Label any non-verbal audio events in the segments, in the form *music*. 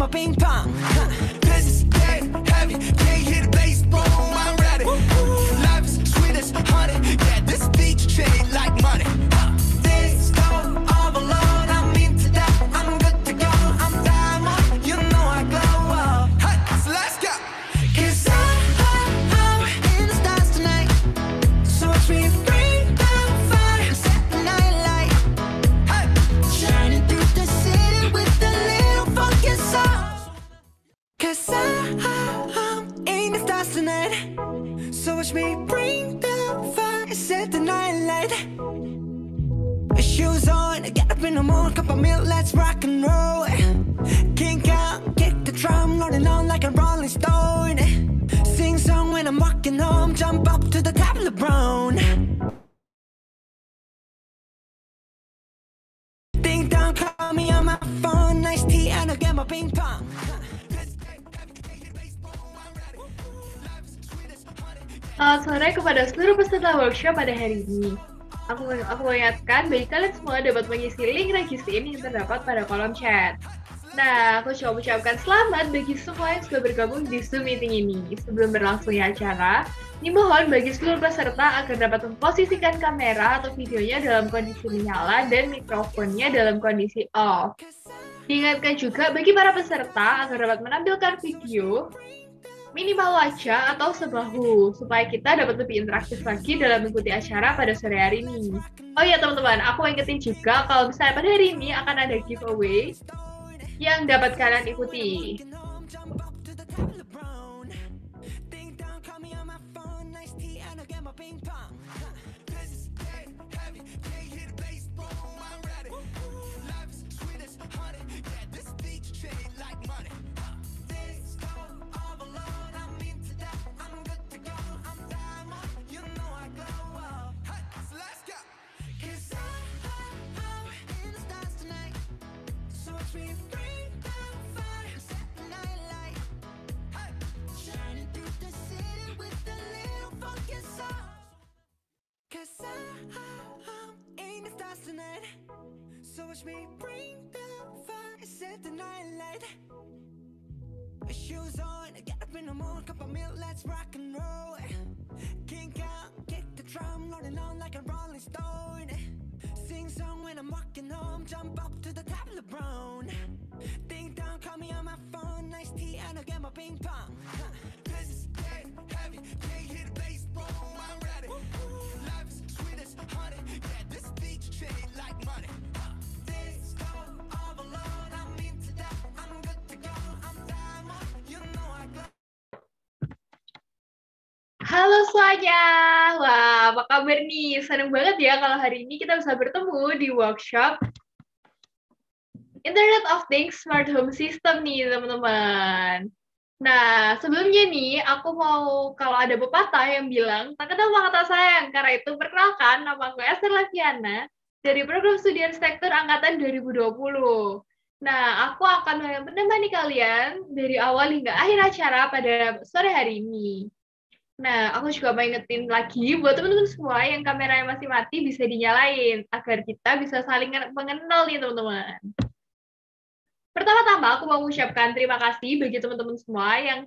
I'm ping pong. Huh. adalah workshop pada hari ini. Aku, aku mengingatkan bagi kalian semua dapat mengisi link ini yang terdapat pada kolom chat. Nah, aku coba ucapkan selamat bagi semua yang sudah bergabung di Zoom meeting ini. Sebelum berlangsungnya acara, mohon bagi seluruh peserta agar dapat memposisikan kamera atau videonya dalam kondisi menyala dan mikrofonnya dalam kondisi off. Diingatkan juga bagi para peserta agar dapat menampilkan video minimal wajah atau sebahu supaya kita dapat lebih interaktif lagi dalam mengikuti acara pada sore hari ini. Oh iya teman-teman, aku ingetin juga kalau misalnya pada hari ini akan ada giveaway yang dapat kalian ikuti. tonight So watch me bring the fire, set the night light Shoes on, get up in the morning, cup of milk, let's rock and roll Kink out, kick the drum, rolling on like a rolling stone Sing song when I'm walking home, jump up to the top of the LeBron Ding dong, call me on my phone, nice tea and I'll get my ping pong huh. This is dead heavy, can't hit a bass, boom, I'm ready Life is sweet as honey, yeah. Halo semuanya, wah apa kabar nih? Senang banget ya kalau hari ini kita bisa bertemu di workshop Internet of Things Smart Home System nih teman-teman. Nah, sebelumnya nih, aku mau kalau ada pepatah yang bilang, tak kenal maka tak sayang, karena itu perkenalkan, nama aku Esther Laviana, dari program studi arsitektur angkatan 2020. Nah, aku akan menemani kalian dari awal hingga akhir acara pada sore hari ini. Nah, aku juga mau ingetin lagi buat teman-teman semua yang kameranya masih mati bisa dinyalain agar kita bisa saling mengenal nih teman-teman. Pertama-tama, aku mau mengucapkan terima kasih bagi teman-teman semua yang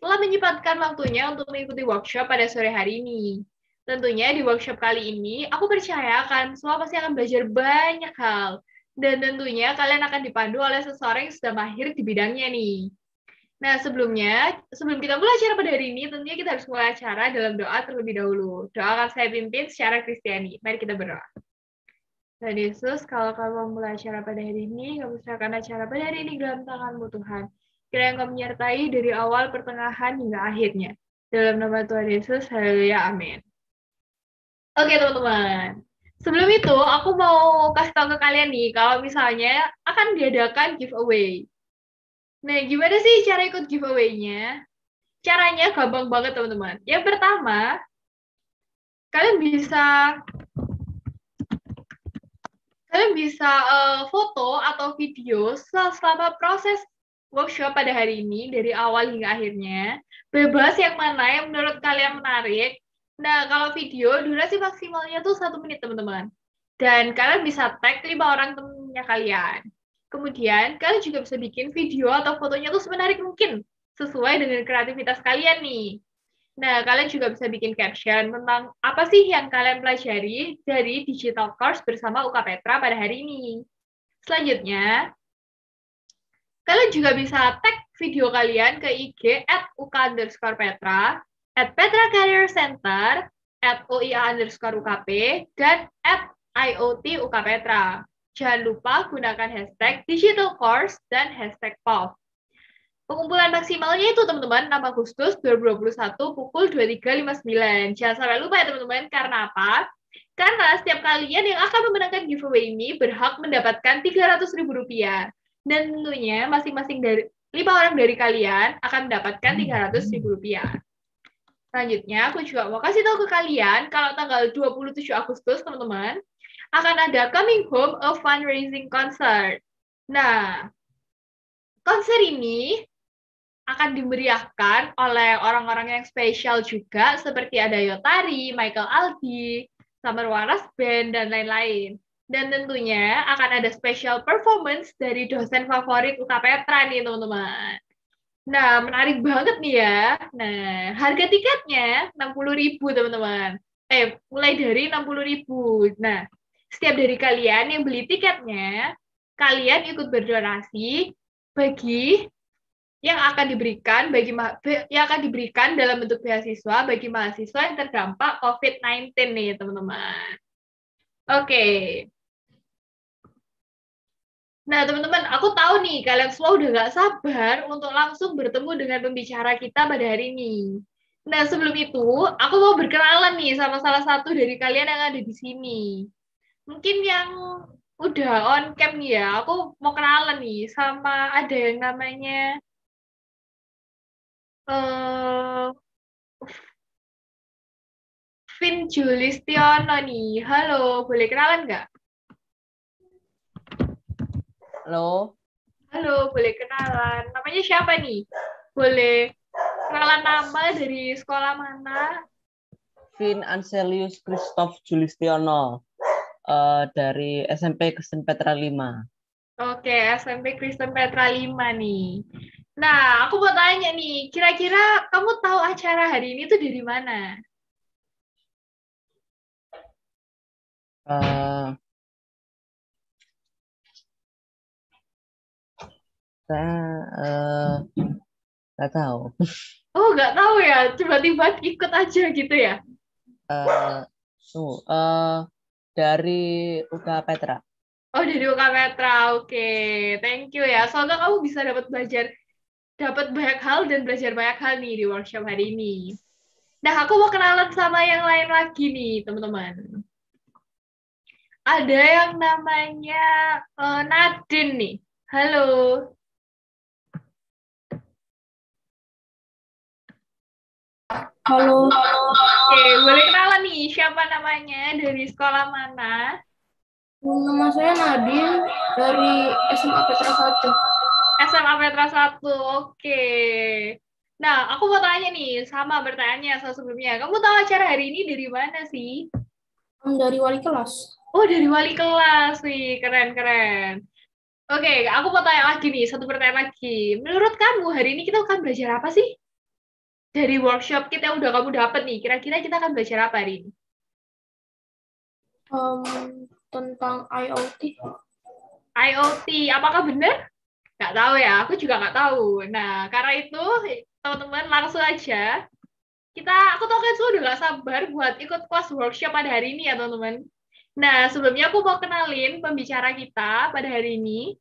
telah menyempatkan waktunya untuk mengikuti workshop pada sore hari ini. Tentunya di workshop kali ini, aku percaya kalian semua pasti akan belajar banyak hal. Dan tentunya kalian akan dipandu oleh seseorang yang sudah mahir di bidangnya nih. Nah, sebelumnya, sebelum kita mulai acara pada hari ini, tentunya kita harus mulai acara dalam doa terlebih dahulu. Doa akan saya pimpin secara Kristiani. Mari kita berdoa. Tuhan Yesus, kalau kamu mulai acara pada hari ini, kamu serahkan acara pada hari ini dalam tanganmu, Tuhan. yang kau menyertai dari awal, pertengahan, hingga akhirnya. Dalam nama Tuhan Yesus, haleluya, amin. Oke okay, teman-teman. Sebelum itu aku mau kasih tahu ke kalian nih kalau misalnya akan diadakan giveaway. Nah, gimana sih cara ikut giveaway-nya? Caranya gampang banget teman-teman. Yang pertama, kalian bisa kalian bisa uh, foto atau video selama proses workshop pada hari ini dari awal hingga akhirnya bebas yang mana yang menurut kalian menarik Nah, kalau video durasi maksimalnya tuh satu menit, teman-teman. Dan kalian bisa tag lima orang temennya kalian. Kemudian, kalian juga bisa bikin video atau fotonya tuh semenarik mungkin, sesuai dengan kreativitas kalian nih. Nah, kalian juga bisa bikin caption tentang apa sih yang kalian pelajari dari digital course bersama UK Petra pada hari ini. Selanjutnya, kalian juga bisa tag video kalian ke IG at UK underscore Petra at Petra Career Center, at OIA underscore UKP, dan at IoT UK Petra. Jangan lupa gunakan hashtag digital course dan hashtag POV. Pengumpulan maksimalnya itu teman-teman 6 Agustus 2021 pukul 23.59. Jangan sampai lupa ya teman-teman, karena apa? Karena setiap kalian yang akan memenangkan giveaway ini berhak mendapatkan Rp300.000. Dan tentunya masing-masing dari lima orang dari kalian akan mendapatkan Rp300.000. Selanjutnya, aku juga mau kasih tahu ke kalian kalau tanggal 27 Agustus, teman-teman, akan ada Coming Home a Fundraising Concert. Nah, konser ini akan dimeriahkan oleh orang-orang yang spesial juga seperti ada Yotari, Michael Aldi, Summer Waras Band, dan lain-lain. Dan tentunya akan ada special performance dari dosen favorit UK Petra nih teman-teman. Nah, menarik banget nih ya. Nah, harga tiketnya 60.000, teman-teman. Eh, mulai dari 60.000. Nah, setiap dari kalian yang beli tiketnya, kalian ikut berdonasi bagi yang akan diberikan bagi yang akan diberikan dalam bentuk beasiswa bagi mahasiswa yang terdampak COVID-19 nih, teman-teman. Oke. Okay. Nah, teman-teman, aku tahu nih kalian semua udah gak sabar untuk langsung bertemu dengan pembicara kita pada hari ini. Nah, sebelum itu, aku mau berkenalan nih sama salah satu dari kalian yang ada di sini. Mungkin yang udah on cam nih ya, aku mau kenalan nih sama ada yang namanya uh, Vin Julistiono nih. Halo, boleh kenalan nggak? Halo. Halo, boleh kenalan. Namanya siapa nih? Boleh kenalan nama dari sekolah mana? Vin Anselius Kristof Julistiono uh, eh, dari SMP Kristen Petra 5. Oke, SMP Kristen Petra 5 nih. Nah, aku mau tanya nih, kira-kira kamu tahu acara hari ini tuh dari mana? Uh, saya eh, nggak uh, tahu oh nggak tahu ya tiba-tiba ikut aja gitu ya eh, uh, so, uh, eh, dari Uka Petra oh dari Uka Petra oke okay. thank you ya semoga kamu bisa dapat belajar dapat banyak hal dan belajar banyak hal nih di workshop hari ini nah aku mau kenalan sama yang lain lagi nih teman-teman ada yang namanya uh, Nadine nih. Halo. Halo. Oke, boleh kenalan nih siapa namanya, dari sekolah mana? Nama saya Nadine dari SMA Petra 1. SMA Petra 1, oke. Nah, aku mau tanya nih, sama bertanya sama sebelumnya. Kamu tahu acara hari ini dari mana sih? Hmm, dari wali kelas. Oh, dari wali kelas. sih keren-keren. Oke, aku mau tanya lagi nih, satu pertanyaan lagi. Menurut kamu, hari ini kita akan belajar apa sih? dari workshop kita udah kamu dapat nih, kira-kira kita akan belajar apa hari ini? Um, tentang IoT. IoT, apakah benar? Gak tahu ya, aku juga gak tahu. Nah, karena itu, teman-teman langsung aja. Kita, aku tau kan sudah gak sabar buat ikut kelas workshop pada hari ini ya, teman-teman. Nah, sebelumnya aku mau kenalin pembicara kita pada hari ini.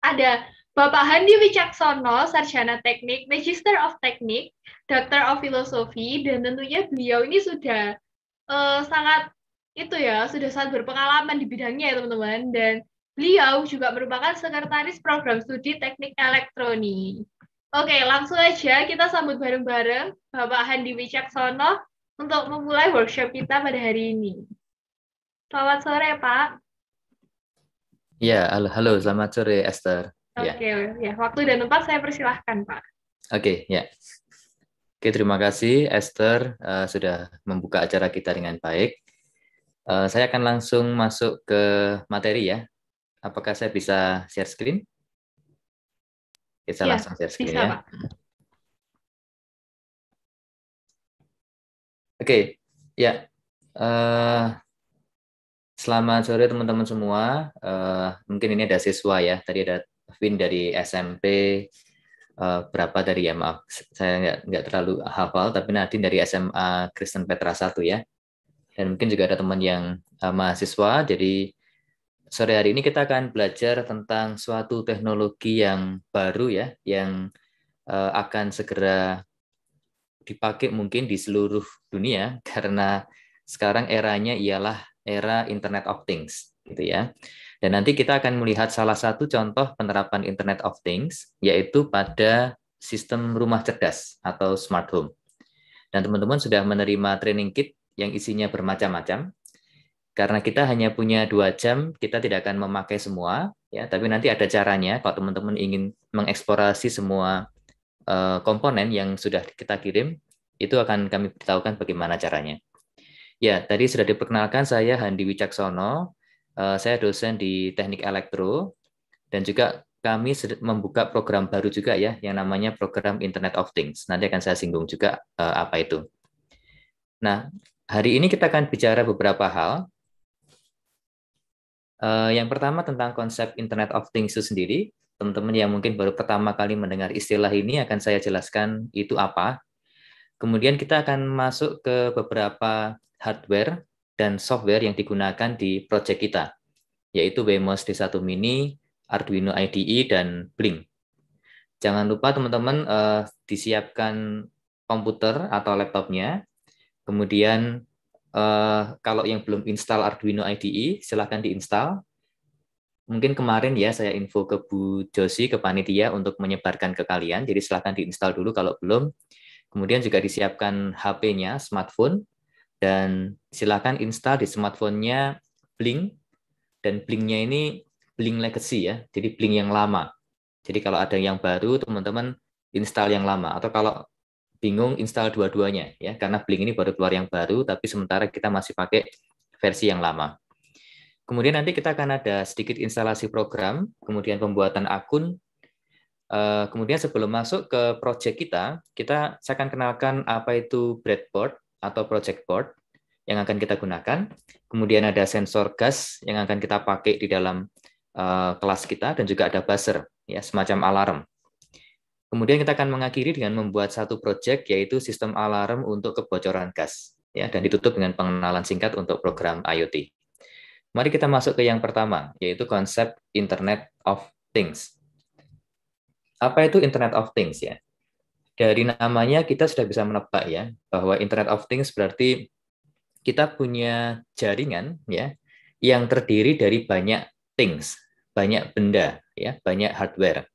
Ada Bapak Handi Wicaksono, Sarjana Teknik, Magister of Teknik, Doctor of Philosophy, dan tentunya beliau ini sudah uh, sangat itu ya, sudah sangat berpengalaman di bidangnya ya teman-teman, dan beliau juga merupakan sekretaris program studi teknik elektronik. Oke, langsung aja kita sambut bareng-bareng Bapak Handi Wicaksono untuk memulai workshop kita pada hari ini. Selamat sore, Pak. Ya, halo, halo selamat sore, Esther. Iya. Oke, okay, ya. ya waktu dan tempat saya persilahkan Pak. Oke, okay, ya. Oke, terima kasih Esther uh, sudah membuka acara kita dengan baik. Uh, saya akan langsung masuk ke materi ya. Apakah saya bisa share screen? Kita ya, iya, langsung share screen bisa, ya. Oke, okay, ya. Uh, selamat sore teman-teman semua. Uh, mungkin ini ada siswa ya. Tadi ada Win dari SMP uh, eh, berapa dari ya maaf saya nggak nggak terlalu hafal tapi Nadine dari SMA Kristen Petra 1 ya dan mungkin juga ada teman yang uh, mahasiswa jadi sore hari ini kita akan belajar tentang suatu teknologi yang baru ya yang uh, akan segera dipakai mungkin di seluruh dunia karena sekarang eranya ialah era Internet of Things gitu ya. Dan nanti kita akan melihat salah satu contoh penerapan Internet of Things, yaitu pada sistem rumah cerdas atau smart home. Dan teman-teman sudah menerima training kit yang isinya bermacam-macam. Karena kita hanya punya dua jam, kita tidak akan memakai semua, ya. Tapi nanti ada caranya kalau teman-teman ingin mengeksplorasi semua uh, komponen yang sudah kita kirim, itu akan kami beritahukan bagaimana caranya. Ya, tadi sudah diperkenalkan saya Handi Wicaksono, Eh, saya dosen di Teknik Elektro dan juga kami membuka program baru juga ya yang namanya program Internet of Things. Nanti akan saya singgung juga eh, apa itu. Nah, hari ini kita akan bicara beberapa hal. Eh, yang pertama tentang konsep Internet of Things itu sendiri. Teman-teman yang mungkin baru pertama kali mendengar istilah ini akan saya jelaskan itu apa. Kemudian kita akan masuk ke beberapa hardware dan software yang digunakan di project kita, yaitu Wemos D1 Mini, Arduino IDE, dan Blink. Jangan lupa teman-teman eh, disiapkan komputer atau laptopnya, kemudian eh, kalau yang belum install Arduino IDE, silahkan diinstal. Mungkin kemarin ya saya info ke Bu Josi, ke Panitia untuk menyebarkan ke kalian, jadi silahkan diinstal dulu kalau belum. Kemudian juga disiapkan HP-nya, smartphone, dan silakan install di smartphone-nya Blink dan Blink-nya ini Blink Legacy ya, jadi Blink yang lama. Jadi kalau ada yang baru teman-teman install yang lama atau kalau bingung install dua-duanya ya karena Blink ini baru keluar yang baru tapi sementara kita masih pakai versi yang lama. Kemudian nanti kita akan ada sedikit instalasi program, kemudian pembuatan akun. Eh, kemudian sebelum masuk ke project kita, kita saya akan kenalkan apa itu breadboard atau project board yang akan kita gunakan. Kemudian ada sensor gas yang akan kita pakai di dalam uh, kelas kita dan juga ada buzzer ya semacam alarm. Kemudian kita akan mengakhiri dengan membuat satu project yaitu sistem alarm untuk kebocoran gas ya dan ditutup dengan pengenalan singkat untuk program IoT. Mari kita masuk ke yang pertama yaitu konsep Internet of Things. Apa itu Internet of Things ya? Dari namanya kita sudah bisa menebak ya bahwa Internet of Things berarti kita punya jaringan ya yang terdiri dari banyak things, banyak benda ya, banyak hardware.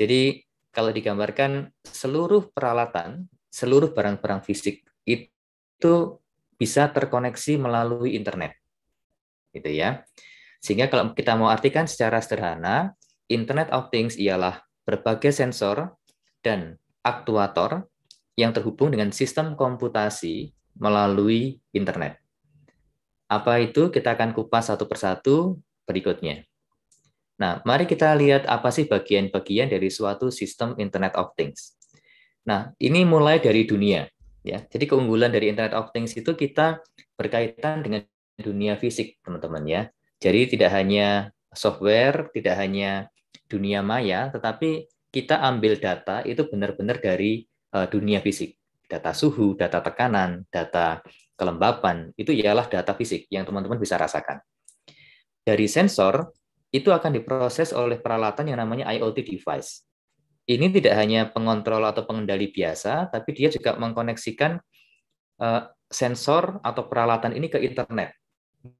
Jadi kalau digambarkan seluruh peralatan, seluruh barang-barang fisik itu bisa terkoneksi melalui internet. Gitu ya. Sehingga kalau kita mau artikan secara sederhana, Internet of Things ialah berbagai sensor dan aktuator yang terhubung dengan sistem komputasi melalui internet. Apa itu? Kita akan kupas satu persatu berikutnya. Nah, mari kita lihat apa sih bagian-bagian dari suatu sistem Internet of Things. Nah, ini mulai dari dunia. Ya, jadi keunggulan dari Internet of Things itu kita berkaitan dengan dunia fisik, teman-teman ya. Jadi tidak hanya software, tidak hanya dunia maya, tetapi kita ambil data itu benar-benar dari uh, dunia fisik. Data suhu, data tekanan, data kelembapan, itu ialah data fisik yang teman-teman bisa rasakan. Dari sensor, itu akan diproses oleh peralatan yang namanya IoT device. Ini tidak hanya pengontrol atau pengendali biasa, tapi dia juga mengkoneksikan uh, sensor atau peralatan ini ke internet,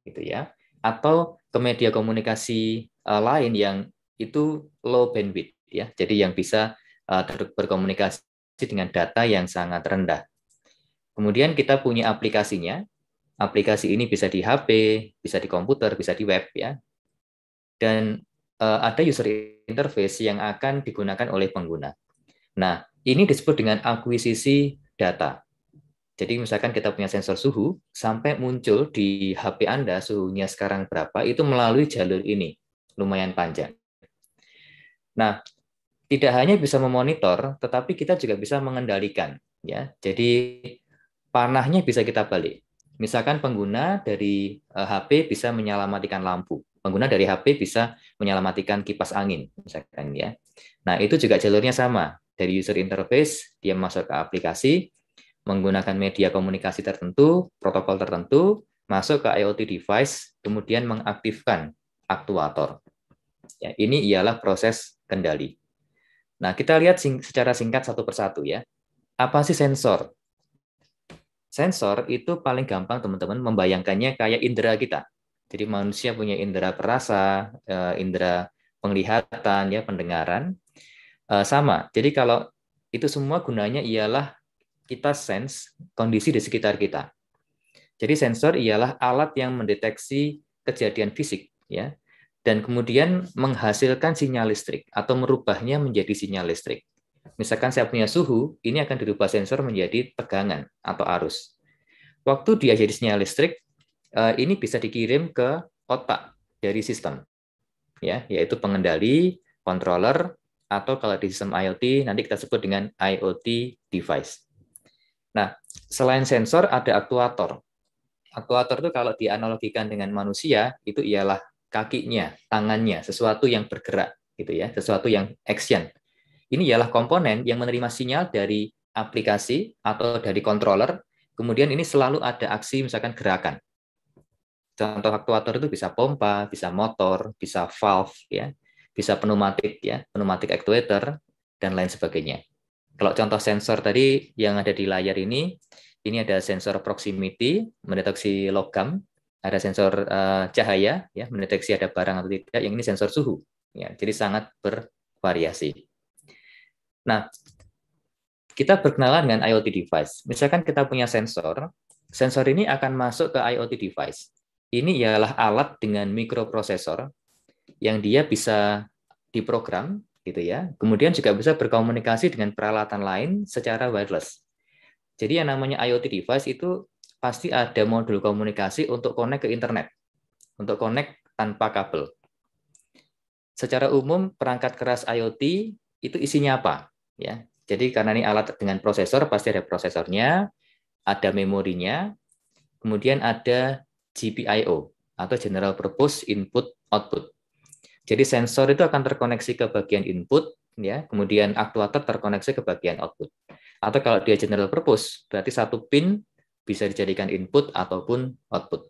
gitu ya, atau ke media komunikasi uh, lain yang itu low bandwidth ya. Jadi yang bisa uh, berkomunikasi dengan data yang sangat rendah. Kemudian kita punya aplikasinya. Aplikasi ini bisa di HP, bisa di komputer, bisa di web ya. Dan uh, ada user interface yang akan digunakan oleh pengguna. Nah, ini disebut dengan akuisisi data. Jadi misalkan kita punya sensor suhu, sampai muncul di HP Anda suhunya sekarang berapa, itu melalui jalur ini. Lumayan panjang. Nah, tidak hanya bisa memonitor, tetapi kita juga bisa mengendalikan. Ya, jadi panahnya bisa kita balik. Misalkan pengguna dari HP eh, bisa menyelamatkan lampu, pengguna dari HP bisa menyelamatkan kipas angin, misalkan ya. Nah itu juga jalurnya sama dari user interface dia masuk ke aplikasi menggunakan media komunikasi tertentu, protokol tertentu, masuk ke IoT device, kemudian mengaktifkan aktuator. Ya, ini ialah proses kendali. Nah, kita lihat sing secara singkat satu persatu ya. Apa sih sensor? Sensor itu paling gampang teman-teman membayangkannya kayak indera kita. Jadi manusia punya indera perasa, eh, indera penglihatan, ya pendengaran. Eh, sama. Jadi kalau itu semua gunanya ialah kita sense kondisi di sekitar kita. Jadi sensor ialah alat yang mendeteksi kejadian fisik, ya dan kemudian menghasilkan sinyal listrik atau merubahnya menjadi sinyal listrik. Misalkan saya punya suhu, ini akan dirubah sensor menjadi tegangan atau arus. Waktu dia jadi sinyal listrik, eh, ini bisa dikirim ke otak dari sistem, ya, yaitu pengendali, controller, atau kalau di sistem IoT nanti kita sebut dengan IoT device. Nah, selain sensor ada aktuator. Aktuator itu kalau dianalogikan dengan manusia itu ialah kakinya, tangannya, sesuatu yang bergerak gitu ya, sesuatu yang action. Ini ialah komponen yang menerima sinyal dari aplikasi atau dari controller, kemudian ini selalu ada aksi misalkan gerakan. Contoh aktuator itu bisa pompa, bisa motor, bisa valve ya, bisa pneumatik ya, pneumatik actuator dan lain sebagainya. Kalau contoh sensor tadi yang ada di layar ini, ini ada sensor proximity mendeteksi logam ada sensor uh, cahaya ya mendeteksi ada barang atau tidak yang ini sensor suhu ya jadi sangat bervariasi nah kita berkenalan dengan IoT device misalkan kita punya sensor sensor ini akan masuk ke IoT device ini ialah alat dengan mikroprosesor yang dia bisa diprogram gitu ya kemudian juga bisa berkomunikasi dengan peralatan lain secara wireless jadi yang namanya IoT device itu pasti ada modul komunikasi untuk connect ke internet, untuk connect tanpa kabel. Secara umum perangkat keras IoT itu isinya apa? Ya, jadi karena ini alat dengan prosesor pasti ada prosesornya, ada memorinya, kemudian ada GPIO atau General Purpose Input Output. Jadi sensor itu akan terkoneksi ke bagian input, ya, kemudian aktuator terkoneksi ke bagian output. Atau kalau dia general purpose, berarti satu pin bisa dijadikan input ataupun output.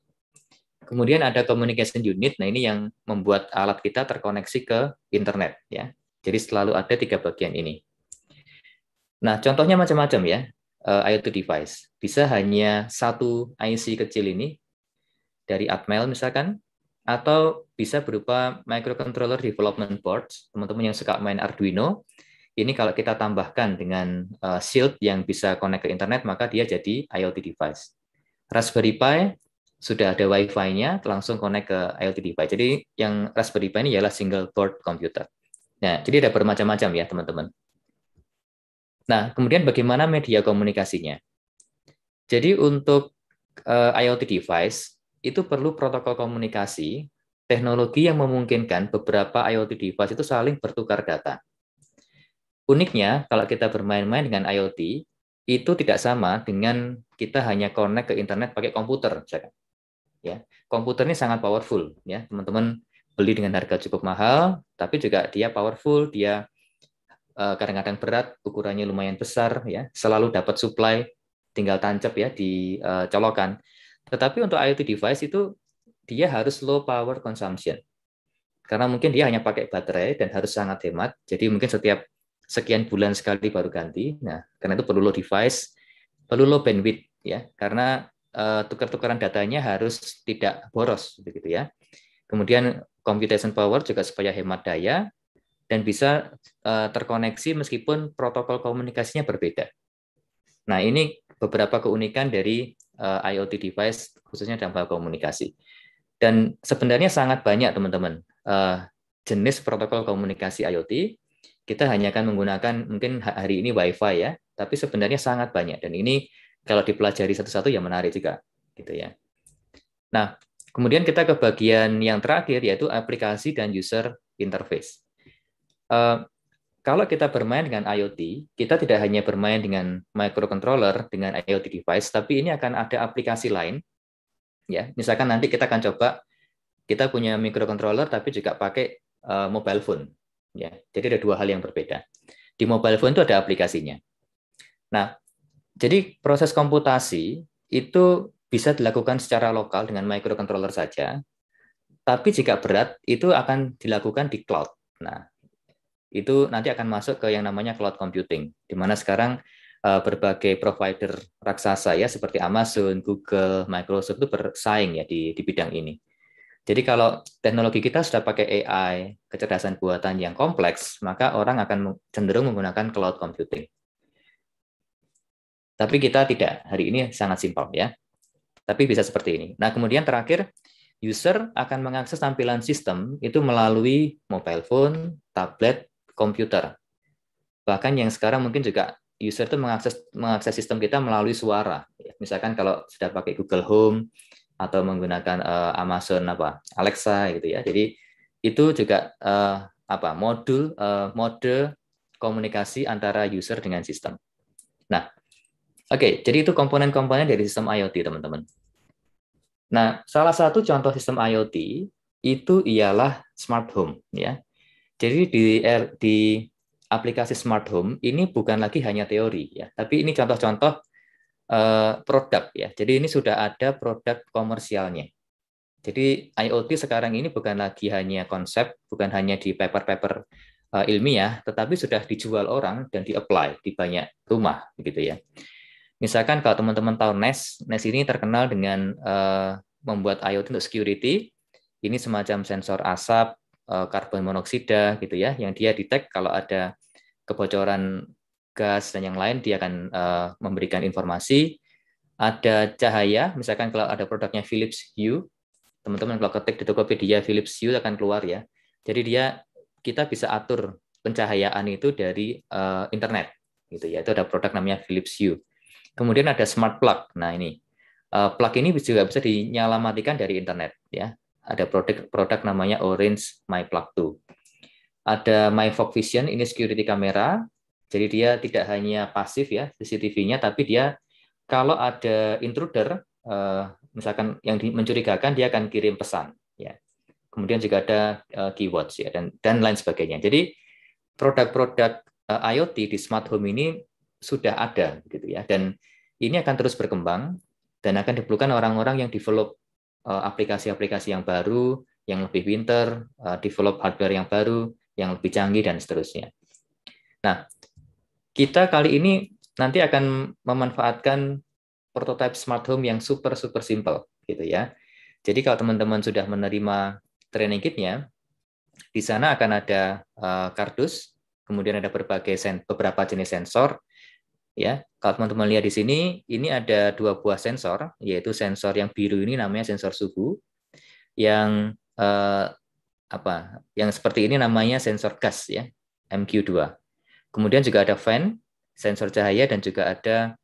Kemudian ada communication unit. Nah, ini yang membuat alat kita terkoneksi ke internet ya. Jadi selalu ada tiga bagian ini. Nah, contohnya macam-macam ya. Eh, IoT device. Bisa hanya satu IC kecil ini dari Atmel misalkan atau bisa berupa microcontroller development board. Teman-teman yang suka main Arduino ini kalau kita tambahkan dengan uh, Shield yang bisa connect ke internet, maka dia jadi IoT device. Raspberry Pi sudah ada Wi-Fi-nya, langsung connect ke IoT device. Jadi yang Raspberry Pi ini ialah single board computer. Nah, jadi ada bermacam-macam ya, teman-teman. Nah, kemudian bagaimana media komunikasinya? Jadi untuk uh, eh, IoT device itu perlu protokol komunikasi, teknologi yang memungkinkan beberapa IoT device itu saling bertukar data. Uniknya, kalau kita bermain-main dengan IoT, itu tidak sama dengan kita hanya connect ke internet pakai komputer. Ya, kan? ya, komputer ini sangat powerful. Ya, teman-teman beli dengan harga cukup mahal, tapi juga dia powerful, dia eh, kadang-kadang berat, ukurannya lumayan besar, ya, selalu dapat supply, tinggal tancap ya di eh, colokan. Tetapi untuk IoT device itu dia harus low power consumption karena mungkin dia hanya pakai baterai dan harus sangat hemat. Jadi mungkin setiap sekian bulan sekali baru ganti. Nah, karena itu perlu low device, perlu low bandwidth ya, karena uh, tukar-tukaran datanya harus tidak boros begitu ya. Kemudian computation power juga supaya hemat daya dan bisa uh, terkoneksi meskipun protokol komunikasinya berbeda. Nah, ini beberapa keunikan dari uh, eh, IoT device khususnya dalam hal komunikasi. Dan sebenarnya sangat banyak teman-teman uh, jenis protokol komunikasi IoT kita hanya akan menggunakan mungkin hari ini WiFi ya, tapi sebenarnya sangat banyak dan ini kalau dipelajari satu-satu ya menarik juga gitu ya. Nah, kemudian kita ke bagian yang terakhir yaitu aplikasi dan user interface. Uh, kalau kita bermain dengan IoT, kita tidak hanya bermain dengan microcontroller dengan IoT device, tapi ini akan ada aplikasi lain. Ya, misalkan nanti kita akan coba kita punya microcontroller tapi juga pakai uh, mobile phone Ya, jadi ada dua hal yang berbeda. Di mobile phone itu ada aplikasinya. Nah, jadi proses komputasi itu bisa dilakukan secara lokal dengan microcontroller saja, tapi jika berat itu akan dilakukan di cloud. Nah, itu nanti akan masuk ke yang namanya cloud computing, di mana sekarang eh, berbagai provider raksasa ya seperti Amazon, Google, Microsoft itu bersaing ya di, di bidang ini. Jadi kalau teknologi kita sudah pakai AI, kecerdasan buatan yang kompleks, maka orang akan cenderung menggunakan cloud computing. Tapi kita tidak hari ini sangat simpel ya. Tapi bisa seperti ini. Nah, kemudian terakhir user akan mengakses tampilan sistem itu melalui mobile phone, tablet, komputer. Bahkan yang sekarang mungkin juga user itu mengakses mengakses sistem kita melalui suara. Misalkan kalau sudah pakai Google Home, atau menggunakan uh, Amazon apa Alexa gitu ya. Jadi itu juga uh, apa modul uh, mode komunikasi antara user dengan sistem. Nah, oke, okay, jadi itu komponen-komponen dari sistem IoT, teman-teman. Nah, salah satu contoh sistem IoT itu ialah smart home, ya. Jadi di di aplikasi smart home ini bukan lagi hanya teori ya, tapi ini contoh-contoh Eh, produk ya. Jadi ini sudah ada produk komersialnya. Jadi IoT sekarang ini bukan lagi hanya konsep, bukan hanya di paper-paper uh, ilmiah, tetapi sudah dijual orang dan di-apply di banyak rumah begitu ya. Misalkan kalau teman-teman tahu Nest, Nest ini terkenal dengan uh, membuat IoT untuk security. Ini semacam sensor asap, karbon monoksida gitu ya, yang dia detect kalau ada kebocoran gas dan yang lain dia akan uh, memberikan informasi. Ada cahaya, misalkan kalau ada produknya Philips Hue, teman-teman kalau ketik di Tokopedia Philips Hue akan keluar ya. Jadi dia kita bisa atur pencahayaan itu dari uh, internet gitu ya. Itu ada produk namanya Philips Hue. Kemudian ada smart plug. Nah, ini uh, plug ini juga bisa dinyalamatikan dari internet ya. Ada produk-produk namanya Orange My Plug 2 ada My Fog Vision, ini security kamera, jadi dia tidak hanya pasif ya CCTV-nya, tapi dia kalau ada intruder, eh, misalkan yang mencurigakan, dia akan kirim pesan. Ya. Kemudian juga ada eh, keywords ya dan dan lain sebagainya. Jadi produk-produk eh, IoT di smart home ini sudah ada gitu ya dan ini akan terus berkembang dan akan diperlukan orang-orang yang develop aplikasi-aplikasi yang baru, yang lebih pinter, develop hardware yang baru, yang lebih canggih dan seterusnya. Nah, kita kali ini nanti akan memanfaatkan prototipe smart home yang super super simple gitu ya. Jadi kalau teman-teman sudah menerima training kitnya, di sana akan ada eh, kardus, kemudian ada berbagai sen beberapa jenis sensor. Ya, kalau teman-teman lihat di sini, ini ada dua buah sensor, yaitu sensor yang biru ini namanya sensor suhu, yang eh, apa? Yang seperti ini namanya sensor gas ya, MQ2. Kemudian juga ada fan, sensor cahaya dan juga ada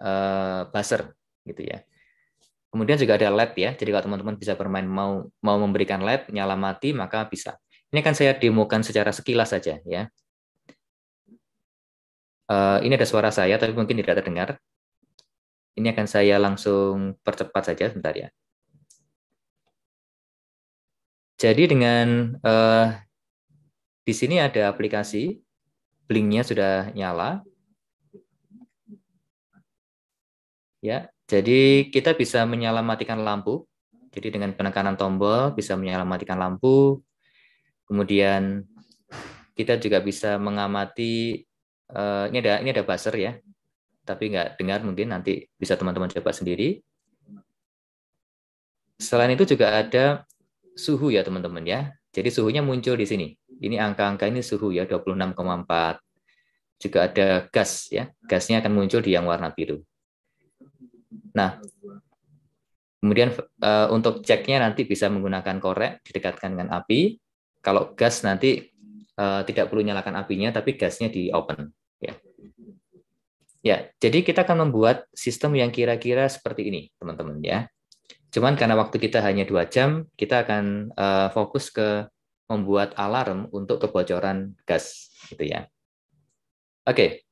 uh, buzzer gitu ya. Kemudian juga ada LED ya. Jadi kalau teman-teman bisa bermain mau mau memberikan LED nyala mati maka bisa. Ini akan saya demokan secara sekilas saja ya. Uh, ini ada suara saya tapi mungkin tidak terdengar. Ini akan saya langsung percepat saja sebentar ya. Jadi dengan uh, di sini ada aplikasi Linknya sudah nyala. Ya, jadi kita bisa menyala-matikan lampu. Jadi dengan penekanan tombol bisa menyala-matikan lampu. Kemudian kita juga bisa mengamati eh, ini ada ini ada buzzer ya. Tapi nggak dengar mungkin nanti bisa teman-teman coba sendiri. Selain itu juga ada suhu ya teman-teman ya. Jadi suhunya muncul di sini. Ini angka-angka ini suhu ya 26,4. Juga ada gas ya. Gasnya akan muncul di yang warna biru. Nah, kemudian uh, untuk ceknya nanti bisa menggunakan korek didekatkan dengan api. Kalau gas nanti uh, tidak perlu nyalakan apinya tapi gasnya di open ya. Ya, jadi kita akan membuat sistem yang kira-kira seperti ini, teman-teman ya. Cuman karena waktu kita hanya dua jam, kita akan uh, fokus ke membuat alarm untuk kebocoran gas gitu ya. Oke.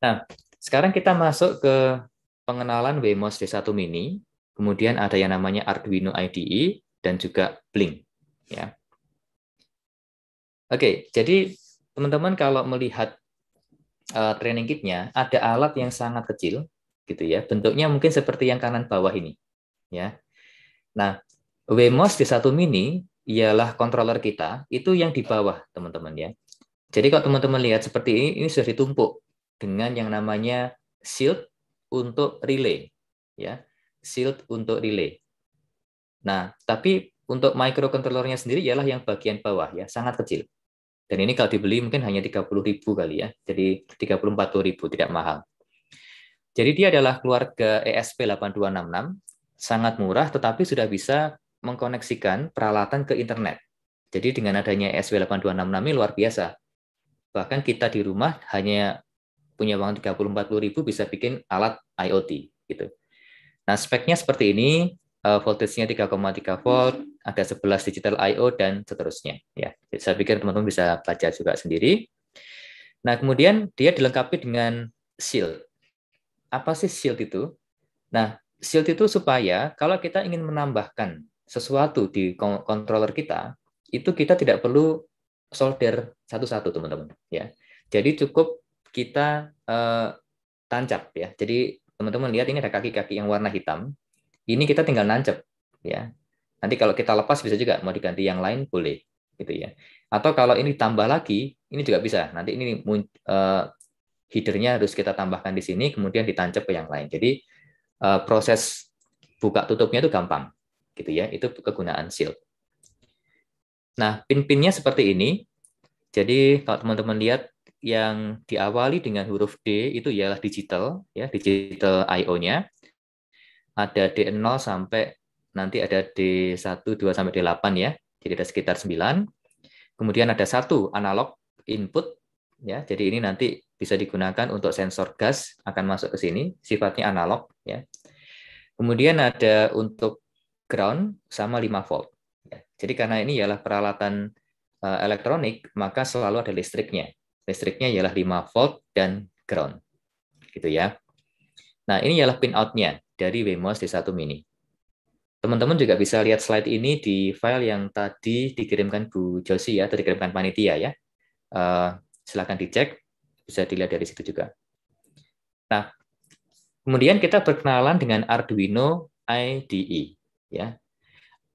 Nah, sekarang kita masuk ke pengenalan Wemos D1 mini, kemudian ada yang namanya Arduino IDE dan juga Blink ya. Oke, jadi teman-teman kalau melihat uh, training kitnya ada alat yang sangat kecil gitu ya. Bentuknya mungkin seperti yang kanan bawah ini ya. Nah, Wemos D1 mini ialah controller kita itu yang di bawah teman-teman ya. Jadi kalau teman-teman lihat seperti ini, ini sudah ditumpuk dengan yang namanya shield untuk relay ya, shield untuk relay. Nah, tapi untuk microcontrollernya sendiri ialah yang bagian bawah ya, sangat kecil. Dan ini kalau dibeli mungkin hanya 30.000 kali ya. Jadi 34.000 tidak mahal. Jadi dia adalah keluarga ESP8266, sangat murah tetapi sudah bisa mengkoneksikan peralatan ke internet. Jadi dengan adanya SW8266 ini luar biasa. Bahkan kita di rumah hanya punya uang 30-40 ribu bisa bikin alat IoT. gitu. Nah speknya seperti ini, eh, voltage-nya 3,3 volt, ada 11 digital IO dan seterusnya. Ya, saya pikir teman-teman bisa baca juga sendiri. Nah, kemudian dia dilengkapi dengan shield. Apa sih shield itu? Nah, shield itu supaya kalau kita ingin menambahkan sesuatu di controller kita, itu kita tidak perlu solder satu-satu teman-teman ya. Jadi cukup kita uh, tancap ya. Jadi teman-teman lihat ini ada kaki-kaki yang warna hitam. Ini kita tinggal nancep ya. Nanti kalau kita lepas bisa juga mau diganti yang lain boleh gitu ya. Atau kalau ini tambah lagi, ini juga bisa. Nanti ini uh, headernya harus kita tambahkan di sini kemudian ditancap ke yang lain. Jadi uh, proses buka tutupnya itu gampang gitu ya. Itu kegunaan shield. Nah, pin-pinnya seperti ini. Jadi kalau teman-teman lihat yang diawali dengan huruf D itu ialah digital, ya digital I/O-nya. Ada D0 sampai nanti ada D1, 2 sampai D8 ya. Jadi ada sekitar 9. Kemudian ada satu analog input ya. Jadi ini nanti bisa digunakan untuk sensor gas akan masuk ke sini, sifatnya analog ya. Kemudian ada untuk ground sama 5 volt. Ya, jadi karena ini ialah peralatan eh, elektronik, maka selalu ada listriknya. Listriknya ialah 5 volt dan ground. Gitu ya. Nah, ini ialah pin out-nya dari WMOS d satu Mini. Teman-teman juga bisa lihat slide ini di file yang tadi dikirimkan Bu Josi ya, atau dikirimkan panitia ya. Uh, eh, silahkan dicek, bisa dilihat dari situ juga. Nah, kemudian kita berkenalan dengan Arduino IDE ya.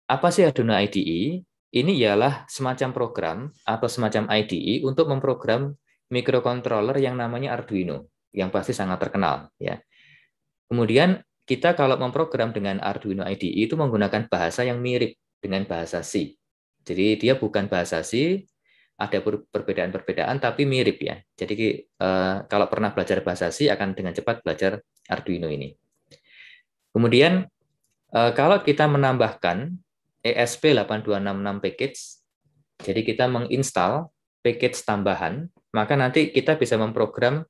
Apa sih Arduino IDE? Ini ialah semacam program atau semacam IDE untuk memprogram microcontroller yang namanya Arduino yang pasti sangat terkenal ya. Kemudian kita kalau memprogram dengan Arduino IDE itu menggunakan bahasa yang mirip dengan bahasa C. Jadi dia bukan bahasa C, ada perbedaan-perbedaan tapi mirip ya. Jadi eh, kalau pernah belajar bahasa C akan dengan cepat belajar Arduino ini. Kemudian Eh, kalau kita menambahkan ESP8266 package, jadi kita menginstal package tambahan, maka nanti kita bisa memprogram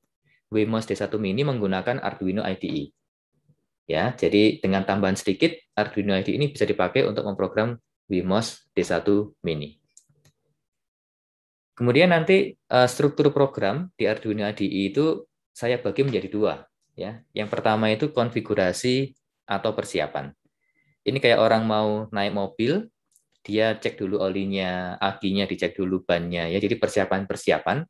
Wemos D1 Mini menggunakan Arduino IDE. Ya, jadi dengan tambahan sedikit, Arduino IDE ini bisa dipakai untuk memprogram Wemos D1 Mini. Kemudian nanti eh, struktur program di Arduino IDE itu saya bagi menjadi dua. Ya, yang pertama itu konfigurasi atau persiapan. Ini kayak orang mau naik mobil, dia cek dulu olinya, akinya dicek dulu bannya ya. Jadi persiapan-persiapan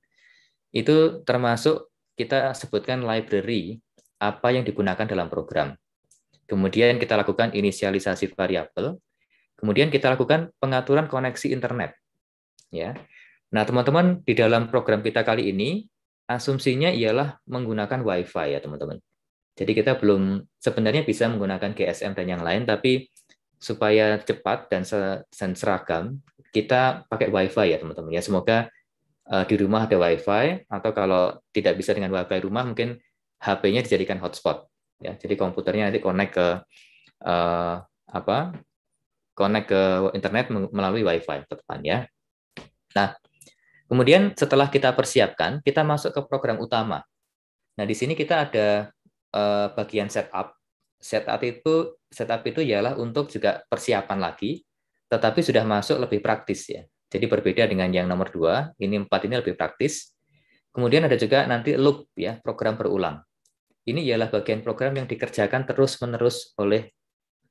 itu termasuk kita sebutkan library apa yang digunakan dalam program. Kemudian kita lakukan inisialisasi variabel, kemudian kita lakukan pengaturan koneksi internet. Ya. Nah, teman-teman, di dalam program kita kali ini asumsinya ialah menggunakan WiFi ya, teman-teman. Jadi kita belum sebenarnya bisa menggunakan GSM dan yang lain, tapi supaya cepat dan, seragam, kita pakai WiFi ya teman-teman. Ya semoga uh, di rumah ada WiFi atau kalau tidak bisa dengan WiFi rumah mungkin HP-nya dijadikan hotspot. Ya, jadi komputernya nanti connect ke uh, apa? Connect ke internet melalui WiFi ya. Nah, kemudian setelah kita persiapkan, kita masuk ke program utama. Nah, di sini kita ada Eh, bagian setup. Setup itu setup itu ialah untuk juga persiapan lagi, tetapi sudah masuk lebih praktis ya. Jadi berbeda dengan yang nomor dua, ini empat ini lebih praktis. Kemudian ada juga nanti loop ya, program berulang. Ini ialah bagian program yang dikerjakan terus-menerus oleh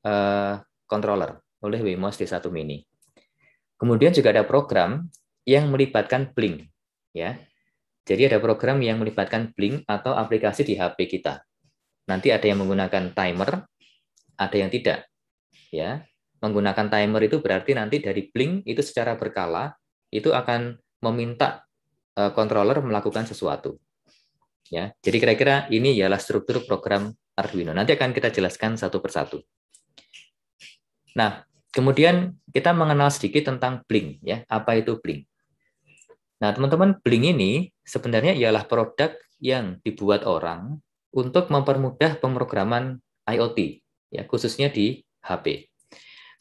eh, controller, oleh Wemos di satu Mini. Kemudian juga ada program yang melibatkan Blink ya. Jadi ada program yang melibatkan Blink atau aplikasi di HP kita. Nanti ada yang menggunakan timer, ada yang tidak. Ya, menggunakan timer itu berarti nanti dari blink itu secara berkala itu akan meminta e, controller melakukan sesuatu. Ya, jadi kira-kira ini ialah struktur program Arduino. Nanti akan kita jelaskan satu persatu. Nah, kemudian kita mengenal sedikit tentang blink ya, apa itu blink. Nah, teman-teman, blink ini sebenarnya ialah produk yang dibuat orang untuk mempermudah pemrograman IoT, ya khususnya di HP.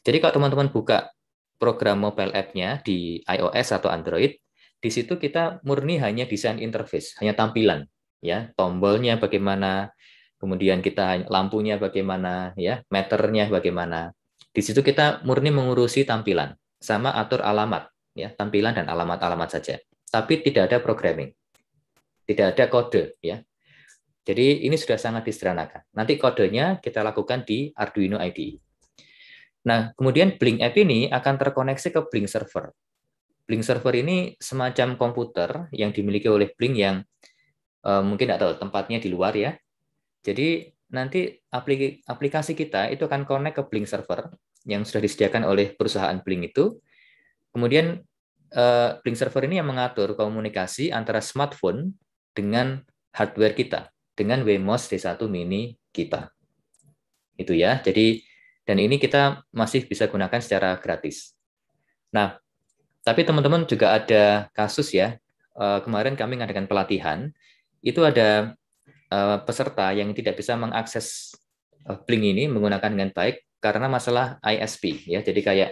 Jadi kalau teman-teman buka program mobile app-nya di iOS atau Android, di situ kita murni hanya desain interface, hanya tampilan, ya tombolnya bagaimana, kemudian kita lampunya bagaimana, ya meternya bagaimana. Di situ kita murni mengurusi tampilan, sama atur alamat, ya tampilan dan alamat-alamat saja. Tapi tidak ada programming, tidak ada kode, ya jadi ini sudah sangat disederhanakan. Nanti kodenya kita lakukan di Arduino IDE. Nah, kemudian Blink App ini akan terkoneksi ke Blink Server. Blink Server ini semacam komputer yang dimiliki oleh Blink yang eh, mungkin tidak tahu tempatnya di luar ya. Jadi nanti aplikasi kita itu akan connect ke Blink Server yang sudah disediakan oleh perusahaan Blink itu. Kemudian eh, Blink Server ini yang mengatur komunikasi antara smartphone dengan hardware kita dengan WMOS D1 mini kita. Itu ya. Jadi dan ini kita masih bisa gunakan secara gratis. Nah, tapi teman-teman juga ada kasus ya. Eh, kemarin kami mengadakan pelatihan, itu ada eh, peserta yang tidak bisa mengakses Blink eh, ini menggunakan dengan baik karena masalah ISP ya. Jadi kayak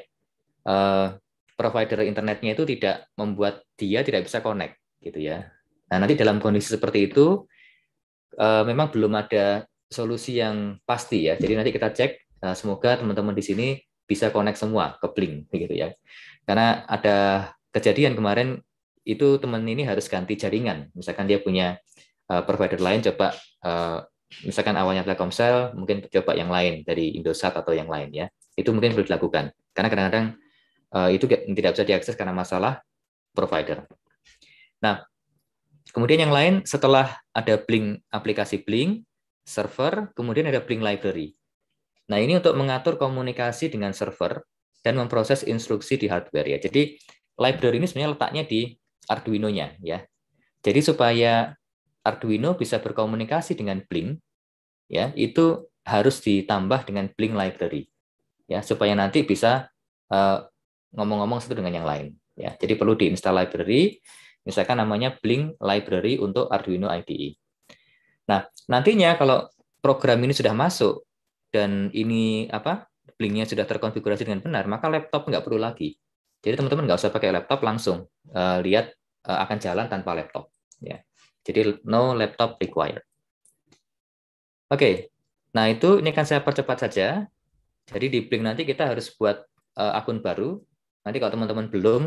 provider internetnya itu tidak membuat dia tidak bisa connect gitu ya. Nah, nanti dalam kondisi seperti itu uh, memang belum ada solusi yang pasti ya. Jadi nanti kita cek. Uh, semoga teman-teman di sini bisa connect semua ke Blink gitu ya. Karena ada kejadian kemarin itu teman ini harus ganti jaringan. Misalkan dia punya uh, provider lain coba uh, misalkan awalnya Telkomsel, mungkin coba yang lain dari Indosat atau yang lain ya. Itu mungkin perlu dilakukan. Karena kadang-kadang uh, itu tidak bisa diakses karena masalah provider. Nah, Kemudian yang lain setelah ada Blink aplikasi Blink server, kemudian ada Blink library. Nah, ini untuk mengatur komunikasi dengan server dan memproses instruksi di hardware ya. Jadi library ini sebenarnya letaknya di Arduino-nya ya. Jadi supaya Arduino bisa berkomunikasi dengan Blink ya, itu harus ditambah dengan Blink library ya supaya nanti bisa eh, ngomong-ngomong uh, satu dengan yang lain ya. Jadi perlu diinstal library Misalkan namanya Blink Library untuk Arduino IDE. Nah, nantinya kalau program ini sudah masuk dan ini apa Blinknya sudah terkonfigurasi dengan benar, maka laptop nggak perlu lagi. Jadi teman-teman nggak usah pakai laptop langsung uh, lihat uh, akan jalan tanpa laptop. Ya. Jadi no laptop required. Oke, okay. nah itu ini akan saya percepat saja. Jadi di Blink nanti kita harus buat uh, akun baru. Nanti kalau teman-teman belum,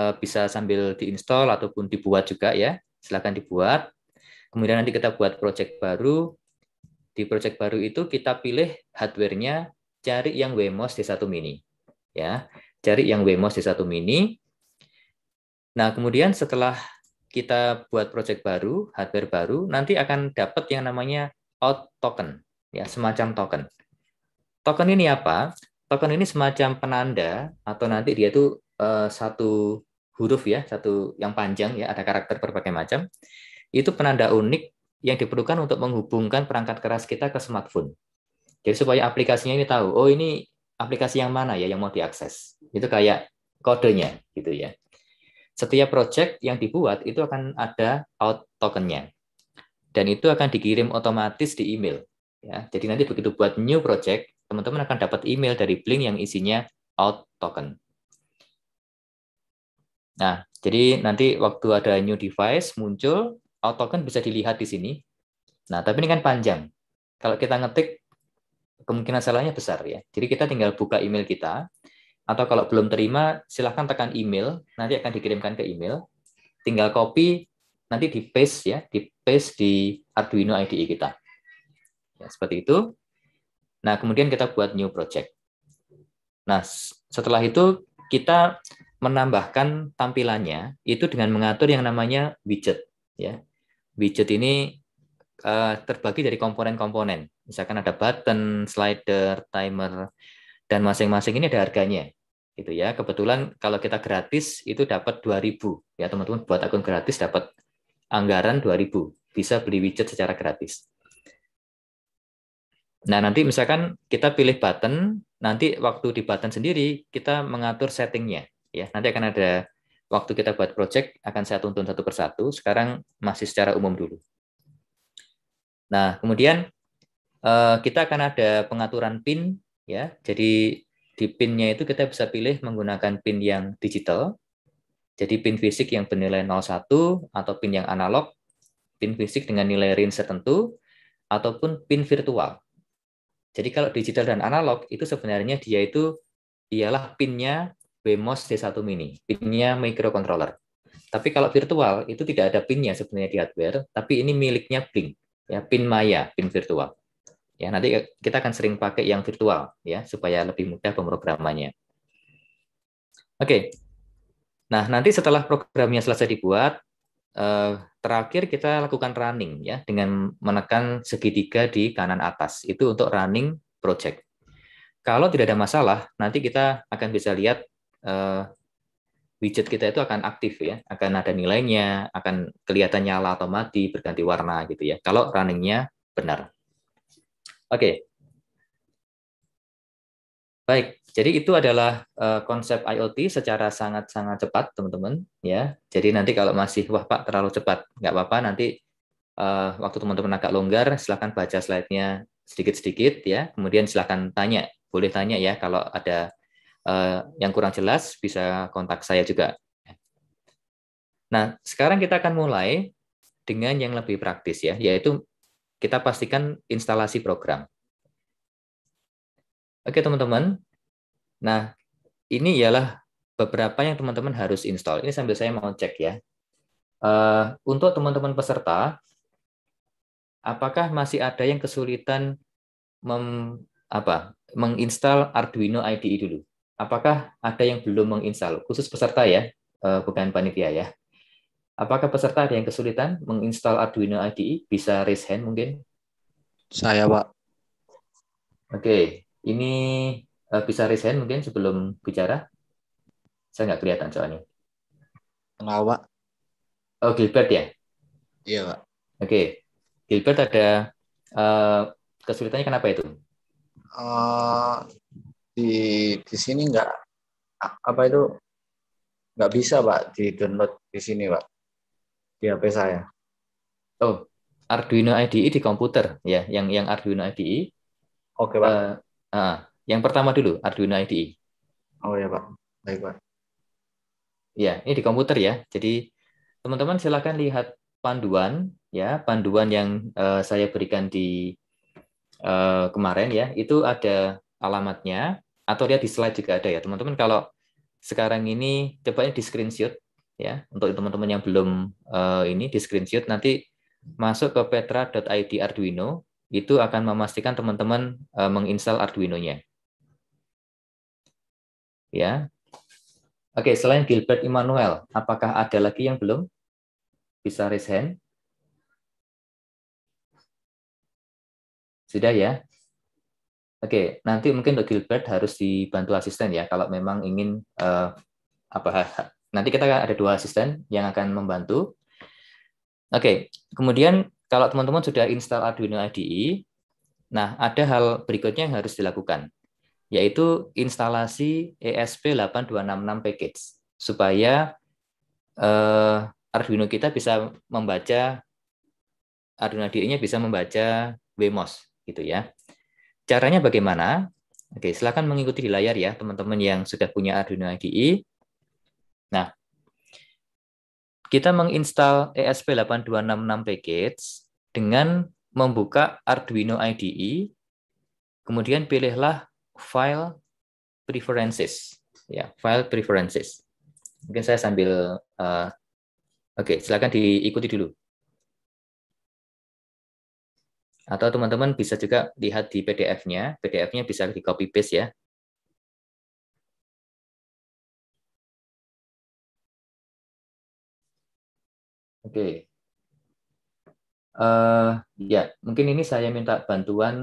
Eh, bisa sambil diinstal ataupun dibuat juga ya. silakan dibuat. Kemudian nanti kita buat project baru. Di project baru itu kita pilih hardware-nya, cari yang WMOS D1 mini. Ya, cari yang WMOS D1 mini. Nah, kemudian setelah kita buat project baru, hardware baru, nanti akan dapat yang namanya out token, ya, semacam token. Token ini apa? Token ini semacam penanda atau nanti dia itu eh, satu huruf ya, satu yang panjang ya, ada karakter berbagai macam. Itu penanda unik yang diperlukan untuk menghubungkan perangkat keras kita ke smartphone. Jadi supaya aplikasinya ini tahu, oh ini aplikasi yang mana ya yang mau diakses. Itu kayak kodenya gitu ya. Setiap project yang dibuat itu akan ada out tokennya. Dan itu akan dikirim otomatis di email. Ya, jadi nanti begitu buat new project, teman-teman akan dapat email dari Blink yang isinya out token. Nah, jadi nanti waktu ada new device muncul, out token bisa dilihat di sini. Nah, tapi ini kan panjang. Kalau kita ngetik, kemungkinan salahnya besar ya. Jadi kita tinggal buka email kita, atau kalau belum terima, silahkan tekan email, nanti akan dikirimkan ke email. Tinggal copy, nanti di paste ya, di paste di Arduino IDE kita. Ya, seperti itu. Nah, kemudian kita buat new project. Nah, setelah itu kita menambahkan tampilannya itu dengan mengatur yang namanya widget ya. Widget ini uh, terbagi dari komponen-komponen. Misalkan ada button, slider, timer dan masing-masing ini ada harganya gitu ya. Kebetulan kalau kita gratis itu dapat 2000 ya teman-teman buat akun gratis dapat anggaran 2000 bisa beli widget secara gratis. Nah, nanti misalkan kita pilih button, nanti waktu di button sendiri kita mengatur settingnya ya nanti akan ada waktu kita buat project akan saya tuntun satu persatu sekarang masih secara umum dulu nah kemudian eh, kita akan ada pengaturan pin ya jadi di pinnya itu kita bisa pilih menggunakan pin yang digital jadi pin fisik yang bernilai 01 atau pin yang analog pin fisik dengan nilai range tertentu ataupun pin virtual jadi kalau digital dan analog itu sebenarnya dia itu ialah pinnya BMOS D1 mini, pinnya microcontroller. Tapi kalau virtual itu tidak ada pinnya sebenarnya di hardware, tapi ini miliknya Blink, ya pin maya, pin virtual. Ya, nanti kita akan sering pakai yang virtual ya supaya lebih mudah pemrogramannya. Oke. Nah, nanti setelah programnya selesai dibuat, eh, terakhir kita lakukan running ya dengan menekan segitiga di kanan atas. Itu untuk running project. Kalau tidak ada masalah, nanti kita akan bisa lihat uh, widget kita itu akan aktif ya, akan ada nilainya, akan kelihatan nyala atau mati, berganti warna gitu ya. Kalau runningnya benar. Oke. Okay. Baik, jadi itu adalah uh, konsep IoT secara sangat-sangat cepat, teman-teman. Ya, jadi nanti kalau masih wah Pak terlalu cepat, nggak apa-apa. Nanti uh, waktu teman-teman agak longgar, silahkan baca slide-nya sedikit-sedikit ya. Kemudian silahkan tanya, boleh tanya ya kalau ada Eh, yang kurang jelas bisa kontak saya juga. Nah, sekarang kita akan mulai dengan yang lebih praktis ya, yaitu kita pastikan instalasi program. Oke teman-teman, nah ini ialah beberapa yang teman-teman harus install. Ini sambil saya mau cek ya. Uh, untuk teman-teman peserta, apakah masih ada yang kesulitan mem, apa, menginstal Arduino IDE dulu? apakah ada yang belum menginstal? Khusus peserta ya, eh, bukan panitia ya. Apakah peserta ada yang kesulitan menginstal Arduino IDE? Bisa raise hand mungkin? Saya, Pak. Oke, ini eh, bisa raise hand mungkin sebelum bicara? Saya nggak kelihatan soalnya. Kenal, Pak. Oh, Gilbert ya? Iya, Pak. Oke. Gilbert ada uh, kesulitannya kenapa itu? Uh, di di sini nggak apa itu nggak bisa pak di download di sini pak di HP saya. Oh Arduino IDE di komputer ya yang yang Arduino IDE. Oke pak. Uh, uh, yang pertama dulu Arduino IDE. Oh ya pak baik pak. Ya ini di komputer ya jadi teman-teman silahkan lihat panduan ya panduan yang uh, saya berikan di uh, kemarin ya itu ada alamatnya atau lihat di slide juga ada ya teman-teman kalau sekarang ini coba di screenshot ya untuk teman-teman yang belum uh, ini di screenshot nanti masuk ke petra.id Arduino itu akan memastikan teman-teman uh, menginstal Arduino-nya ya oke selain Gilbert Immanuel apakah ada lagi yang belum bisa raise hand sudah ya Oke, okay, nanti mungkin Dok Gilbert harus dibantu asisten ya kalau memang ingin uh, apa nanti kita ada dua asisten yang akan membantu. Oke, okay, kemudian kalau teman-teman sudah install Arduino IDE, nah ada hal berikutnya yang harus dilakukan yaitu instalasi ESP8266 package supaya uh, Arduino kita bisa membaca Arduino IDE-nya bisa membaca WMOS gitu ya. Caranya bagaimana? Oke, silakan mengikuti di layar ya teman-teman yang sudah punya Arduino IDE. Nah, kita menginstal ESP8266 package dengan membuka Arduino IDE, kemudian pilihlah file preferences, ya file preferences. Mungkin saya sambil, uh, oke, okay, silakan diikuti dulu. Atau teman-teman bisa juga lihat di PDF-nya. PDF-nya bisa di copy paste ya. Oke. Okay. Uh, eh, ya, mungkin ini saya minta bantuan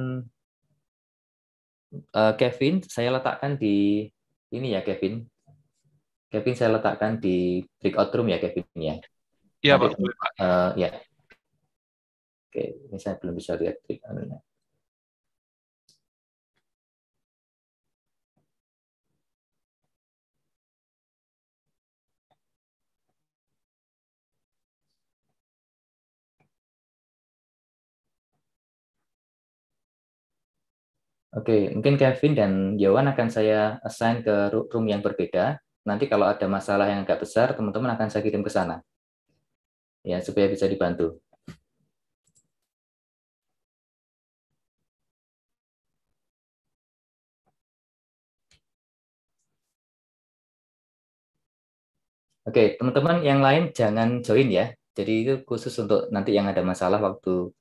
uh, Kevin. Saya letakkan di ini ya Kevin. Kevin saya letakkan di breakout room ya Kevin ya. Iya Pak. Uh, ya. Oke, ini saya belum bisa lihat klik anunya. Oke, mungkin Kevin dan Yawan akan saya assign ke room yang berbeda. Nanti kalau ada masalah yang agak besar, teman-teman akan saya kirim ke sana. Ya, supaya bisa dibantu. Oke, teman-teman yang lain jangan join ya. Jadi itu khusus untuk nanti yang ada masalah waktu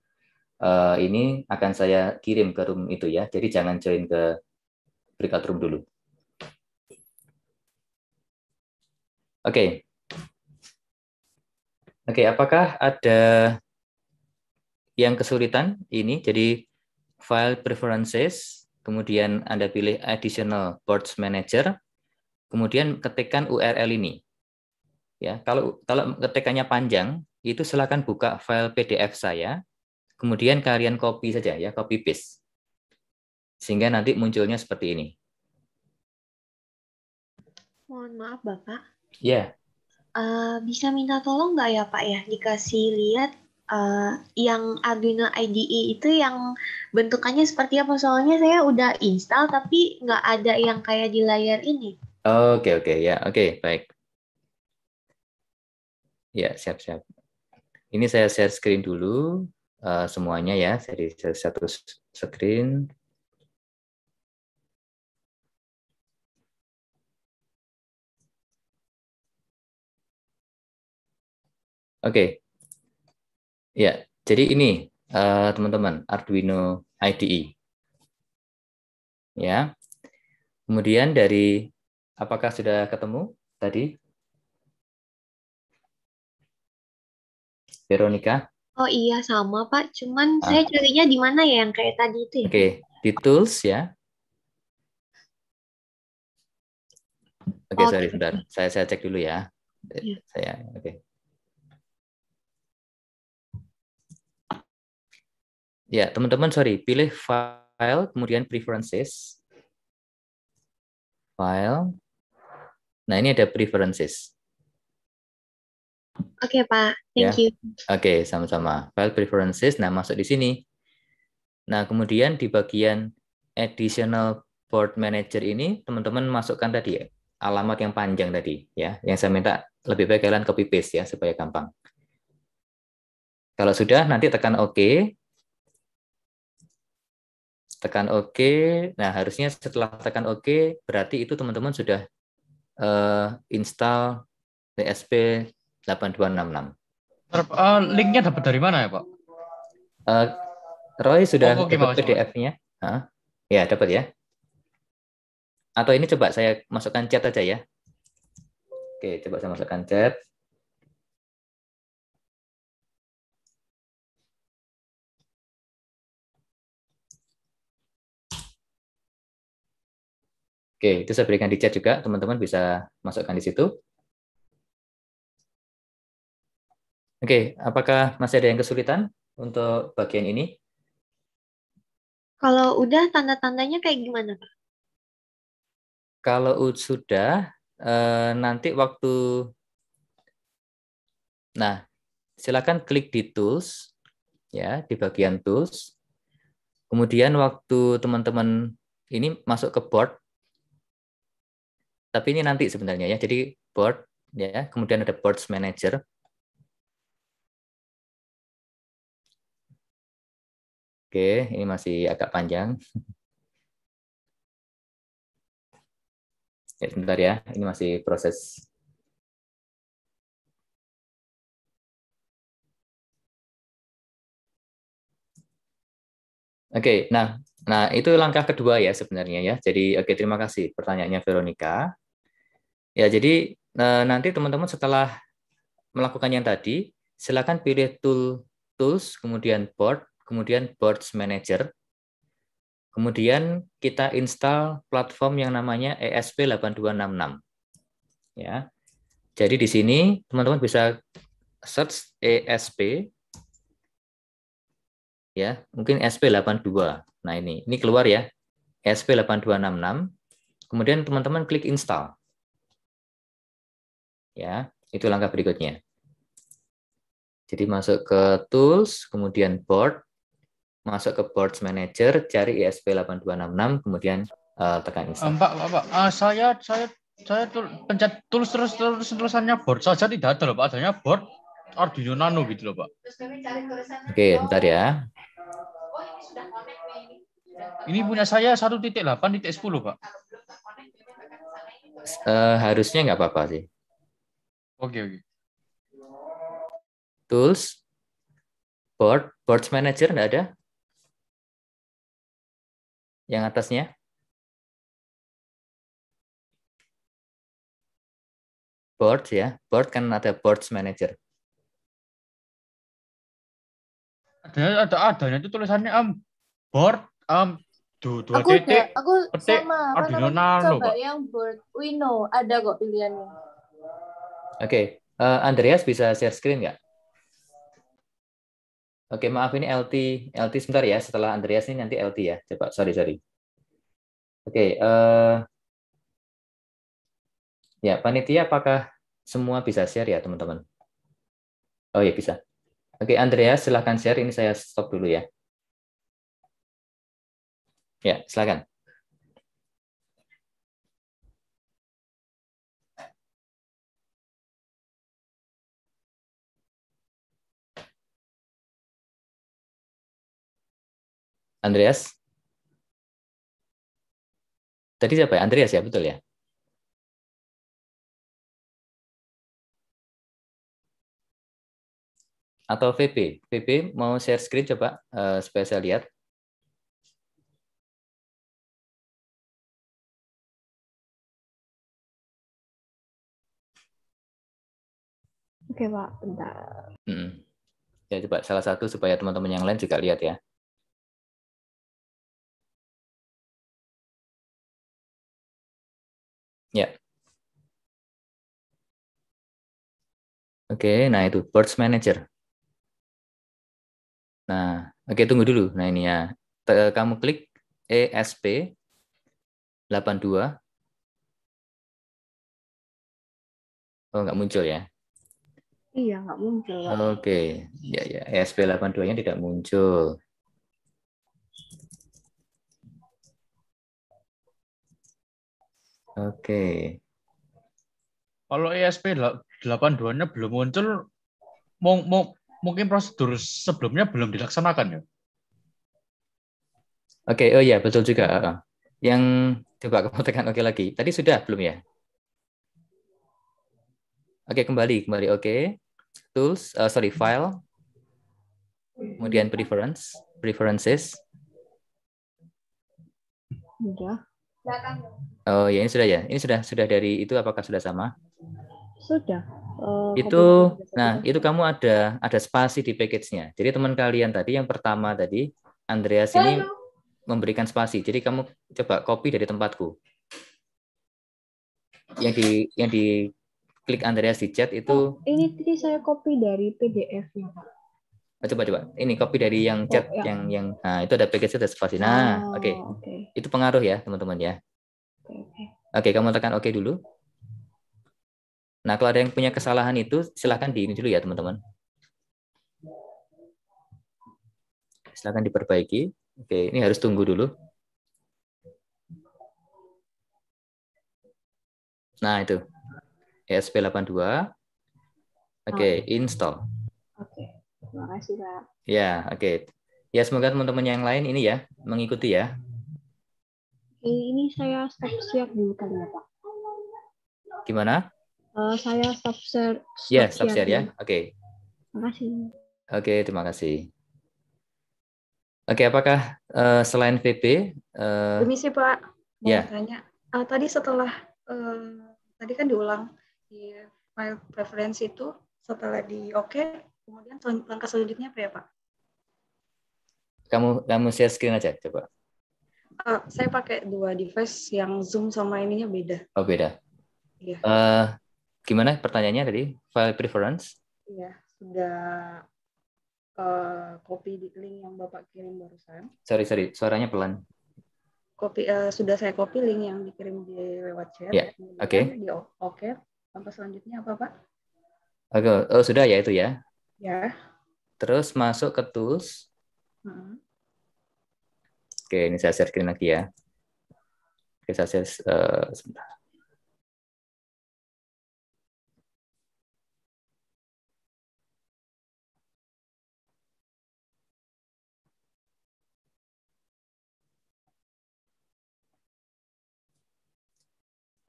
uh, ini akan saya kirim ke room itu ya. Jadi jangan join ke breakout room dulu. Oke. Oke, apakah ada yang kesulitan ini? Jadi file preferences, kemudian Anda pilih additional boards manager, kemudian ketikkan URL ini Ya, kalau kalau ketikannya panjang, itu silakan buka file PDF saya. Kemudian kalian copy saja ya, copy paste. Sehingga nanti munculnya seperti ini. Mohon maaf, Bapak. Ya. Yeah. Uh, bisa minta tolong nggak ya, Pak ya, dikasih lihat uh, yang Arduino IDE itu yang bentukannya seperti apa? Soalnya saya udah install tapi nggak ada yang kayak di layar ini. Oke okay, oke okay, ya yeah. oke okay, baik. Ya, siap-siap. Ini saya share screen dulu uh, semuanya ya. Jadi satu screen. Oke. Okay. Ya, jadi ini eh, teman-teman uh, Arduino IDE. Ya. Kemudian dari apakah sudah ketemu tadi Veronica? Oh iya sama Pak, cuman ah. saya carinya di mana ya yang kayak tadi itu ya? Oke, okay. di tools ya. Oke, okay, oh, sorry, okay. sebentar. Saya saya cek dulu ya. Yeah. Saya oke. Okay. Ya, teman-teman sorry, pilih file kemudian preferences. File. Nah, ini ada preferences. Oke, okay, Pak. Thank ya. you. Oke, okay, sama-sama. File preferences nah masuk di sini. Nah, kemudian di bagian additional board manager ini teman-teman masukkan tadi ya, alamat yang panjang tadi ya, yang saya minta lebih baik kalian copy paste ya supaya gampang. Kalau sudah, nanti tekan OK. Tekan OK. Nah, harusnya setelah tekan OK, berarti itu teman-teman sudah uh, install DSP 8266. uh, eh, linknya dapat dari mana ya Pak? Uh, Roy sudah oh, oh dapat PDF-nya? Huh? Ya dapat ya. Atau ini coba saya masukkan chat aja ya. Oke, coba saya masukkan chat. Oke, itu saya berikan di chat juga. Teman-teman bisa masukkan di situ. Oke, apakah masih ada yang kesulitan untuk bagian ini? Kalau udah tanda-tandanya kayak gimana, Pak? Kalau sudah eh, nanti waktu Nah, silakan klik di tools ya, di bagian tools. Kemudian waktu teman-teman ini masuk ke board tapi ini nanti sebenarnya ya. Jadi board ya, kemudian ada boards manager. Oke, ini masih agak panjang. Ya, sebentar ya, ini masih proses. Oke, nah, nah itu langkah kedua ya sebenarnya ya. Jadi oke terima kasih pertanyaannya Veronica. Ya jadi eh, nanti teman-teman setelah melakukan yang tadi, silakan pilih tool tools kemudian board kemudian Boards Manager. Kemudian kita install platform yang namanya ESP8266. Ya. Jadi di sini teman-teman bisa search ESP ya, mungkin esp 82 Nah, ini ini keluar ya. esp 8266 Kemudian teman-teman klik install. Ya, itu langkah berikutnya. Jadi masuk ke tools, kemudian board, masuk ke Boards Manager, cari ISP 8266, kemudian uh, tekan install. Eh, Mbak, Pak, Pak. Uh, eh, saya saya saya tul, pencet tulis terus terus tulisannya board saja tidak ada loh Pak, adanya board Arduino Nano gitu loh Pak. Oke, bentar ya. Oh, ini punya saya 1.8.10 Pak. Uh, harusnya nggak apa-apa sih. Oke, oke. Tools, board, boards manager nggak ada? yang atasnya. Board ya, board kan ada boards manager. Ada ada adanya itu tulisannya am um, board am um, dua dua aku titik. Ada, aku petik, sama. Arduino coba yang board Wino ada kok pilihannya. Oke, okay. uh, eh, Andreas bisa share screen nggak? Oke, maaf ini LT. LT sebentar ya, setelah Andreas ini nanti LT ya. Coba, sorry, sorry. Oke, uh, ya panitia apakah semua bisa share ya teman-teman? Oh ya bisa. Oke, Andreas silahkan share. Ini saya stop dulu ya. Ya, silahkan. Andreas? Tadi siapa ya? Andreas ya, betul ya? Atau VP? VP mau share screen coba uh, supaya saya lihat. Oke Pak, bentar. Hmm. Ya coba salah satu supaya teman-teman yang lain juga lihat ya. Ya. Oke, nah itu Birds Manager. Nah, oke tunggu dulu. Nah ini ya, kamu klik ESP 82. Oh, nggak muncul ya? Iya, nggak muncul. Oke, ya ya ESP 82-nya tidak muncul. Oke. Kalau ESP 82-nya belum muncul, mungkin prosedur sebelumnya belum dilaksanakan ya? Oke, oh iya betul juga. Yang coba kamu *laughs* tekan oke lagi. Tadi sudah belum ya? Oke, kembali, kembali oke. Tools, uh, sorry, file. Kemudian preference, preferences. Sudah. Belakang. Ya? Oh ya ini sudah ya, ini sudah sudah dari itu apakah sudah sama? Sudah. Uh, itu, nah itu kamu ada ada spasi di package-nya. Jadi teman kalian tadi yang pertama tadi Andreas ini memberikan spasi. Jadi kamu coba copy dari tempatku. Yang di yang di klik Andreas di chat itu. Oh, ini tadi saya copy dari PDF ya Pak. Oh, coba coba ini copy dari yang chat oh, ya. yang yang nah, itu ada package ada spasi. Nah, ah, oke. okay. okay. Itu pengaruh ya teman-teman ya. Oke, okay, kamu tekan oke okay dulu. Nah, kalau ada yang punya kesalahan itu, silahkan di ini dulu ya, teman-teman. Silahkan diperbaiki. Oke, ini harus tunggu dulu. Nah, itu. ESP82. Oke, oh. install. Oke, terima kasih, Pak. Ya, oke. Ya, semoga teman-teman yang lain ini ya, mengikuti ya. Eh, ini saya stop share dulu kali ya Pak. Gimana? Uh, saya stop share. Stop yeah, stop share, ya. Oke. Okay. Terima kasih. Oke, okay, terima kasih. Oke, okay, apakah uh, selain VP? Uh, Permisi Pak. Mau yeah. tanya. Uh, tadi setelah uh, tadi kan diulang di file preference itu setelah di oke, kemudian langkah selanjutnya apa ya Pak? Kamu kamu share screen aja coba saya pakai dua device yang Zoom sama ininya beda. Oh beda. Iya. Uh, gimana pertanyaannya tadi? File preference? Iya sudah uh, copy di link yang bapak kirim barusan. Sorry sorry suaranya pelan. Copy uh, sudah saya copy link yang dikirim di lewat chat. Iya. Oke. oke. Okay. Apa selanjutnya apa pak? Oke, okay. oh sudah ya itu ya. Ya. Terus masuk ke tools. -hmm. Oke, ini saya share screen lagi ya. Oke, saya share uh, sebentar.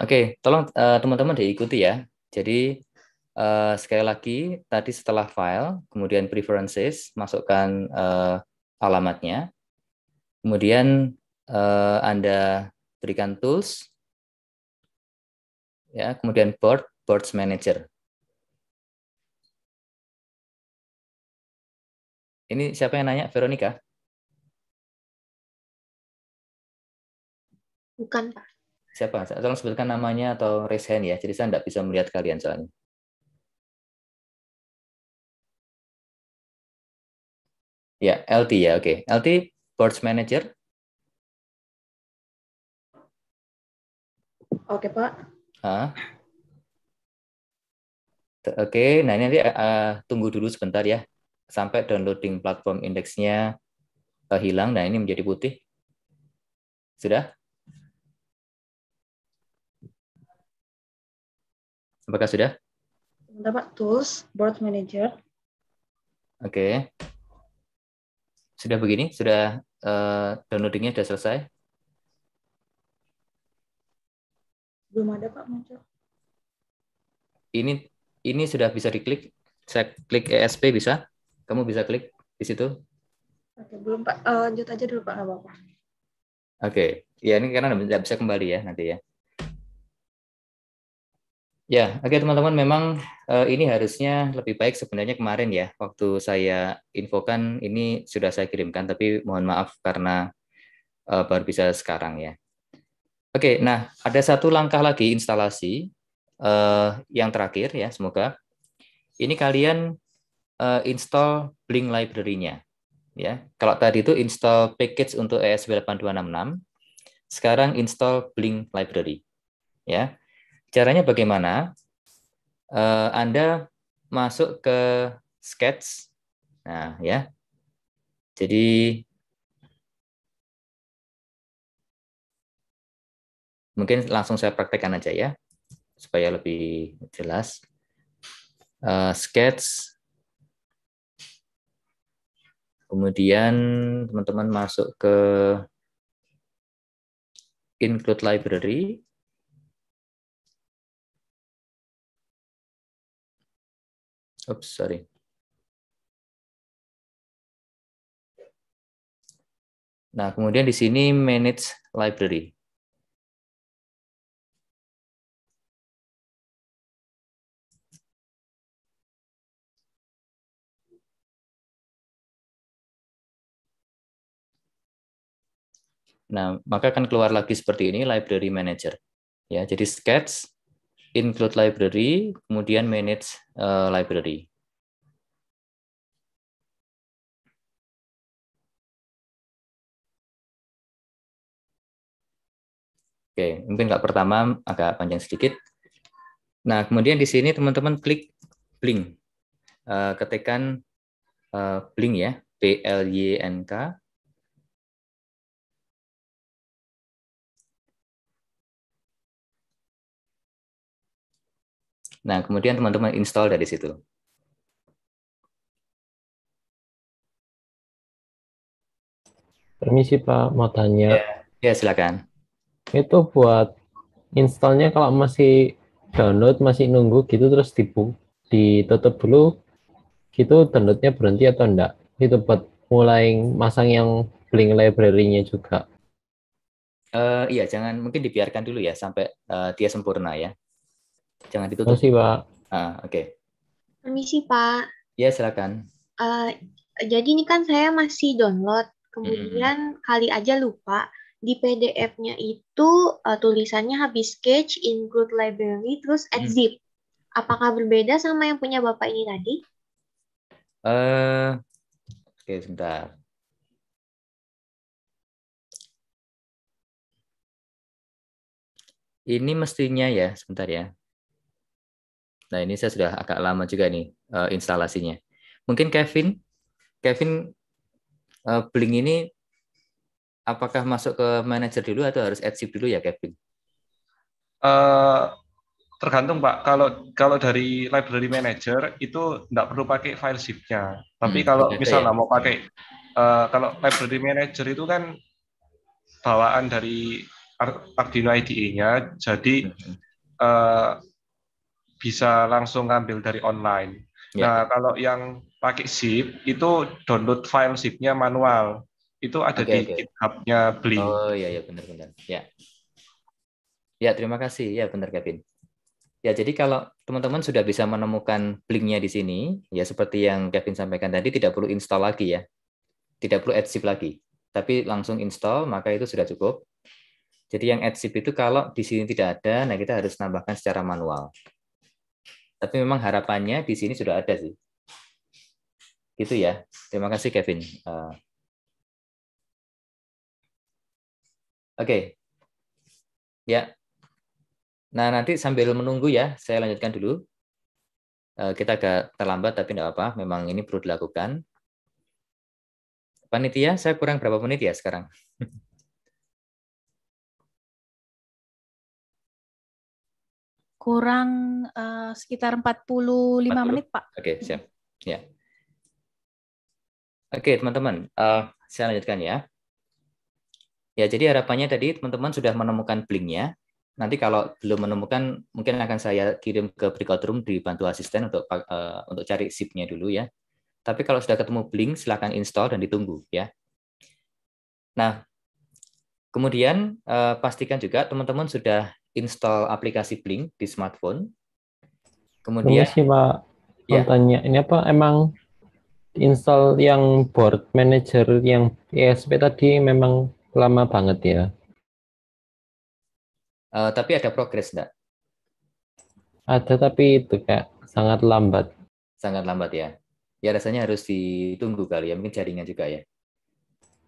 Oke, tolong eh, teman-teman uh, diikuti ya. Jadi uh, sekali lagi tadi setelah file, kemudian preferences, masukkan uh, alamatnya. Kemudian uh, Anda berikan tools, ya, kemudian board, boards manager. Ini siapa yang nanya? Veronica? Bukan, Pak. Siapa? Tolong sebutkan namanya atau raise hand ya. Jadi saya tidak bisa melihat kalian soalnya. Ya, LT ya, oke. Okay. LT, Words Manager. Oke, Pak. Oke, Oke, nah ini nanti uh, tunggu dulu sebentar ya. Sampai downloading platform indeksnya uh, hilang. Nah, ini menjadi putih. Sudah? Apakah sudah? Sebentar, Pak. Tools, Board Manager. Oke. Sudah begini? Sudah Eh, downloadingnya sudah selesai? Belum ada Pak muncul. Ini ini sudah bisa diklik. Saya klik ESP bisa. Kamu bisa klik di situ. Oke, belum Pak. Eh, lanjut aja dulu Pak, nggak apa-apa. Oke, ya ini karena tidak bisa kembali ya nanti ya. Ya, oke okay, teman-teman, memang uh, ini harusnya lebih baik sebenarnya kemarin ya, waktu saya infokan ini sudah saya kirimkan, tapi mohon maaf karena uh, baru bisa sekarang ya. Oke, okay, nah ada satu langkah lagi instalasi uh, yang terakhir ya, semoga. Ini kalian uh, install Blink library-nya. Ya, kalau tadi itu install package untuk ESP8266, sekarang install Blink library. Ya, Caranya bagaimana? Uh, Anda masuk ke sketch. Nah, ya. Jadi mungkin langsung saya praktekkan aja ya supaya lebih jelas. Uh, sketch Kemudian teman-teman masuk ke include library. Oops, sorry. Nah, kemudian di sini manage library. Nah, maka akan keluar lagi seperti ini library manager. Ya, jadi sketch include library, kemudian manage uh, library. Oke, mungkin nggak pertama agak panjang sedikit. Nah, kemudian di sini teman-teman klik blink. Uh, eh, ketikan uh, eh, blink ya, B-L-Y-N-K. Nah, kemudian teman-teman install dari situ. Permisi Pak, mau tanya. Ya, ya silakan. Itu buat installnya kalau masih download, masih nunggu gitu terus dibu ditutup dulu gitu downloadnya berhenti atau enggak? Itu buat mulai masang yang link library-nya juga. Uh, iya, jangan mungkin dibiarkan dulu ya sampai uh, dia sempurna ya. Jangan ditutup. Terima kasih, Pak. Ah, oke. Okay. Permisi, Pak. Ya, silakan. Uh, jadi ini kan saya masih download. Kemudian hmm. kali aja lupa di PDF-nya itu uh, tulisannya habis sketch include library terus hmm. add zip. Apakah berbeda sama yang punya Bapak ini tadi? Eh uh, oke okay, sebentar. Ini mestinya ya, sebentar ya. Nah ini saya sudah agak lama juga nih uh, instalasinya. Mungkin Kevin, Kevin uh, Blink ini apakah masuk ke manager dulu atau harus adsip dulu ya Kevin? Uh, tergantung Pak. Kalau kalau dari library manager itu tidak perlu pakai file zip-nya. Tapi hmm, kalau misalnya ya. mau pakai uh, kalau library manager itu kan bawaan dari Arduino IDE-nya. Jadi uh, bisa langsung ngambil dari online. Yeah. Nah, kalau yang pakai zip itu download file zipnya manual. Itu ada okay, di okay. GitHub-nya Bling. Oh iya iya benar-benar. Ya. Ya, terima kasih. Ya, benar Kevin. Ya, jadi kalau teman-teman sudah bisa menemukan Blink-nya di sini, ya seperti yang Kevin sampaikan tadi tidak perlu install lagi ya. Tidak perlu add zip lagi. Tapi langsung install maka itu sudah cukup. Jadi yang add zip itu kalau di sini tidak ada, nah kita harus tambahkan secara manual. Tapi memang harapannya di sini sudah ada sih. Gitu ya. Terima kasih Kevin. Uh, Oke. Okay. Ya. Nah, nanti sambil menunggu ya, saya lanjutkan dulu. Eh, kita agak terlambat, tapi tidak apa-apa. Memang ini perlu dilakukan. Panitia, saya kurang berapa menit ya sekarang? *laughs* kurang uh, sekitar 45 40. menit, Pak. Oke, okay, siap. Ya. Oke, okay, teman-teman, uh, saya lanjutkan ya. Ya, jadi harapannya tadi teman-teman sudah menemukan blinknya. Nanti kalau belum menemukan, mungkin akan saya kirim ke breakout room dibantu asisten untuk uh, untuk cari zipnya dulu ya. Tapi kalau sudah ketemu blink, silakan install dan ditunggu ya. Nah, kemudian uh, pastikan juga teman-teman sudah install aplikasi Blink di smartphone. Kemudian Ini sih Pak, ya. tanya ini apa emang install yang board manager yang ESP tadi memang lama banget ya? Uh, tapi ada progres enggak? Ada tapi itu kayak sangat lambat. Sangat lambat ya. Ya rasanya harus ditunggu kali ya, mungkin jaringan juga ya.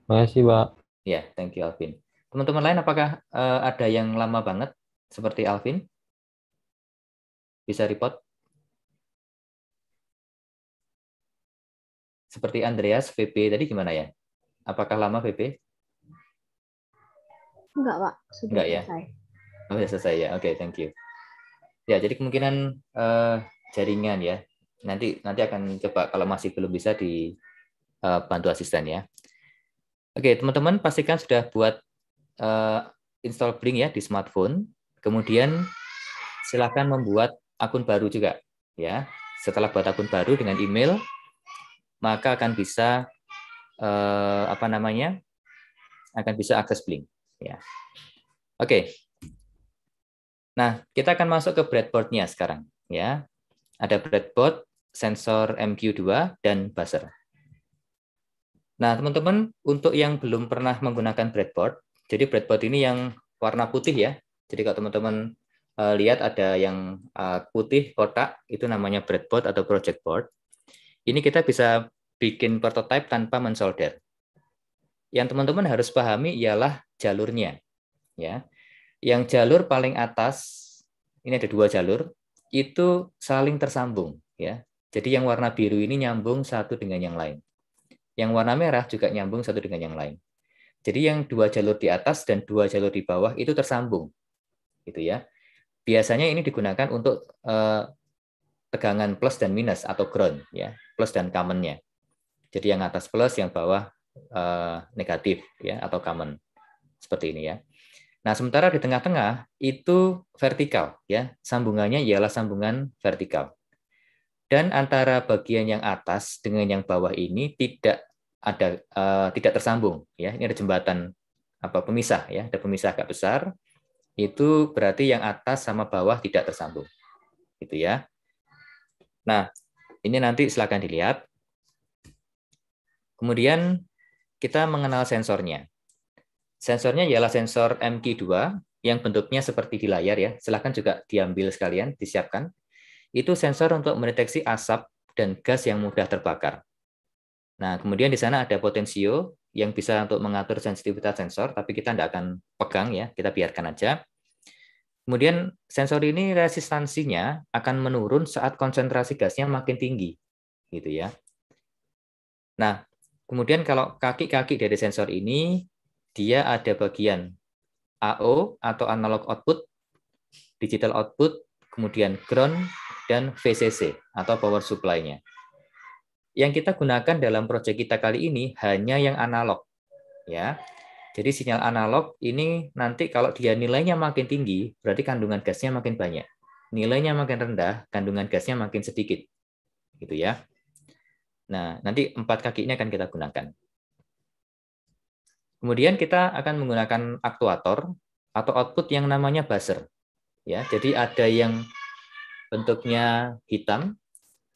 Makasih, Pak. Ya, thank you Alvin. Teman-teman lain apakah uh, ada yang lama banget seperti Alvin? Bisa report? Seperti Andreas, VP tadi gimana ya? Apakah lama VP? Enggak, Pak. Sudah Enggak ya? selesai. ya? Oh, sudah selesai ya. Oke, okay, thank you. Ya, jadi kemungkinan uh, jaringan ya. Nanti nanti akan coba kalau masih belum bisa di uh, bantu asisten ya. Oke, teman-teman pastikan sudah buat uh, install bring ya di smartphone Kemudian silakan membuat akun baru juga ya. Setelah buat akun baru dengan email maka akan bisa eh, apa namanya? akan bisa akses Blink ya. Oke. Nah, kita akan masuk ke breadboardnya sekarang ya. Ada breadboard, sensor MQ2 dan buzzer. Nah, teman-teman, untuk yang belum pernah menggunakan breadboard, jadi breadboard ini yang warna putih ya, jadi kalau teman-teman uh, lihat ada yang uh, putih kotak itu namanya breadboard atau project board. Ini kita bisa bikin prototype tanpa mensolder. Yang teman-teman harus pahami ialah jalurnya. Ya. Yang jalur paling atas ini ada dua jalur itu saling tersambung ya. Jadi yang warna biru ini nyambung satu dengan yang lain. Yang warna merah juga nyambung satu dengan yang lain. Jadi yang dua jalur di atas dan dua jalur di bawah itu tersambung gitu ya. Biasanya ini digunakan untuk uh, tegangan plus dan minus atau ground ya, plus dan commonnya. Jadi yang atas plus, yang bawah uh, negatif ya atau common seperti ini ya. Nah, sementara di tengah-tengah itu vertikal ya. Sambungannya ialah sambungan vertikal. Dan antara bagian yang atas dengan yang bawah ini tidak ada uh, tidak tersambung ya. Ini ada jembatan apa pemisah ya, ada pemisah agak besar itu berarti yang atas sama bawah tidak tersambung. Gitu ya. Nah, ini nanti silakan dilihat. Kemudian kita mengenal sensornya. Sensornya ialah sensor MQ2 yang bentuknya seperti di layar ya. Silakan juga diambil sekalian, disiapkan. Itu sensor untuk mendeteksi asap dan gas yang mudah terbakar. Nah, kemudian di sana ada potensio yang bisa untuk mengatur sensitivitas sensor, tapi kita tidak akan pegang ya, kita biarkan aja. Kemudian sensor ini resistansinya akan menurun saat konsentrasi gasnya makin tinggi, gitu ya. Nah, kemudian kalau kaki-kaki dari sensor ini, dia ada bagian AO atau analog output, digital output, kemudian ground dan VCC atau power supply-nya yang kita gunakan dalam proyek kita kali ini hanya yang analog. Ya. Jadi sinyal analog ini nanti kalau dia nilainya makin tinggi, berarti kandungan gasnya makin banyak. Nilainya makin rendah, kandungan gasnya makin sedikit. Gitu ya. Nah, nanti empat kakinya akan kita gunakan. Kemudian kita akan menggunakan aktuator atau output yang namanya buzzer. Ya, jadi ada yang bentuknya hitam,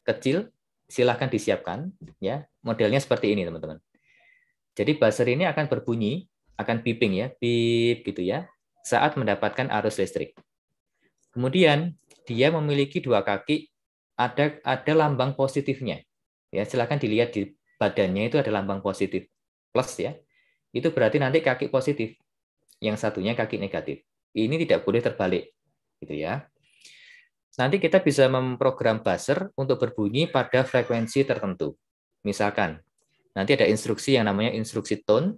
kecil, silahkan disiapkan ya modelnya seperti ini teman-teman jadi buzzer ini akan berbunyi akan beeping ya beep gitu ya saat mendapatkan arus listrik kemudian dia memiliki dua kaki ada ada lambang positifnya ya silahkan dilihat di badannya itu ada lambang positif plus ya itu berarti nanti kaki positif yang satunya kaki negatif ini tidak boleh terbalik gitu ya nanti kita bisa memprogram buzzer untuk berbunyi pada frekuensi tertentu. Misalkan, nanti ada instruksi yang namanya instruksi tone,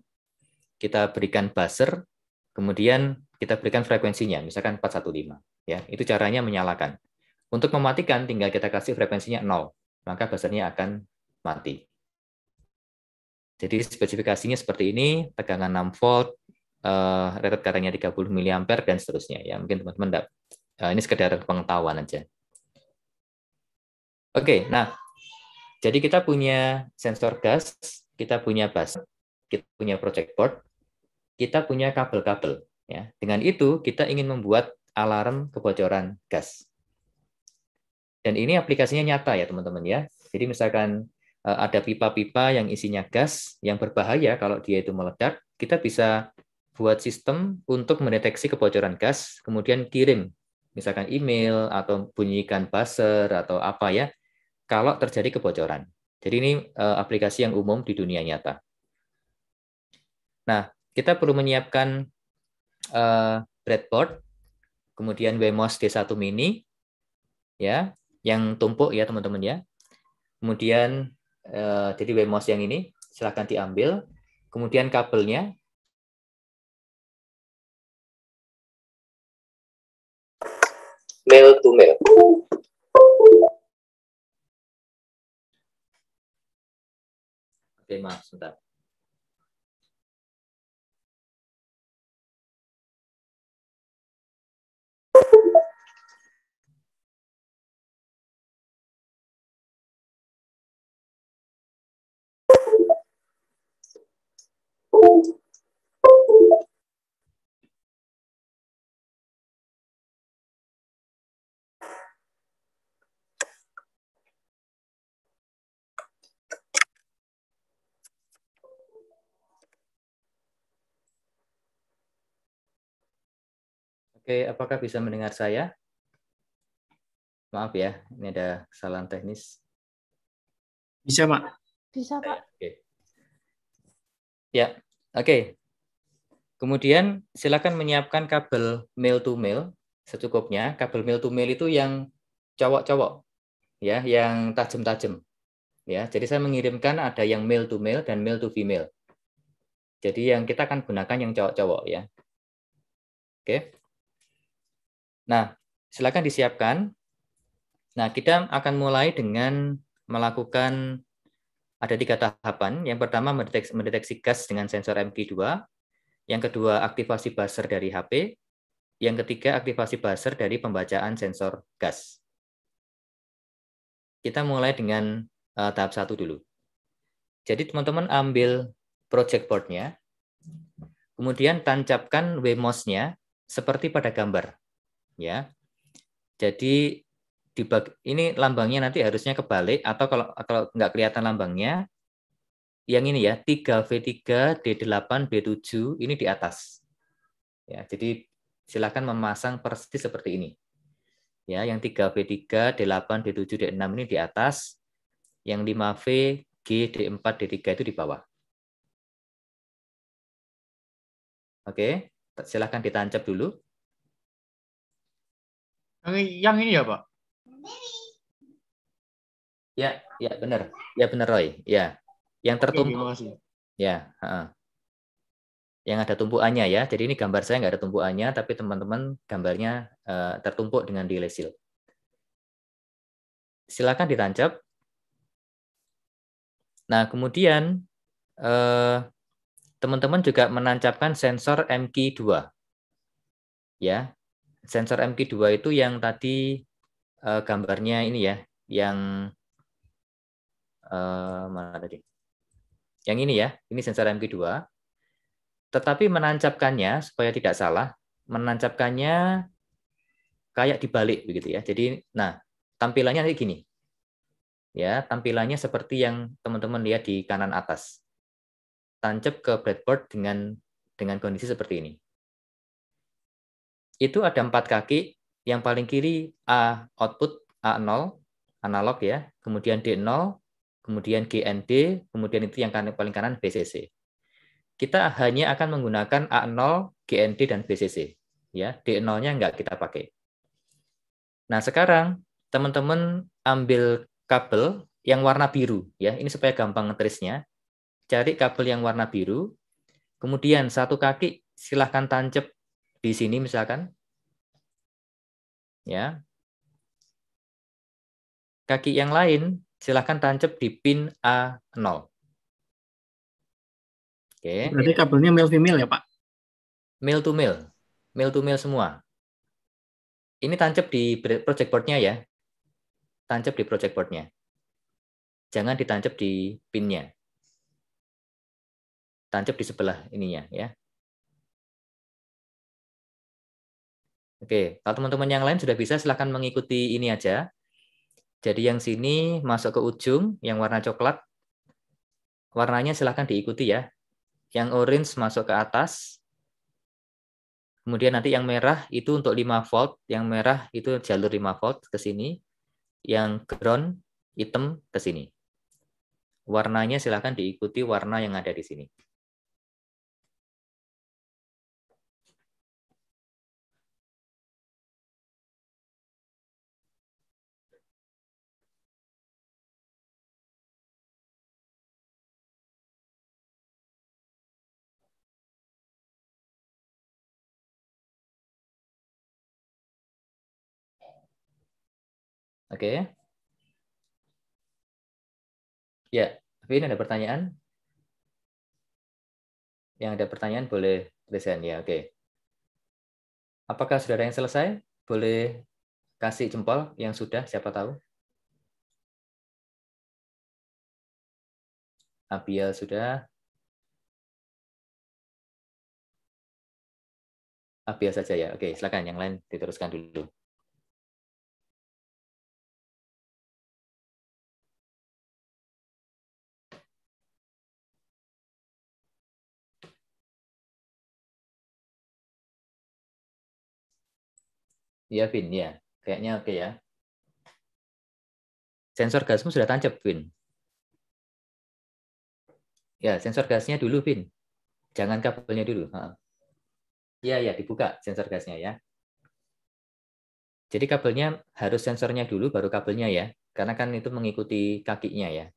kita berikan buzzer, kemudian kita berikan frekuensinya, misalkan 415. Ya, itu caranya menyalakan. Untuk mematikan, tinggal kita kasih frekuensinya 0, maka buzzernya akan mati. Jadi spesifikasinya seperti ini, tegangan 6 volt, uh, rated katanya 30 mA, dan seterusnya. Ya, mungkin teman-teman Eh, ini sekedar pengetahuan aja. Oke, nah jadi kita punya sensor gas, kita punya bus, kita punya project board, kita punya kabel-kabel. Ya, dengan itu kita ingin membuat alarm kebocoran gas. Dan ini aplikasinya nyata ya teman-teman ya. Jadi misalkan eh, ada pipa-pipa yang isinya gas yang berbahaya kalau dia itu meledak, kita bisa buat sistem untuk mendeteksi kebocoran gas, kemudian kirim misalkan email atau bunyikan buzzer atau apa ya, kalau terjadi kebocoran. Jadi ini eh, aplikasi yang umum di dunia nyata. Nah, kita perlu menyiapkan eh, breadboard, kemudian Wemos D1 mini, ya, yang tumpuk ya teman-teman ya. Kemudian eh, jadi Wemos yang ini silahkan diambil. Kemudian kabelnya male to male. Oke, maaf sebentar. Thank you. Oke, apakah bisa mendengar saya? Maaf ya, ini ada kesalahan teknis. Bisa, Pak. Bisa, Pak. Oke. Ya, oke. Kemudian silakan menyiapkan kabel male to male secukupnya. Kabel male to male itu yang cowok-cowok ya, yang tajam-tajam. Ya, jadi saya mengirimkan ada yang male to male dan male to female. Jadi yang kita akan gunakan yang cowok-cowok ya. Oke. Nah, silakan disiapkan. Nah, kita akan mulai dengan melakukan ada tiga tahapan. Yang pertama mendeteksi, mendeteksi gas dengan sensor MQ2. Yang kedua aktivasi buzzer dari HP. Yang ketiga aktivasi buzzer dari pembacaan sensor gas. Kita mulai dengan uh, tahap satu dulu. Jadi teman-teman ambil project board-nya, kemudian tancapkan WMOS-nya seperti pada gambar ya. Jadi di bag, ini lambangnya nanti harusnya kebalik atau kalau kalau nggak kelihatan lambangnya yang ini ya 3V3 D8 B7 ini di atas. Ya, jadi silakan memasang persis seperti ini. Ya, yang 3V3 D8 D7 D6 ini di atas, yang 5V G D4 D3 itu di bawah. Oke, silakan ditancap dulu. Yang, yang ini ya Pak? Ya, ya benar. Ya benar Roy. Ya, yang tertumpuk, ya. Uh, yang ada tumpuannya ya. Jadi ini gambar saya nggak ada tumpuannya, tapi teman-teman gambarnya uh, tertumpuk dengan lesil. Silakan ditancap. Nah, kemudian eh, teman-teman eh, juga menancapkan sensor MQ2. Ya, sensor MQ2 itu yang tadi uh, gambarnya ini ya, yang uh, mana tadi? Yang ini ya, ini sensor MQ2. Tetapi menancapkannya supaya tidak salah, menancapkannya kayak dibalik begitu ya. Jadi, nah tampilannya kayak gini, ya tampilannya seperti yang teman-teman lihat di kanan atas. Tancap ke breadboard dengan dengan kondisi seperti ini itu ada empat kaki. Yang paling kiri A output A0 analog ya, kemudian D0, kemudian GND, kemudian itu yang paling kanan VCC. Kita hanya akan menggunakan A0, GND dan VCC Ya, D0-nya nggak kita pakai. Nah, sekarang teman-teman ambil kabel yang warna biru ya. Ini supaya gampang ngetrisnya. Cari kabel yang warna biru. Kemudian satu kaki silahkan tancap di sini misalkan ya kaki yang lain silahkan tancap di pin A0. Oke. Berarti kabelnya male to male ya, Pak? Male to male. Male to male semua. Ini tancap di project boardnya ya. Tancap di project boardnya Jangan ditancap di pinnya. Tancap di sebelah ininya ya. Oke, kalau teman-teman yang lain sudah bisa silahkan mengikuti ini aja. Jadi yang sini masuk ke ujung, yang warna coklat, warnanya silahkan diikuti ya. Yang orange masuk ke atas, kemudian nanti yang merah itu untuk 5 volt, yang merah itu jalur 5 volt ke sini, yang ground hitam ke sini. Warnanya silahkan diikuti warna yang ada di sini. Oke. Ya, tapi ini ada pertanyaan? Yang ada pertanyaan boleh tuliskan ya. Oke. Apakah saudara yang selesai? Boleh kasih jempol yang sudah siapa tahu? Abiel sudah. Abiel saja ya. Oke, silakan yang lain diteruskan dulu. Iya, Vin, ya. Kayaknya oke okay, ya. Sensor gasmu sudah tancap, Vin. Ya, sensor gasnya dulu, Vin. Jangan kabelnya dulu. Ya ya, dibuka sensor gasnya ya. Jadi kabelnya harus sensornya dulu, baru kabelnya ya. Karena kan itu mengikuti kakinya ya.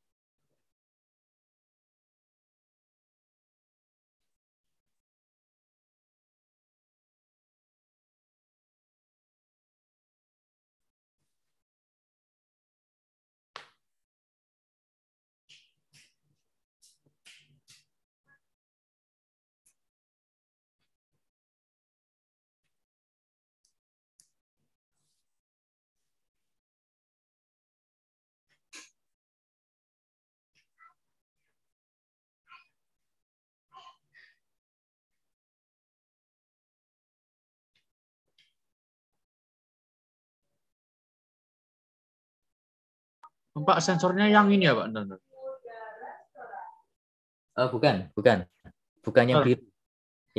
Pak sensornya yang ini ya Pak? Oh, bukan, bukan, bukan yang biru.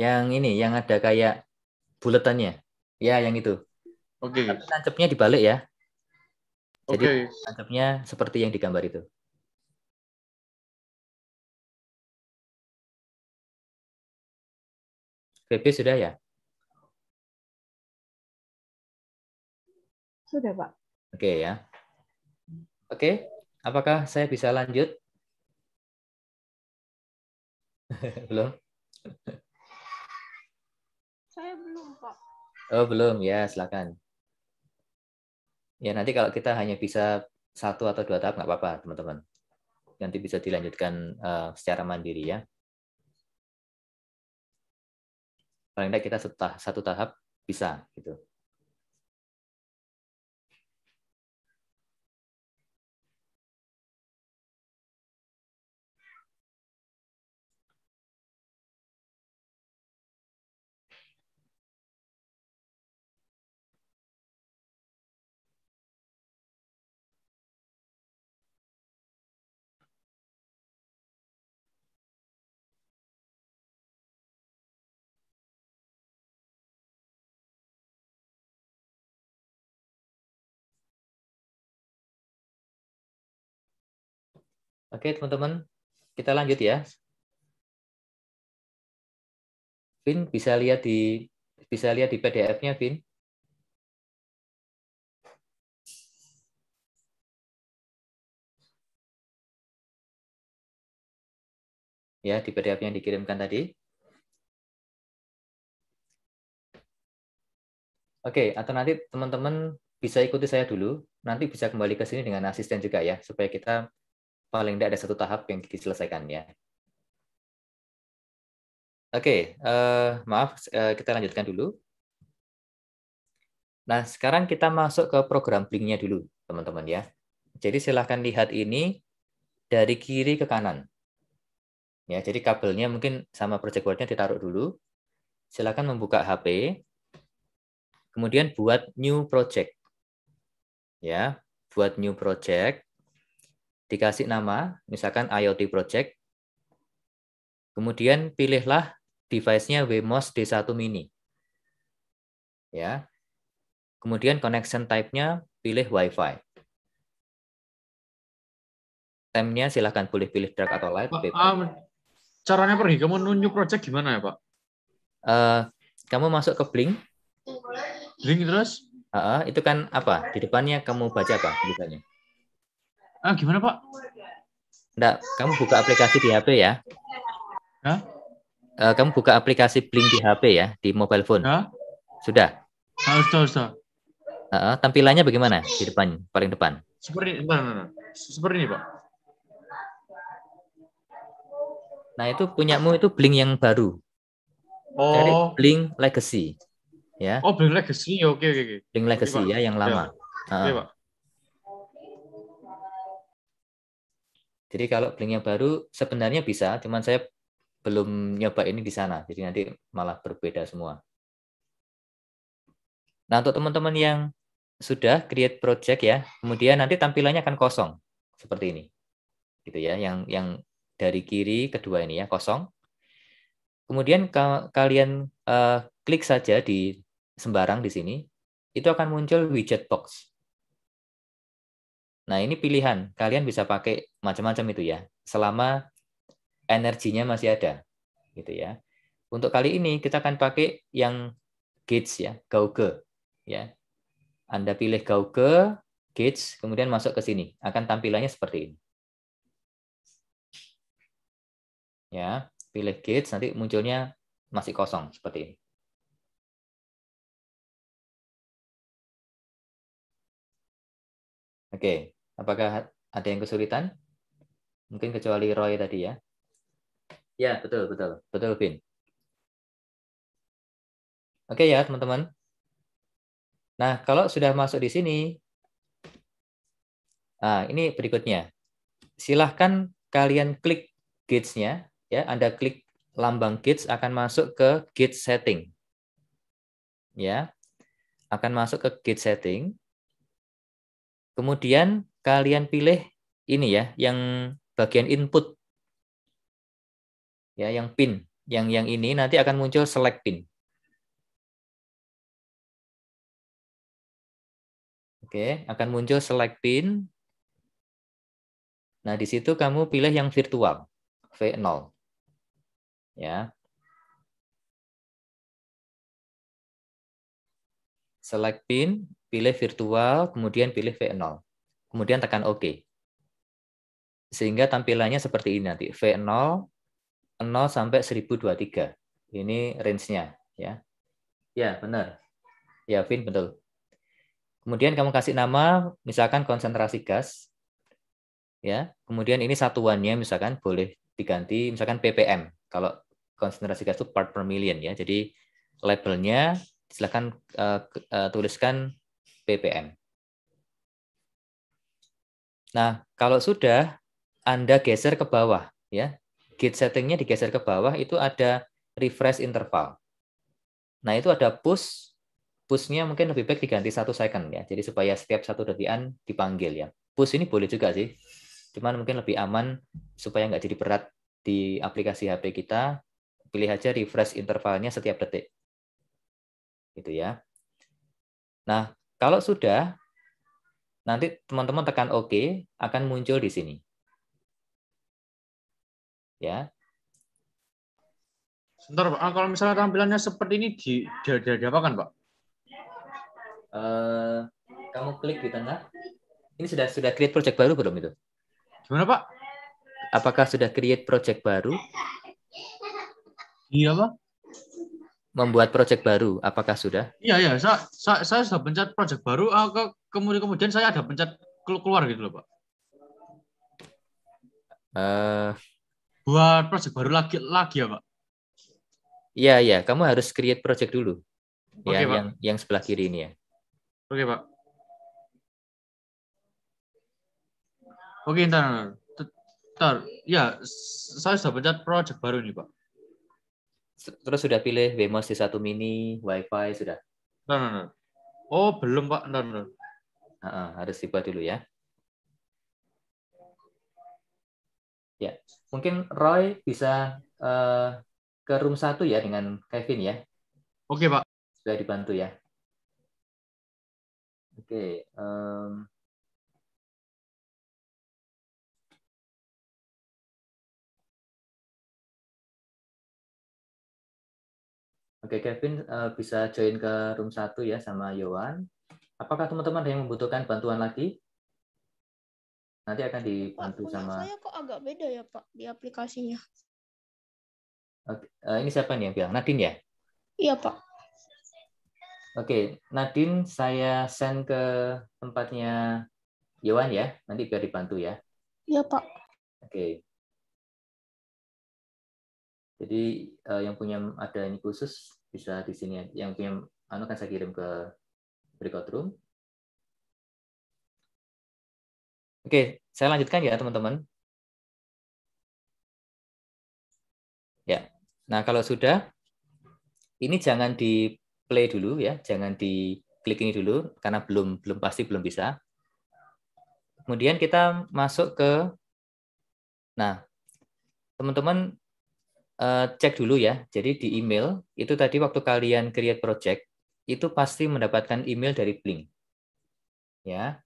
Yang ini, yang ada kayak buletannya. Ya, yang itu. Oke. Okay. Tancapnya dibalik ya. Jadi okay. tancapnya seperti yang digambar itu. PP sudah ya? Sudah, Pak. Oke okay, ya. Oke, apakah saya bisa lanjut? *laughs* belum? saya belum, Pak. Oh, belum. Ya, silakan. Ya, nanti kalau kita hanya bisa satu atau dua tahap, nggak apa-apa, teman-teman. Nanti bisa dilanjutkan uh, secara mandiri ya. Paling tidak kita satu tahap bisa gitu. Oke, teman-teman, kita lanjut ya. Vin bisa lihat di bisa lihat di PDF-nya, Vin. Ya, di PDF yang dikirimkan tadi. Oke, atau nanti teman-teman bisa ikuti saya dulu, nanti bisa kembali ke sini dengan asisten juga ya, supaya kita paling tidak ada satu tahap yang diselesaikan ya. Oke, okay, uh, eh, maaf uh, kita lanjutkan dulu. Nah sekarang kita masuk ke program blink dulu teman-teman ya. Jadi silahkan lihat ini dari kiri ke kanan. Ya, jadi kabelnya mungkin sama project boardnya ditaruh dulu. silahkan membuka HP, kemudian buat new project. Ya, buat new project dikasih nama, misalkan IoT Project. Kemudian pilihlah device-nya Wemos D1 Mini. Ya. Kemudian connection type-nya pilih Wi-Fi. Time-nya silahkan boleh pilih drag atau light. Pak, um, caranya pergi, kamu nunjuk project gimana ya Pak? Uh, kamu masuk ke Blink. Blink terus? Uh, itu kan apa? Di depannya kamu baca apa? Bukannya? Ah, gimana Pak? Enggak, kamu buka aplikasi di HP ya. Hah? Eh, kamu buka aplikasi Blink di HP ya, di mobile phone. Hah? Sudah? Ah, sudah, sudah. Uh, tampilannya bagaimana di depan, paling depan? Seperti, nah, nah, nah. seperti ini Pak. Nah itu punyamu itu Blink yang baru. Oh. Dari Blink Legacy. Ya. Oh Blink Legacy, oke okay, Blink Legacy oke, ya, yang lama. Ya. Uh. Oke, Pak. Jadi kalau Blink baru sebenarnya bisa, cuman saya belum nyoba ini di sana. Jadi nanti malah berbeda semua. Nah, untuk teman-teman yang sudah create project ya, kemudian nanti tampilannya akan kosong seperti ini. Gitu ya, yang yang dari kiri kedua ini ya kosong. Kemudian ka kalian uh, klik saja di sembarang di sini, itu akan muncul widget box. Nah, ini pilihan. Kalian bisa pakai macam-macam itu ya, selama energinya masih ada. Gitu ya. Untuk kali ini kita akan pakai yang Gates ya, Gauge ya. Anda pilih Gauge, Gates, kemudian masuk ke sini. Akan tampilannya seperti ini. Ya, pilih Gates nanti munculnya masih kosong seperti ini. Oke, Apakah ada yang kesulitan? Mungkin kecuali Roy tadi ya. Ya, betul, betul. Betul, Vin. Oke ya, teman-teman. Nah, kalau sudah masuk di sini, nah, ini berikutnya. Silahkan kalian klik gates-nya. Ya, Anda klik lambang gates akan masuk ke gate setting. Ya, akan masuk ke gate setting. Kemudian kalian pilih ini ya, yang bagian input. Ya, yang pin, yang yang ini nanti akan muncul select pin. Oke, akan muncul select pin. Nah, di situ kamu pilih yang virtual, V0. Ya. Select pin, pilih virtual, kemudian pilih V0 kemudian tekan OK. Sehingga tampilannya seperti ini nanti, V0, 0 sampai 1023. Ini range-nya. Ya. ya, benar. Ya, Vin, betul. Kemudian kamu kasih nama, misalkan konsentrasi gas. ya. Kemudian ini satuannya, misalkan boleh diganti, misalkan ppm. Kalau konsentrasi gas itu part per million. ya. Jadi labelnya silakan uh, uh, tuliskan ppm. Nah, kalau sudah Anda geser ke bawah, ya, Git settingnya digeser ke bawah itu ada refresh interval. Nah, itu ada push, pushnya mungkin lebih baik diganti satu second ya, jadi supaya setiap satu detikan dipanggil ya. Push ini boleh juga sih, cuman mungkin lebih aman supaya nggak jadi berat di aplikasi HP kita. Pilih aja refresh intervalnya setiap detik. Gitu ya. Nah, kalau sudah Nanti teman-teman tekan OK, akan muncul di sini. Ya. Sebentar, Pak. Ah, kalau misalnya tampilannya seperti ini, di, di, di, di apa kan, Pak? Uh, kamu klik di tengah. Ini sudah sudah create project baru belum itu? Gimana, Pak? Apakah sudah create project baru? Iya, Pak membuat project baru? Apakah sudah? Iya iya, saya, saya, saya sudah pencet project baru. Ah, kemudian kemudian saya ada pencet keluar gitu loh pak. Uh, buat project baru lagi lagi ya pak? Iya iya, kamu harus create project dulu. Okay, ya, yang yang sebelah kiri ini ya. Oke pak. Oke, ntar, ntar, ntar. Ya, saya sudah pencet project baru ini pak terus sudah pilih Wemos di satu mini, WiFi sudah? No, no, no. Oh, belum Pak. no, no. Uh, harus dibuat dulu ya. Ya, mungkin Roy bisa uh, ke room satu ya dengan Kevin ya. Oke Pak. Sudah dibantu ya. Oke. Um, Oke, Kevin eh, bisa join ke room 1 ya sama Yowan. Apakah teman-teman ada yang membutuhkan bantuan lagi? Nanti akan dibantu Pak, sama... Saya kok agak beda ya, Pak, di aplikasinya. Oke, eh, ini siapa nih yang bilang? Nadine ya? Iya, Pak. Oke, Nadine saya send ke tempatnya Yowan ya. Nanti biar dibantu ya. Iya, Pak. Oke. Jadi eh, yang punya ada ini khusus bisa di sini ya. yang punya anu kan saya kirim ke breakout room. Oke, saya lanjutkan ya teman-teman. Ya. Nah, kalau sudah ini jangan di play dulu ya, jangan di klik ini dulu karena belum belum pasti belum bisa. Kemudian kita masuk ke Nah, teman-teman Eh, cek dulu ya. Jadi di email itu tadi waktu kalian create project itu pasti mendapatkan email dari Blink. Ya.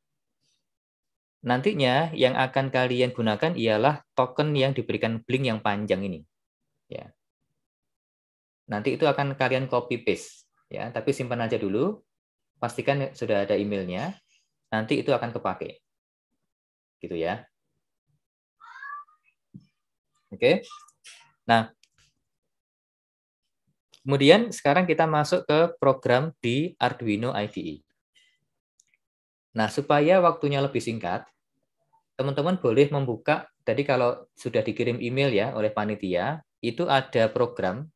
Nantinya yang akan kalian gunakan ialah token yang diberikan Blink yang panjang ini. Ya. Nanti itu akan kalian copy paste ya, tapi simpan aja dulu. Pastikan sudah ada emailnya. Nanti itu akan kepake. Gitu ya. Oke. Okay. Nah, Kemudian sekarang kita masuk ke program di Arduino IDE. Nah, supaya waktunya lebih singkat, teman-teman boleh membuka, tadi kalau sudah dikirim email ya oleh panitia, itu ada program.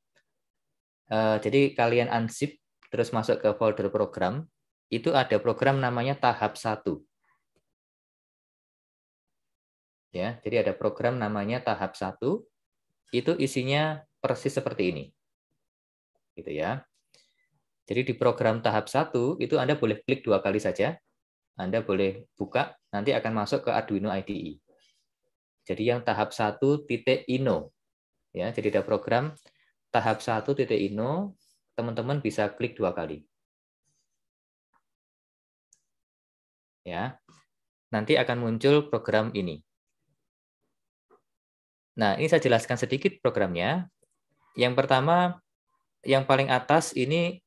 Eh, jadi kalian unzip, terus masuk ke folder program, itu ada program namanya tahap 1. Ya, jadi ada program namanya tahap 1, itu isinya persis seperti ini gitu ya. Jadi di program tahap 1 itu Anda boleh klik dua kali saja. Anda boleh buka, nanti akan masuk ke Arduino IDE. Jadi yang tahap 1.ino. Ya, jadi ada program tahap 1.ino, teman-teman bisa klik dua kali. Ya. Nanti akan muncul program ini. Nah, ini saya jelaskan sedikit programnya. Yang pertama, yang paling atas ini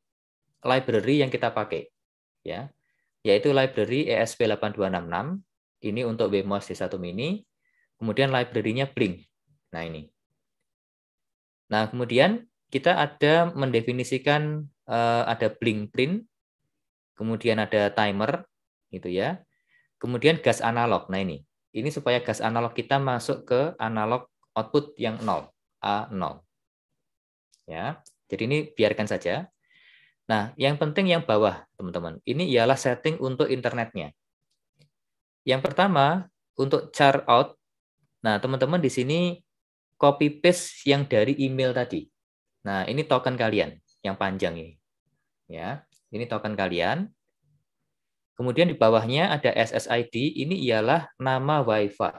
library yang kita pakai ya yaitu library ESP8266 ini untuk WMOS D1 mini kemudian library-nya Blink nah ini nah kemudian kita ada mendefinisikan eh, ada Blink print kemudian ada timer gitu ya kemudian gas analog nah ini ini supaya gas analog kita masuk ke analog output yang 0 A0 ya jadi ini biarkan saja. Nah, yang penting yang bawah, teman-teman. Ini ialah setting untuk internetnya. Yang pertama, untuk char out. Nah, teman-teman di sini copy paste yang dari email tadi. Nah, ini token kalian yang panjang ini. Ya, ini token kalian. Kemudian di bawahnya ada SSID, ini ialah nama WiFi.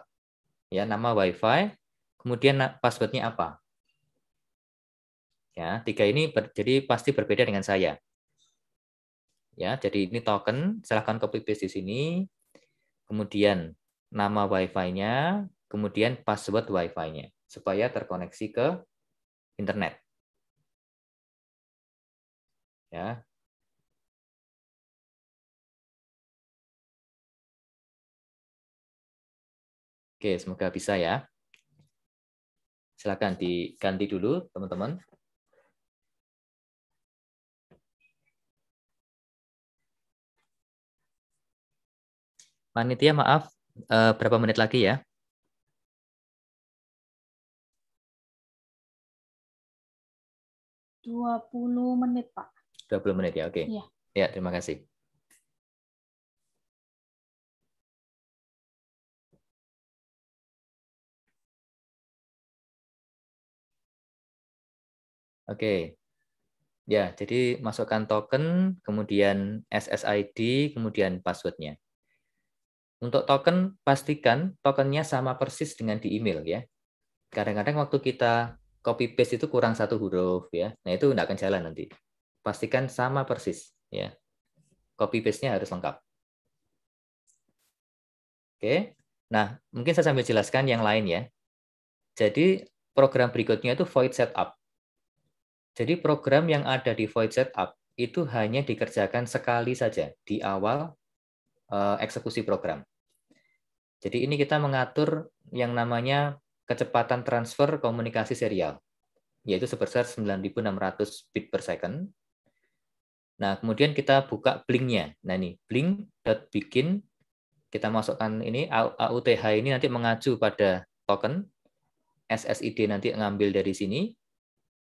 Ya, nama WiFi. Kemudian passwordnya apa? Ya, tiga ini ber, jadi pasti berbeda dengan saya. Ya, jadi ini token, silahkan copy paste di sini. Kemudian nama wifi nya kemudian password wifi nya supaya terkoneksi ke internet. Ya, Oke, semoga bisa ya. Silakan diganti dulu, teman-teman. Panitia maaf, uh, berapa menit lagi ya? Dua puluh menit, Pak. Dua puluh menit ya, oke. Okay. Ya. ya, terima kasih. Oke. Okay. Ya, jadi masukkan token, kemudian SSID, kemudian passwordnya. Untuk token, pastikan tokennya sama persis dengan di email ya. Kadang-kadang waktu kita copy paste itu kurang satu huruf ya. Nah, itu tidak akan jalan nanti. Pastikan sama persis ya. Copy paste-nya harus lengkap. Oke. Nah, mungkin saya sambil jelaskan yang lain ya. Jadi program berikutnya itu void setup. Jadi program yang ada di void setup itu hanya dikerjakan sekali saja di awal eh, eksekusi program. Jadi ini kita mengatur yang namanya kecepatan transfer komunikasi serial, yaitu sebesar 9600 bit per second. Nah, kemudian kita buka blinknya. Nah, ini blink.begin, kita masukkan ini, AUTH ini nanti mengacu pada token, SSID nanti ngambil dari sini,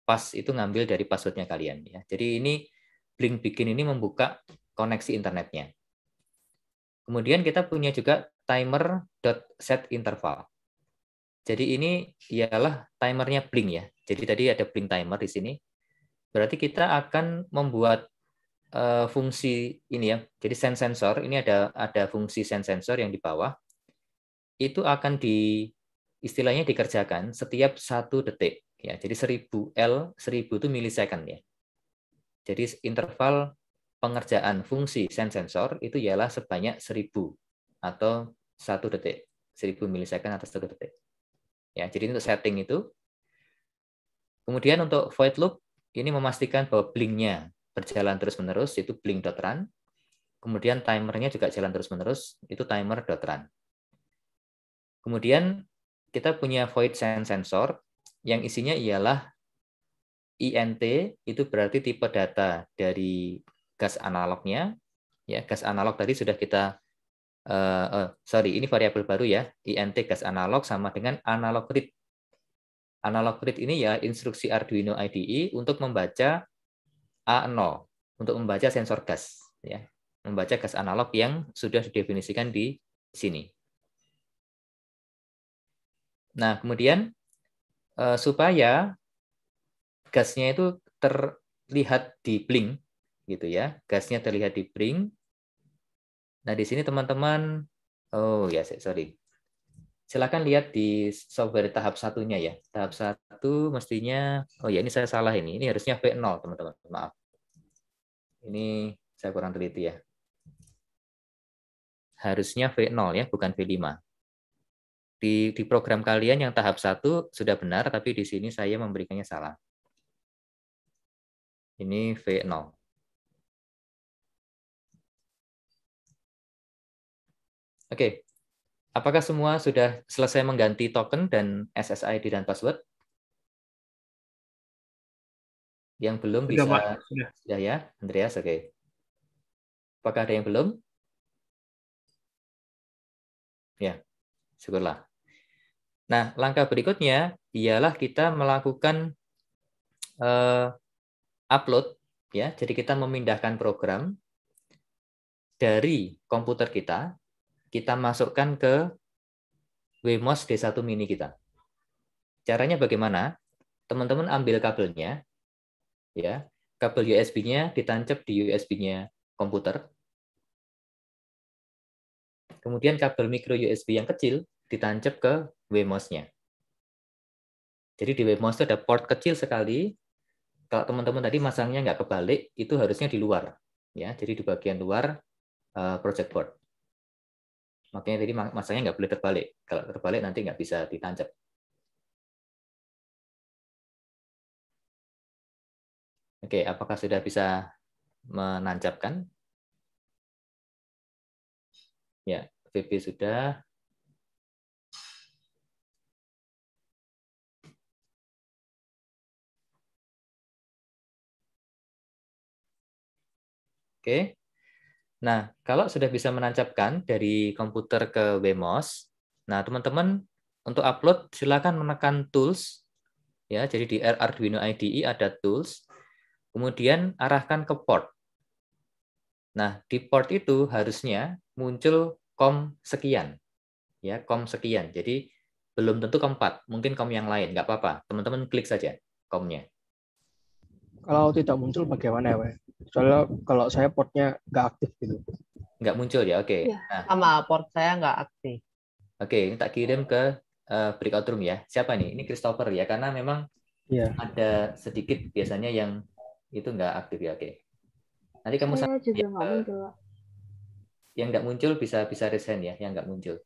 pas itu ngambil dari passwordnya kalian. ya. Jadi ini blink begin ini membuka koneksi internetnya. Kemudian kita punya juga timer. set interval. Jadi ini ialah timernya blink ya. Jadi tadi ada blink timer di sini. Berarti kita akan membuat uh, fungsi ini ya. Jadi sense sensor ini ada ada fungsi sense sensor yang di bawah. Itu akan di istilahnya dikerjakan setiap satu detik ya. Jadi 1000 L 1000 itu milisecond ya. Jadi interval pengerjaan fungsi sense sensor itu ialah sebanyak 1000 atau satu detik, 1000 milisecond atau satu detik. Ya, jadi untuk setting itu. Kemudian untuk void loop ini memastikan bahwa blinknya berjalan terus-menerus itu blink.run. Kemudian timernya juga jalan terus-menerus itu timer.run. Kemudian kita punya void sensor yang isinya ialah INT itu berarti tipe data dari gas analognya. Ya, gas analog tadi sudah kita uh, oh, sorry, ini variabel baru ya, INT gas analog sama dengan analog read. Analog read ini ya instruksi Arduino IDE untuk membaca A0, untuk membaca sensor gas. ya Membaca gas analog yang sudah didefinisikan di sini. Nah, kemudian uh, supaya gasnya itu terlihat di blink, gitu ya, gasnya terlihat di blink, Nah, di sini teman-teman, oh ya, sorry. Silakan lihat di software tahap satunya ya. Tahap satu mestinya, oh ya ini saya salah ini. Ini harusnya V0, teman-teman. Maaf. Ini saya kurang teliti ya. Harusnya V0 ya, bukan V5. Di, di program kalian yang tahap satu sudah benar, tapi di sini saya memberikannya salah. Ini V0. Oke, apakah semua sudah selesai mengganti token dan SSID dan password? Yang belum sudah, bisa Sudah. ya, ya, Andreas. Oke. Okay. Apakah ada yang belum? Ya, syukurlah. Nah, langkah berikutnya ialah kita melakukan uh, upload ya. Jadi kita memindahkan program dari komputer kita kita masukkan ke Wemos D1 Mini kita. Caranya bagaimana? Teman-teman ambil kabelnya, ya, kabel USB-nya ditancap di USB-nya komputer. Kemudian kabel micro USB yang kecil ditancap ke WMOS-nya. Jadi di WMOS itu ada port kecil sekali. Kalau teman-teman tadi masangnya nggak kebalik, itu harusnya di luar. ya. Jadi di bagian luar eh, project board. Makanya tadi masanya nggak boleh terbalik. Kalau terbalik nanti nggak bisa ditancap. Oke, apakah sudah bisa menancapkan? Ya, VP sudah. Oke. Nah, kalau sudah bisa menancapkan dari komputer ke WMOS, nah teman-teman untuk upload silakan menekan tools ya. Jadi di Arduino IDE ada tools. Kemudian arahkan ke port. Nah, di port itu harusnya muncul COM sekian. Ya, COM sekian. Jadi belum tentu kom 4, mungkin COM yang lain, nggak apa-apa. Teman-teman klik saja COM-nya. Kalau tidak muncul bagaimana ya, Pak? Soalnya kalau saya portnya nggak aktif gitu. Nggak muncul ya, oke. Okay. Ya, nah. Sama port saya nggak aktif. Oke, okay, ini tak kirim ke uh, breakout room ya. Siapa nih? Ini Christopher ya, karena memang ya. ada sedikit biasanya yang itu nggak aktif ya, oke. Okay. Nanti kamu saya juga ya, nggak eh, muncul. Yang nggak muncul bisa bisa resign ya, yang nggak muncul.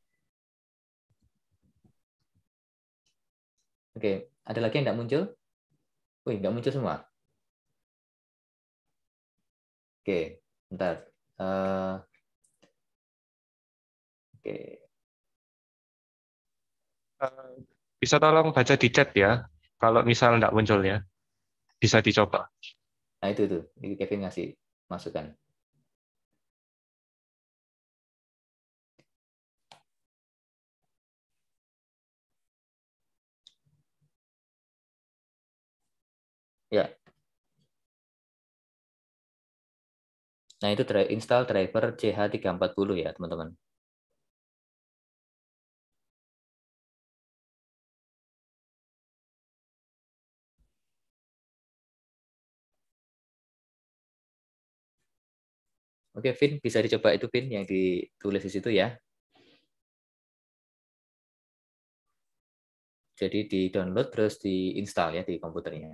Oke, okay. ada lagi yang nggak muncul? Wih, nggak muncul semua. Oke, bentar. Uh, Oke. Okay. Eh, bisa tolong baca di chat ya, kalau misal tidak muncul ya. Bisa dicoba. Nah itu tuh, Kevin ngasih masukan. Ya, Nah, itu install driver CH340 ya, teman-teman. Oke, Vin, bisa dicoba itu Vin yang ditulis di situ ya. Jadi di-download terus di install ya di komputernya.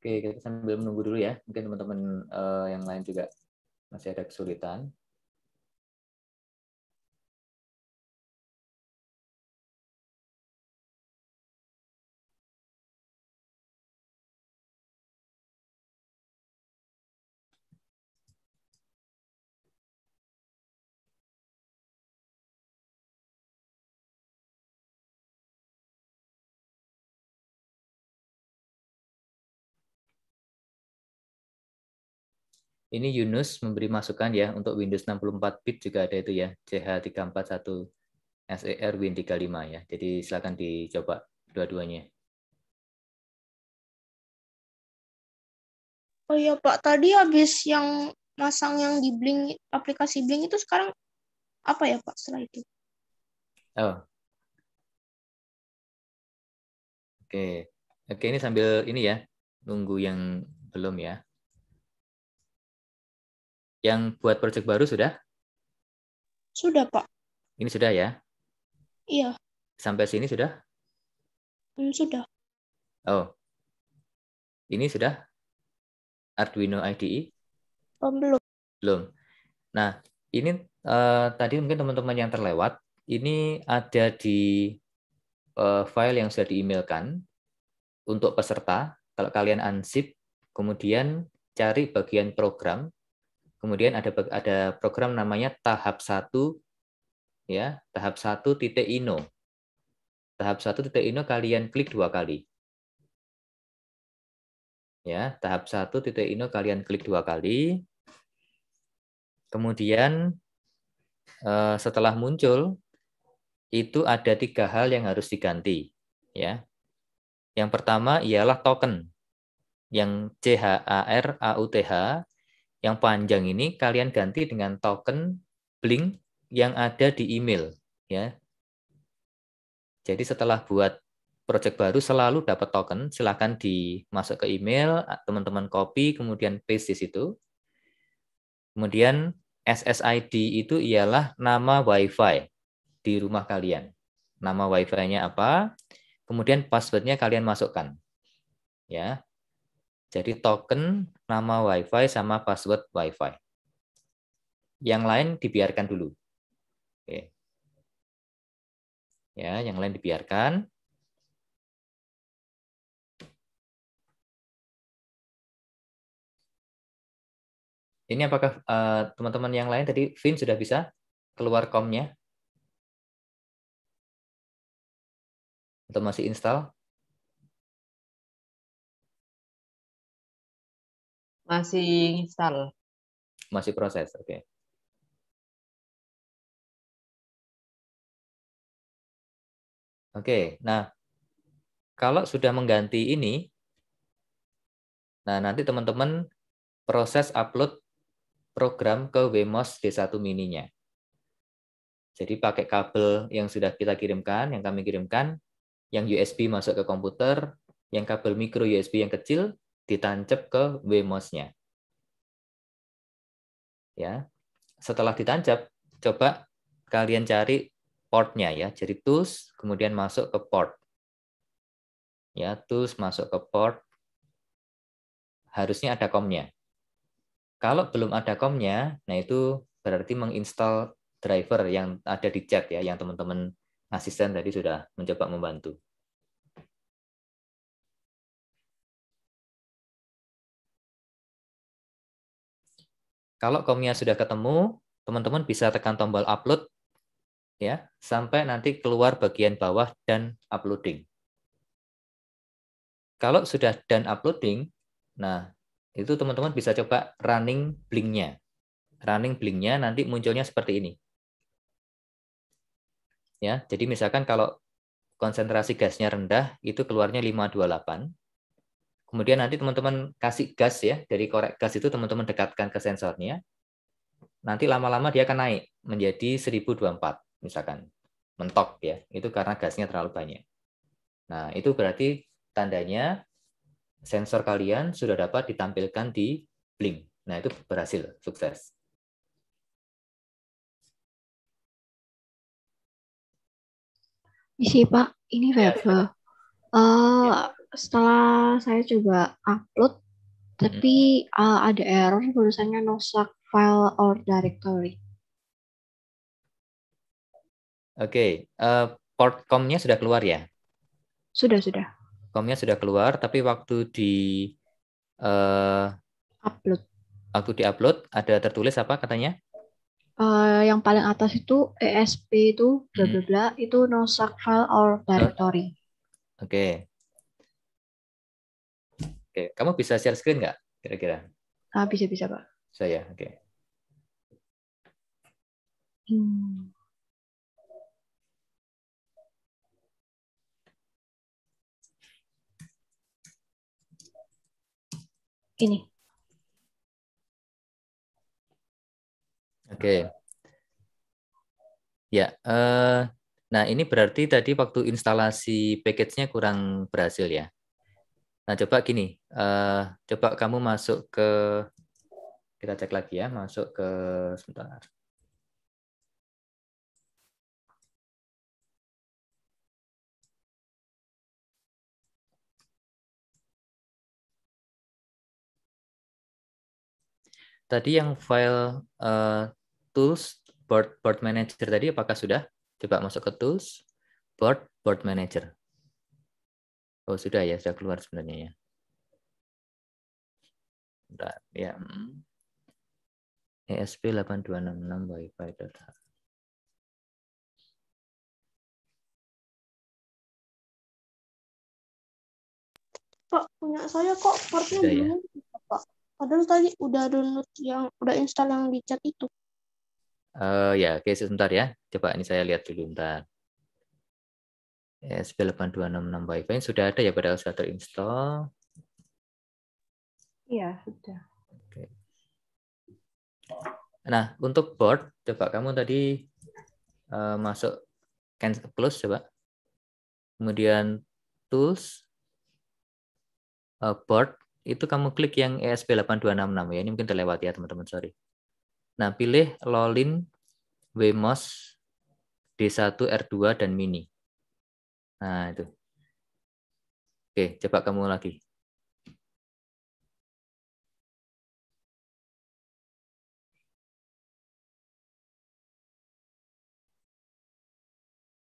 Oke, kita sambil menunggu dulu ya. Mungkin teman-teman eh, yang lain juga masih ada kesulitan. Ini Yunus memberi masukan ya untuk Windows 64 bit juga ada itu ya CH341 SER Win35 ya. Jadi silakan dicoba dua-duanya. Oh iya Pak, tadi habis yang masang yang di Blink aplikasi Blink itu sekarang apa ya Pak setelah itu? Oh. Oke. Oke, ini sambil ini ya, nunggu yang belum ya yang buat proyek baru sudah? Sudah, Pak. Ini sudah ya? Iya. Sampai sini sudah? Hmm, sudah. Oh. Ini sudah Arduino IDE? Oh, belum. Belum. Nah, ini uh, tadi mungkin teman-teman yang terlewat, ini ada di uh, file yang sudah di-emailkan untuk peserta. Kalau kalian unzip, kemudian cari bagian program Kemudian ada ada program namanya tahap 1 ya, tahap 1 titik ino. Tahap 1 titik ino kalian klik dua kali. Ya, tahap 1 titik ino kalian klik dua kali. Kemudian eh, setelah muncul itu ada tiga hal yang harus diganti ya. Yang pertama ialah token yang CHAR AUTH yang panjang ini kalian ganti dengan token Blink yang ada di email ya. Jadi setelah buat project baru selalu dapat token, silahkan dimasuk ke email, teman-teman copy, kemudian paste di situ. Kemudian SSID itu ialah nama WiFi di rumah kalian. Nama WiFi-nya apa? Kemudian passwordnya kalian masukkan. Ya. Jadi token nama WiFi sama password WiFi. Yang lain dibiarkan dulu. Oke. Ya, yang lain dibiarkan. Ini apakah eh, teman-teman uh, yang lain tadi Vin sudah bisa keluar komnya? Atau masih install? Masih install. Masih proses, oke. Okay. Oke, okay, nah kalau sudah mengganti ini, nah nanti teman-teman proses upload program ke WMOS D1 mininya. Jadi pakai kabel yang sudah kita kirimkan, yang kami kirimkan, yang USB masuk ke komputer, yang kabel micro USB yang kecil, ditancap ke wmos nya Ya. Setelah ditancap, coba kalian cari portnya ya. Jadi tools kemudian masuk ke port. Ya, tools masuk ke port. Harusnya ada COM-nya. Kalau belum ada COM-nya, nah itu berarti menginstal driver yang ada di chat ya, yang teman-teman asisten tadi sudah mencoba membantu. Kalau komnya sudah ketemu, teman-teman bisa tekan tombol upload ya, sampai nanti keluar bagian bawah dan uploading. Kalau sudah dan uploading, nah itu teman-teman bisa coba running blinknya. Running blinknya nanti munculnya seperti ini. Ya, jadi misalkan kalau konsentrasi gasnya rendah, itu keluarnya 528. Kemudian nanti teman-teman kasih gas ya, dari korek gas itu teman-teman dekatkan ke sensornya. Nanti lama-lama dia akan naik menjadi 1024 misalkan. Mentok ya, itu karena gasnya terlalu banyak. Nah, itu berarti tandanya sensor kalian sudah dapat ditampilkan di Blink. Nah, itu berhasil, sukses. Isi Pak, ini Weber. Uh, eh, setelah saya coba upload, tapi uh, ada error tulisannya no such file or directory. Oke, okay. uh, eh, port comnya sudah keluar ya? Sudah sudah. Comnya sudah keluar, tapi waktu di uh, upload. Waktu di upload ada tertulis apa katanya? Uh, yang paling atas itu ESP itu bla bla bla hmm. itu no such file or directory. Oke. Okay. Oke, kamu bisa share screen nggak kira-kira? Ah, bisa bisa pak. Saya, so, oke. Okay. Hmm. Ini. Oke. Okay. Ya, eh, nah ini berarti tadi waktu instalasi package-nya kurang berhasil ya? Nah, coba gini, uh, coba kamu masuk ke kita cek lagi ya, masuk ke sebentar. Tadi yang file uh, tools board board manager tadi apakah sudah? Coba masuk ke tools board board manager. Oh, sudah ya, sudah keluar sebenarnya ya. Sudah ya. ESP 8266 WiFi data. Pak, punya saya kok portnya ya. belum, ya? Pak. Padahal tadi udah download yang udah install yang di chat itu. Uh, ya, oke sebentar ya. Coba ini saya lihat dulu bentar. Ya, SP8266 Wi-Fi sudah ada ya pada sudah terinstall. Iya, sudah. Oke. Nah, untuk board, coba kamu tadi uh, masuk cancel plus coba. Kemudian tools uh, board itu kamu klik yang ESP8266 ya. Ini mungkin terlewat ya, teman-teman, sorry. Nah, pilih Lolin, WMOS, D1, R2 dan Mini. Nah, itu. Oke, coba kamu lagi.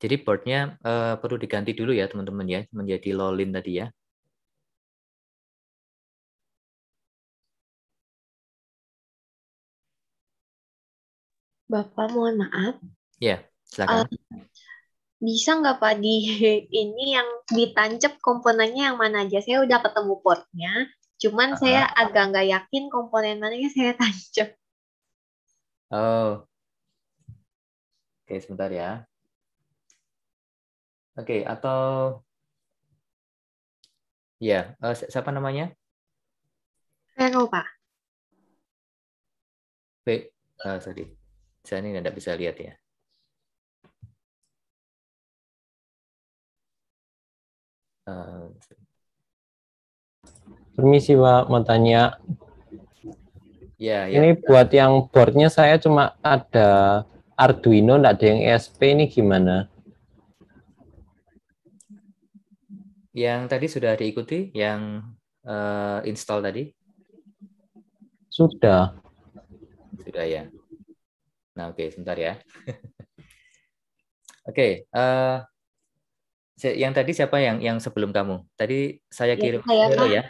Jadi boardnya uh, perlu diganti dulu ya teman-teman ya menjadi lolin tadi ya. Bapak mohon maaf. Ya, silakan. Uh, bisa nggak Pak di *laughs* ini yang ditancap komponennya yang mana aja? Saya udah ketemu portnya, cuman uh saya agak nggak yakin komponen mana yang saya tancap. Oh, oke sebentar ya. Oke atau ya uh, siapa namanya? Vero Pak. Baik, uh, eh, sorry, saya ini tidak bisa lihat ya. Ah, permisi Pak, mau tanya. Ya, ya. Ini buat yang boardnya saya cuma ada Arduino, tidak ada yang ESP ini gimana? Yang tadi sudah diikuti, yang uh, install tadi? Sudah. Sudah ya. Nah, oke, okay, sebentar ya. *laughs* oke, okay, uh, eh, yang tadi siapa yang yang sebelum kamu? Tadi saya iya, kirim ya, saya, Vero ya.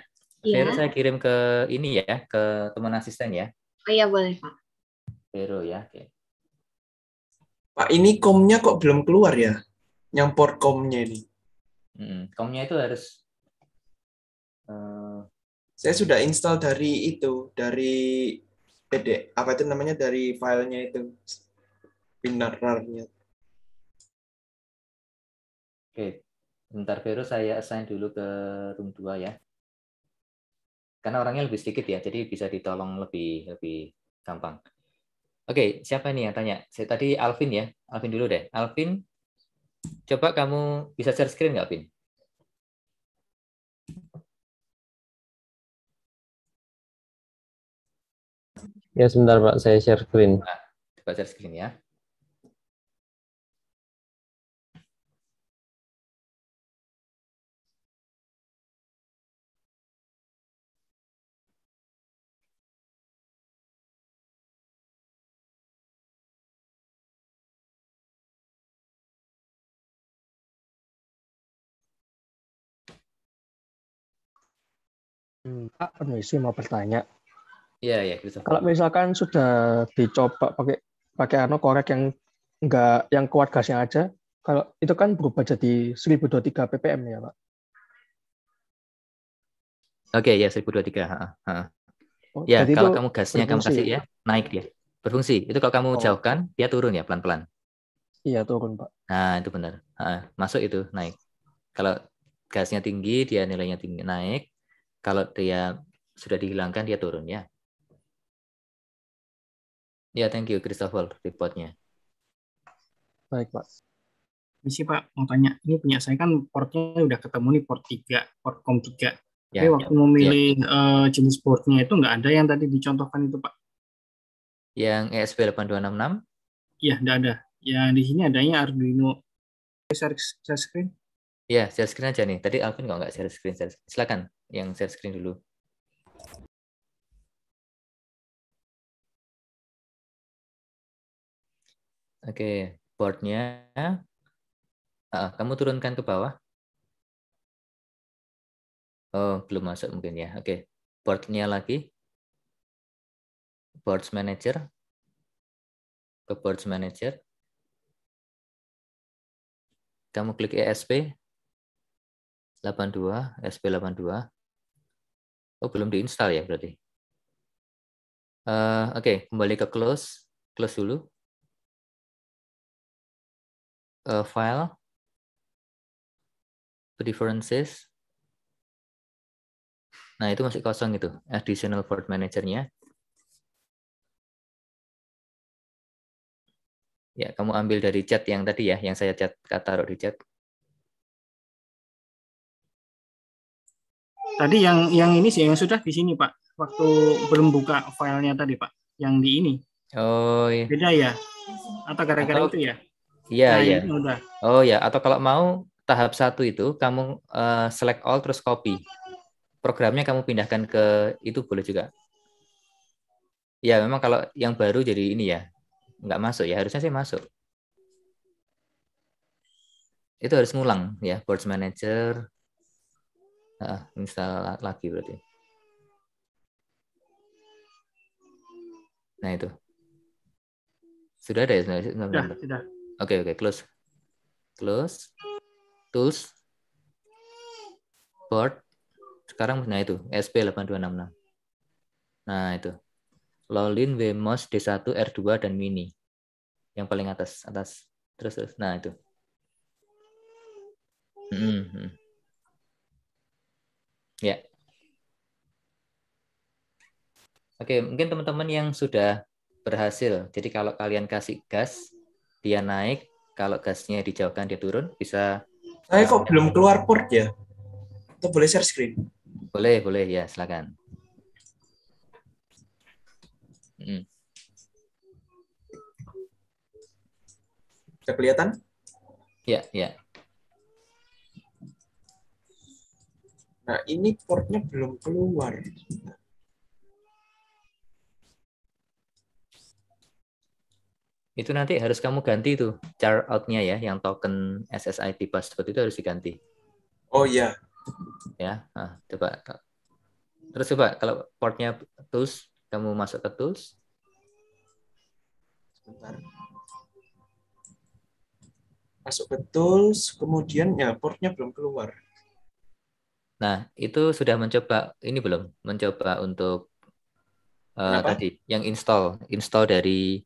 Iya. Vero saya kirim ke ini ya, ke teman asisten ya. Oh iya boleh Pak. Vero ya, oke. Pak ini komnya kok belum keluar ya? Yang port komnya ini. Hmm, komnya itu harus. Uh, saya sudah install dari itu, dari PD apa itu namanya dari filenya itu, pinarnya. Oke, bentar Vero saya assign dulu ke room 2 ya. Karena orangnya lebih sedikit ya, jadi bisa ditolong lebih lebih gampang. Oke, siapa ini yang tanya? Saya tadi Alvin ya. Alvin dulu deh. Alvin, coba kamu bisa share screen nggak, Alvin? Ya, sebentar Pak. Saya share screen. Nah, coba share screen ya. Hmm, Pak permisi mau bertanya. Iya iya, gitu. Kalau misalkan sudah dicoba pakai pakai anu korek yang enggak yang kuat gasnya aja, kalau itu kan berubah jadi 1023 ppm ya pak. Oke okay, ya 1023. heeh, ha. Oh, ya kalau kamu gasnya berfungsi. kamu kasih ya naik dia berfungsi. Itu kalau kamu oh. jauhkan dia turun ya pelan-pelan. Iya turun pak. Nah itu benar. Ha, masuk itu naik. Kalau gasnya tinggi dia nilainya tinggi naik kalau dia sudah dihilangkan, dia turun ya. Ya, thank you Christopher reportnya. Baik, Pak. Misi Pak, mau tanya. Ini punya saya kan portnya udah ketemu nih port 3, port COM 3. Ya, Tapi waktu ya, memilih ya. Uh, jenis portnya itu nggak ada yang tadi dicontohkan itu, Pak. Yang ESP8266? Iya, nggak ada. Yang di sini adanya Arduino. Saya share screen. Ya, share screen aja nih. Tadi Alvin kok nggak share screen, share Silakan yang share screen dulu. Oke, boardnya. Uh, kamu turunkan ke bawah. Oh, belum masuk mungkin ya. Oke, boardnya lagi. Boards Manager. Ke Boards Manager. Kamu klik ESP, 82, SP82. Oh, belum diinstal ya berarti. Uh, Oke, okay, kembali ke close. Close dulu. Uh, file. Preferences. Nah, itu masih kosong itu. Additional port Manager-nya. Ya, kamu ambil dari chat yang tadi ya, yang saya chat, taruh di chat. Tadi yang yang ini sih yang sudah di sini Pak, waktu belum buka filenya tadi Pak, yang di ini. Oh iya. Beda ya? Atau gara-gara itu ya? Iya nah, iya. Udah. Oh ya, atau kalau mau tahap satu itu kamu uh, select all terus copy. Programnya kamu pindahkan ke itu boleh juga. Ya memang kalau yang baru jadi ini ya nggak masuk ya harusnya sih masuk itu harus ngulang ya board manager Nah, install lagi berarti. Nah itu. Sudah ada ya? Sudah, sudah. sudah. Oke, oke. Close. Close. Tools. Board. Sekarang, nah itu. SP8266. Nah itu. Lolin, Wemos, D1, R2, dan Mini. Yang paling atas. atas. Terus, terus. Nah itu. Mm -hmm. hmm. Ya. Oke, mungkin teman-teman yang sudah berhasil. Jadi kalau kalian kasih gas, dia naik. Kalau gasnya dijauhkan, dia turun. Bisa. Saya kok belum keluar port ya? Atau boleh share screen? Boleh, boleh ya, silakan. Hmm. Sudah kelihatan? Ya, ya. Nah, ini portnya belum keluar. Itu nanti harus kamu ganti itu char out-nya ya, yang token SSID password itu harus diganti. Oh iya. Ya, nah, coba. Terus coba kalau portnya tools, kamu masuk ke tools. Sebentar. Masuk ke tools, kemudian ya portnya belum keluar. Nah, itu sudah mencoba ini belum? Mencoba untuk uh, tadi yang install, install dari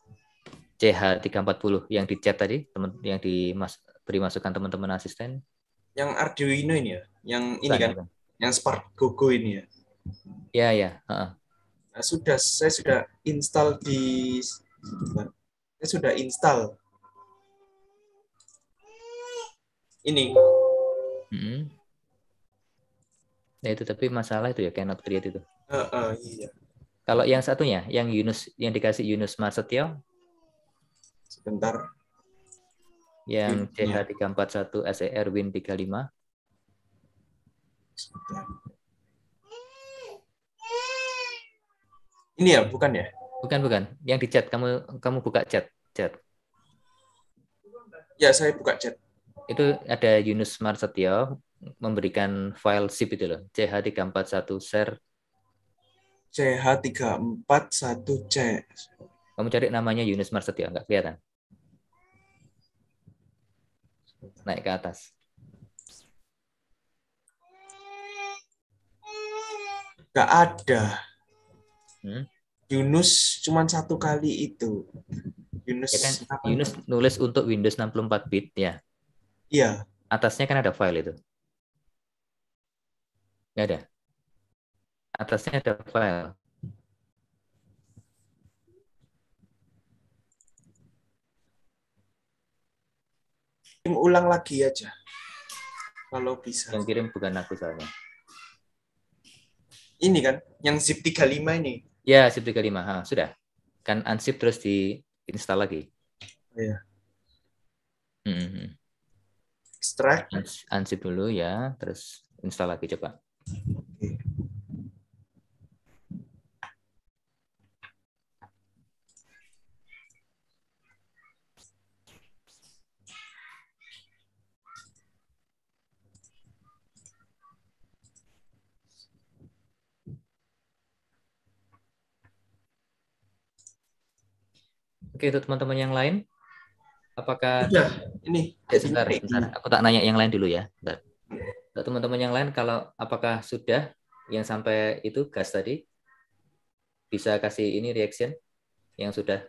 CH340 yang di chat tadi, teman yang di mas, beri masukan teman-teman asisten. Yang Arduino ini ya, yang ini kan, kan? yang Spark Gogo ini ya. Ya ya. Nah, sudah saya sudah install di saya sudah install hmm. ini. Mm -hmm ya itu tapi masalah itu ya cannot create itu uh, uh, iya. kalau yang satunya yang Yunus yang dikasih Yunus Masetyo sebentar yang CH 341 SER Win 35 sebentar ini ya bukan ya bukan bukan yang di chat kamu kamu buka chat chat ya saya buka chat itu ada Yunus Marsetio, memberikan file zip itu loh, CH341 share. CH341C. Kamu cari namanya Yunus Marsetio, nggak kelihatan. Naik ke atas. Nggak ada. Hmm? Yunus cuma satu kali itu. Yunus, ya kan? Yunus nulis untuk Windows 64 bit ya. Iya. Atasnya kan ada file itu. Nggak ada. Atasnya ada file. Kirim ulang lagi aja. Kalau bisa. Yang kirim bukan aku soalnya. Ini kan, yang zip 35 ini. Ya, zip 35. Ha, sudah. Kan unzip terus diinstal lagi. Oh, iya. Mm -hmm. Extract. Unzip dulu ya, terus install lagi coba. Oke. itu teman-teman yang lain. Apakah ya, ini? Ya, sebentar, sebentar. Aku tak nanya yang lain dulu ya. Bentar. Untuk teman-teman yang lain, kalau apakah sudah yang sampai itu gas tadi, bisa kasih ini reaction yang sudah.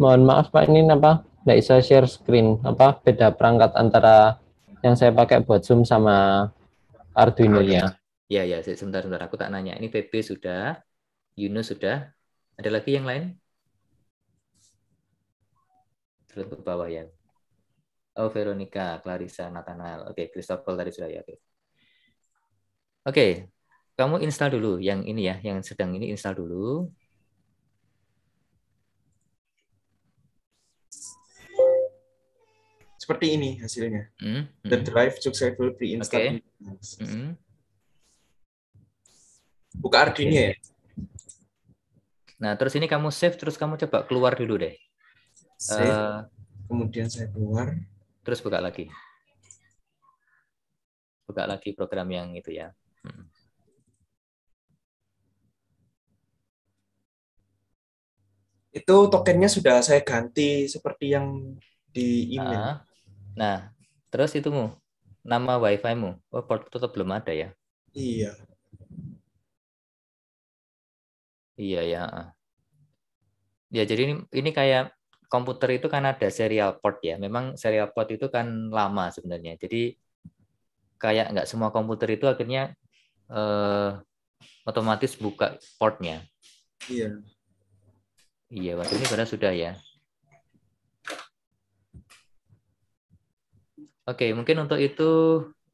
Mohon maaf Pak, ini apa? Tidak bisa share screen. Apa beda perangkat antara yang saya pakai buat Zoom sama Arduino-nya? Ya, ya. Iya, Sebentar-sebentar. Aku tak nanya. Ini PP sudah, Yunus sudah. Ada lagi yang lain? Turun ke bawah ya. Oh, Veronica, Clarissa, Nathanael. Oke, okay, Christopher tadi sudah ya. Oke. Okay. Okay. Kamu install dulu yang ini ya, yang sedang ini install dulu. Seperti ini hasilnya. Mm -hmm. The drive successful pre-installed. Okay. Mm -hmm. Buka Arduino okay. ya. Nah, terus ini kamu save, terus kamu coba keluar dulu deh. Save. Uh, Kemudian saya keluar. Terus buka lagi. Buka lagi program yang itu ya. Itu tokennya sudah saya ganti seperti yang di email. Ah. Nah, terus itu mu nama wifi-mu. Oh, port tetap belum ada ya. Iya. Iya ya. Ah. Ya jadi ini ini kayak komputer itu kan ada serial port ya. Memang serial port itu kan lama sebenarnya. Jadi kayak nggak semua komputer itu akhirnya eh, otomatis buka portnya. Iya. Iya, waktu ini pada sudah ya. Oke, mungkin untuk itu,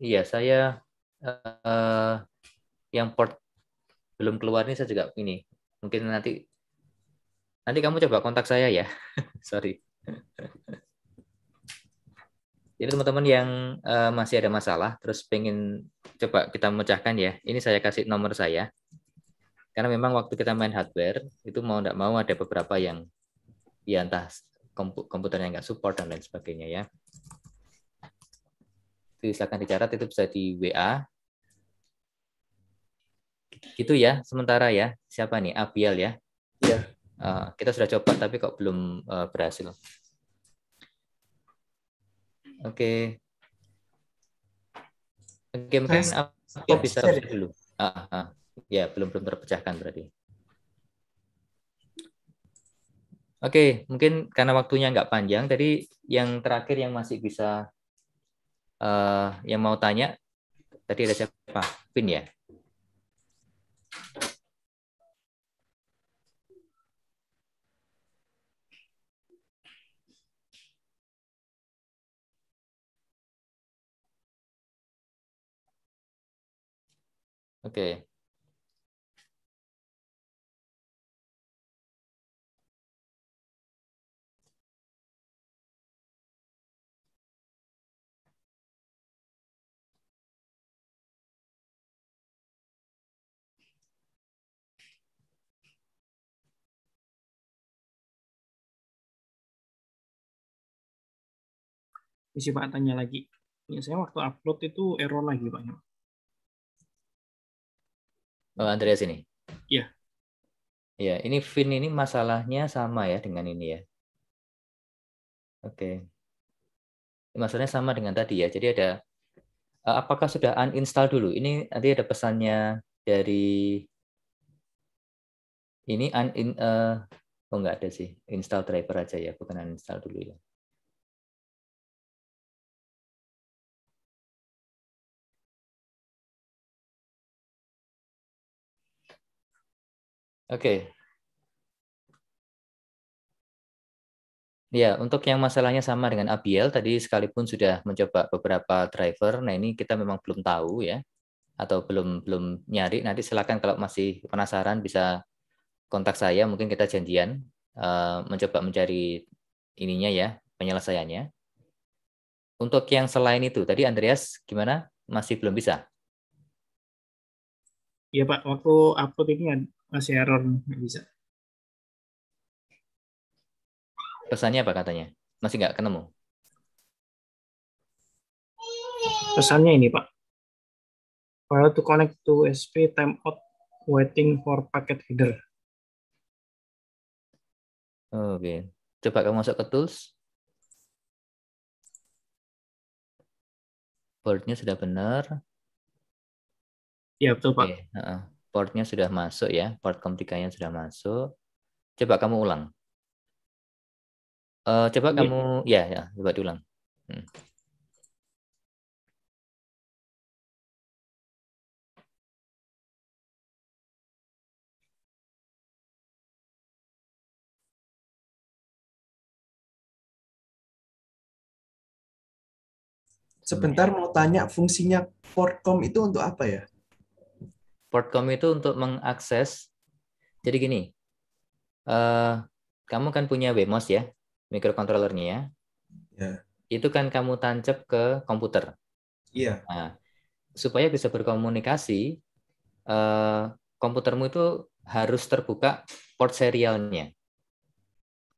iya saya eh, yang port belum keluar ini saya juga ini mungkin nanti Nanti kamu coba kontak saya ya. *laughs* Sorry. Jadi teman-teman yang uh, masih ada masalah, terus pengen coba kita memecahkan ya. Ini saya kasih nomor saya. Karena memang waktu kita main hardware, itu mau tidak mau ada beberapa yang ya entah komputernya nggak support dan lain sebagainya ya. Jadi silakan dicatat, itu bisa di WA. Gitu ya, sementara ya. Siapa nih? Abiel ya. Ah, kita sudah coba tapi kok belum uh, berhasil. Oke. Okay. Oke, okay, mungkin aku ya, bisa dulu. Ah, ah. Ya, belum belum terpecahkan berarti. Oke, mungkin karena waktunya nggak panjang, tadi yang terakhir yang masih bisa uh, yang mau tanya tadi ada siapa? Pin ya. Oke. Okay. Isi Pak tanya lagi. Ya, saya waktu upload itu error lagi Pak. Eh, Andreas ini? Iya. Ya, ini fin ini masalahnya sama ya dengan ini ya. Oke. Masalahnya sama dengan tadi ya. Jadi ada eh, apakah sudah uninstall dulu? Ini nanti ada pesannya dari ini un in, uh, oh enggak ada sih. Install driver aja ya, bukan uninstall dulu ya. Oke. Okay. Ya, untuk yang masalahnya sama dengan ABL tadi sekalipun sudah mencoba beberapa driver, nah ini kita memang belum tahu ya atau belum belum nyari. Nanti silakan kalau masih penasaran bisa kontak saya, mungkin kita janjian uh, mencoba mencari ininya ya, penyelesaiannya. Untuk yang selain itu, tadi Andreas gimana? Masih belum bisa? Iya Pak, waktu upload ini masih error nggak bisa pesannya apa katanya masih nggak ketemu pesannya ini pak File to connect to SP timeout waiting for packet header oke coba kamu masuk ke tools boardnya sudah benar ya betul pak okay. uh -uh portnya sudah masuk ya, port COM3-nya sudah masuk. Coba kamu ulang. Uh, coba iya. kamu, ya, ya, coba diulang. Hmm. Sebentar mau tanya fungsinya port portcom itu untuk apa ya? Port Portcom itu untuk mengakses. Jadi gini, uh, kamu kan punya BMOS ya, mikrokontrolernya. ya. Yeah. Itu kan kamu tancap ke komputer. Iya. Yeah. Nah, supaya bisa berkomunikasi, uh, komputermu itu harus terbuka port serialnya,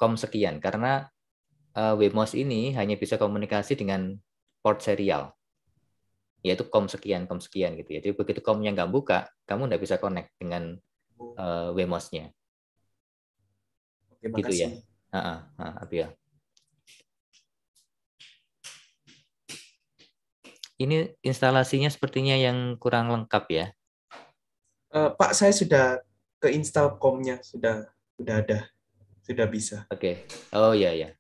Kom sekian. Karena uh, eh, WMOS ini hanya bisa komunikasi dengan port serial yaitu kom sekian kom sekian gitu ya jadi begitu komnya nggak buka kamu nggak bisa connect dengan uh, oh. eh, WMOS-nya Oke, makasih. gitu ya ah ah ya ini instalasinya sepertinya yang kurang lengkap ya uh, Pak saya sudah ke install komnya sudah sudah ada sudah bisa oke okay. oh ya ya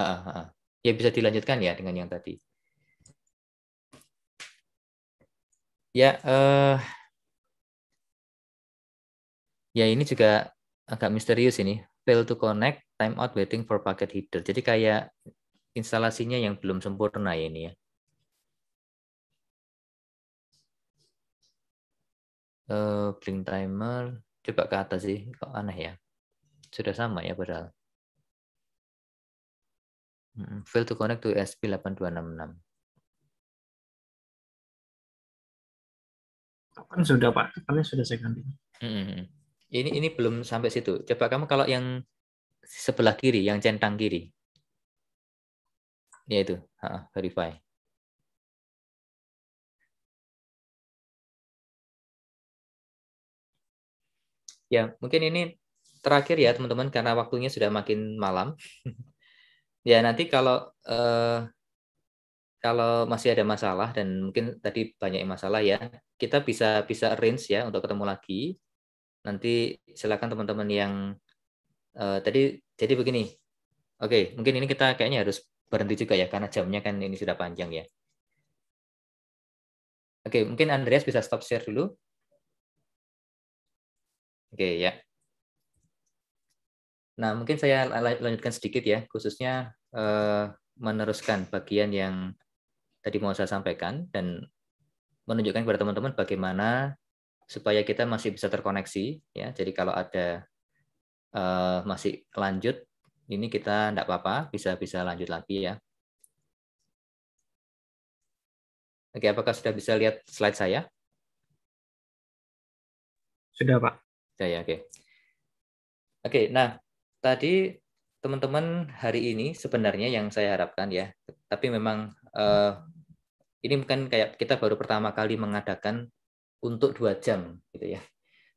Uh, ah, ah. ya bisa dilanjutkan ya dengan yang tadi Ya, uh, ya ini juga agak misterius ini. Fail to connect, time out waiting for packet header. Jadi kayak instalasinya yang belum sempurna ya ini ya. Uh, blink timer, coba ke atas sih, kok aneh ya. Sudah sama ya padahal. Fail to connect to sp 8266 Kapan sudah Pak? Kapannya sudah saya ganti. Hmm. Ini ini belum sampai situ. Coba kamu kalau yang sebelah kiri, yang centang kiri. Ya itu, ha, verify. Ya, mungkin ini terakhir ya teman-teman karena waktunya sudah makin malam. *laughs* ya nanti kalau uh, kalau masih ada masalah dan mungkin tadi banyak masalah ya, kita bisa bisa arrange ya untuk ketemu lagi. Nanti silakan teman-teman yang uh, tadi jadi begini. Oke, okay, mungkin ini kita kayaknya harus berhenti juga ya karena jamnya kan ini sudah panjang ya. Oke, okay, mungkin Andreas bisa stop share dulu. Oke, okay, ya. Nah, mungkin saya lanjutkan sedikit ya, khususnya uh, meneruskan bagian yang tadi mau saya sampaikan dan menunjukkan kepada teman-teman bagaimana supaya kita masih bisa terkoneksi ya. Jadi kalau ada uh, masih lanjut ini kita tidak apa-apa bisa bisa lanjut lagi ya. Oke, apakah sudah bisa lihat slide saya? Sudah, Pak. Sudah ya, oke. Oke, nah tadi teman-teman hari ini sebenarnya yang saya harapkan ya, tapi memang uh, ini bukan kayak kita baru pertama kali mengadakan untuk dua jam gitu ya.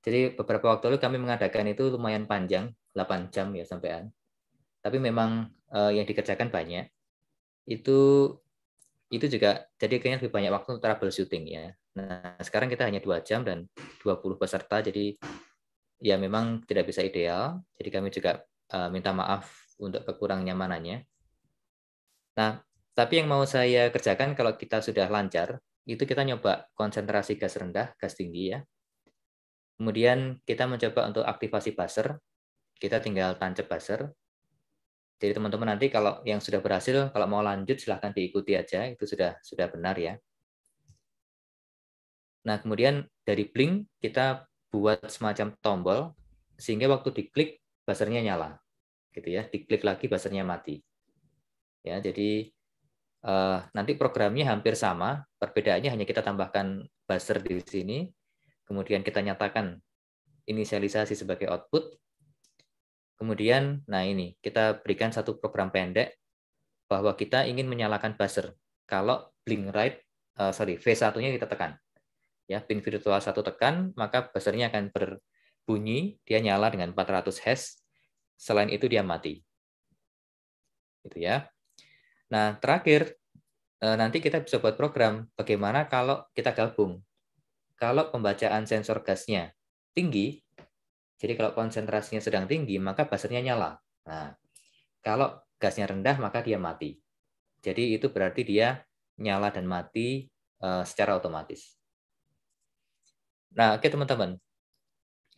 Jadi beberapa waktu lalu kami mengadakan itu lumayan panjang, 8 jam ya sampean. Tapi memang uh, yang dikerjakan banyak. Itu itu juga jadi kayaknya lebih banyak waktu untuk troubleshooting ya. Nah, sekarang kita hanya dua jam dan 20 peserta jadi ya memang tidak bisa ideal. Jadi kami juga uh, minta maaf untuk kekurang nyamanannya. Nah, tapi yang mau saya kerjakan kalau kita sudah lancar, itu kita nyoba konsentrasi gas rendah, gas tinggi ya. Kemudian kita mencoba untuk aktivasi buzzer. Kita tinggal tancap buzzer. Jadi teman-teman nanti kalau yang sudah berhasil, kalau mau lanjut silahkan diikuti aja, itu sudah sudah benar ya. Nah kemudian dari blink kita buat semacam tombol sehingga waktu diklik buzzernya nyala, gitu ya. Diklik lagi buzzernya mati. Ya jadi Eh, nanti programnya hampir sama, perbedaannya hanya kita tambahkan buzzer di sini, kemudian kita nyatakan inisialisasi sebagai output, kemudian, nah ini, kita berikan satu program pendek bahwa kita ingin menyalakan buzzer kalau blink right, uh, sorry, v satunya kita tekan. Ya, pin virtual satu tekan, maka buzzernya akan berbunyi, dia nyala dengan 400 hash, selain itu dia mati. Gitu ya. Nah, terakhir eh, nanti kita bisa buat program bagaimana kalau kita gabung. Kalau pembacaan sensor gasnya tinggi, jadi kalau konsentrasinya sedang tinggi, maka basernya nyala. Nah, kalau gasnya rendah, maka dia mati. Jadi itu berarti dia nyala dan mati eh, secara otomatis. Nah, oke teman-teman.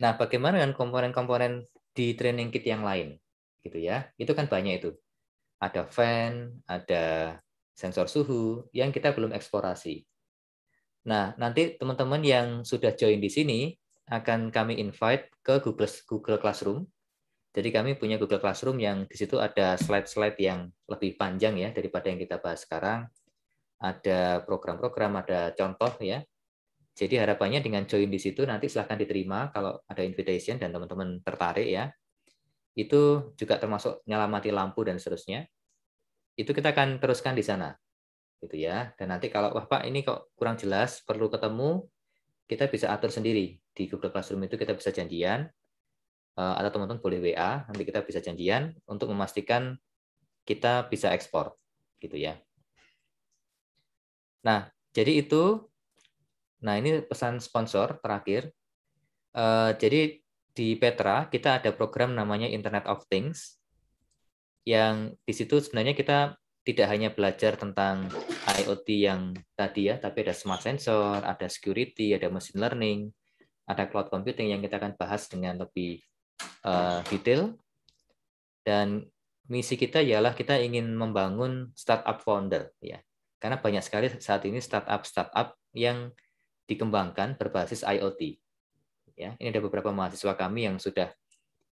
Nah, bagaimana dengan komponen-komponen di training kit yang lain? Gitu ya. Itu kan banyak itu ada fan, ada sensor suhu yang kita belum eksplorasi. Nah, nanti teman-teman yang sudah join di sini akan kami invite ke Google Google Classroom. Jadi kami punya Google Classroom yang di situ ada slide-slide yang lebih panjang ya daripada yang kita bahas sekarang. Ada program-program, ada contoh ya. Jadi harapannya dengan join di situ nanti silahkan diterima kalau ada invitation dan teman-teman tertarik ya itu juga termasuk nyala mati lampu dan seterusnya. Itu kita akan teruskan di sana. Gitu ya. Dan nanti kalau wah Pak ini kok kurang jelas, perlu ketemu, kita bisa atur sendiri. Di Google Classroom itu kita bisa janjian eh, atau teman-teman boleh WA, nanti kita bisa janjian untuk memastikan kita bisa ekspor gitu ya. Nah, jadi itu nah ini pesan sponsor terakhir. Eh, jadi di Petra kita ada program namanya Internet of Things yang di situ sebenarnya kita tidak hanya belajar tentang IoT yang tadi ya, tapi ada smart sensor, ada security, ada machine learning, ada cloud computing yang kita akan bahas dengan lebih uh, detail. Dan misi kita ialah kita ingin membangun startup founder ya. Karena banyak sekali saat ini startup-startup yang dikembangkan berbasis IoT ya. Ini ada beberapa mahasiswa kami yang sudah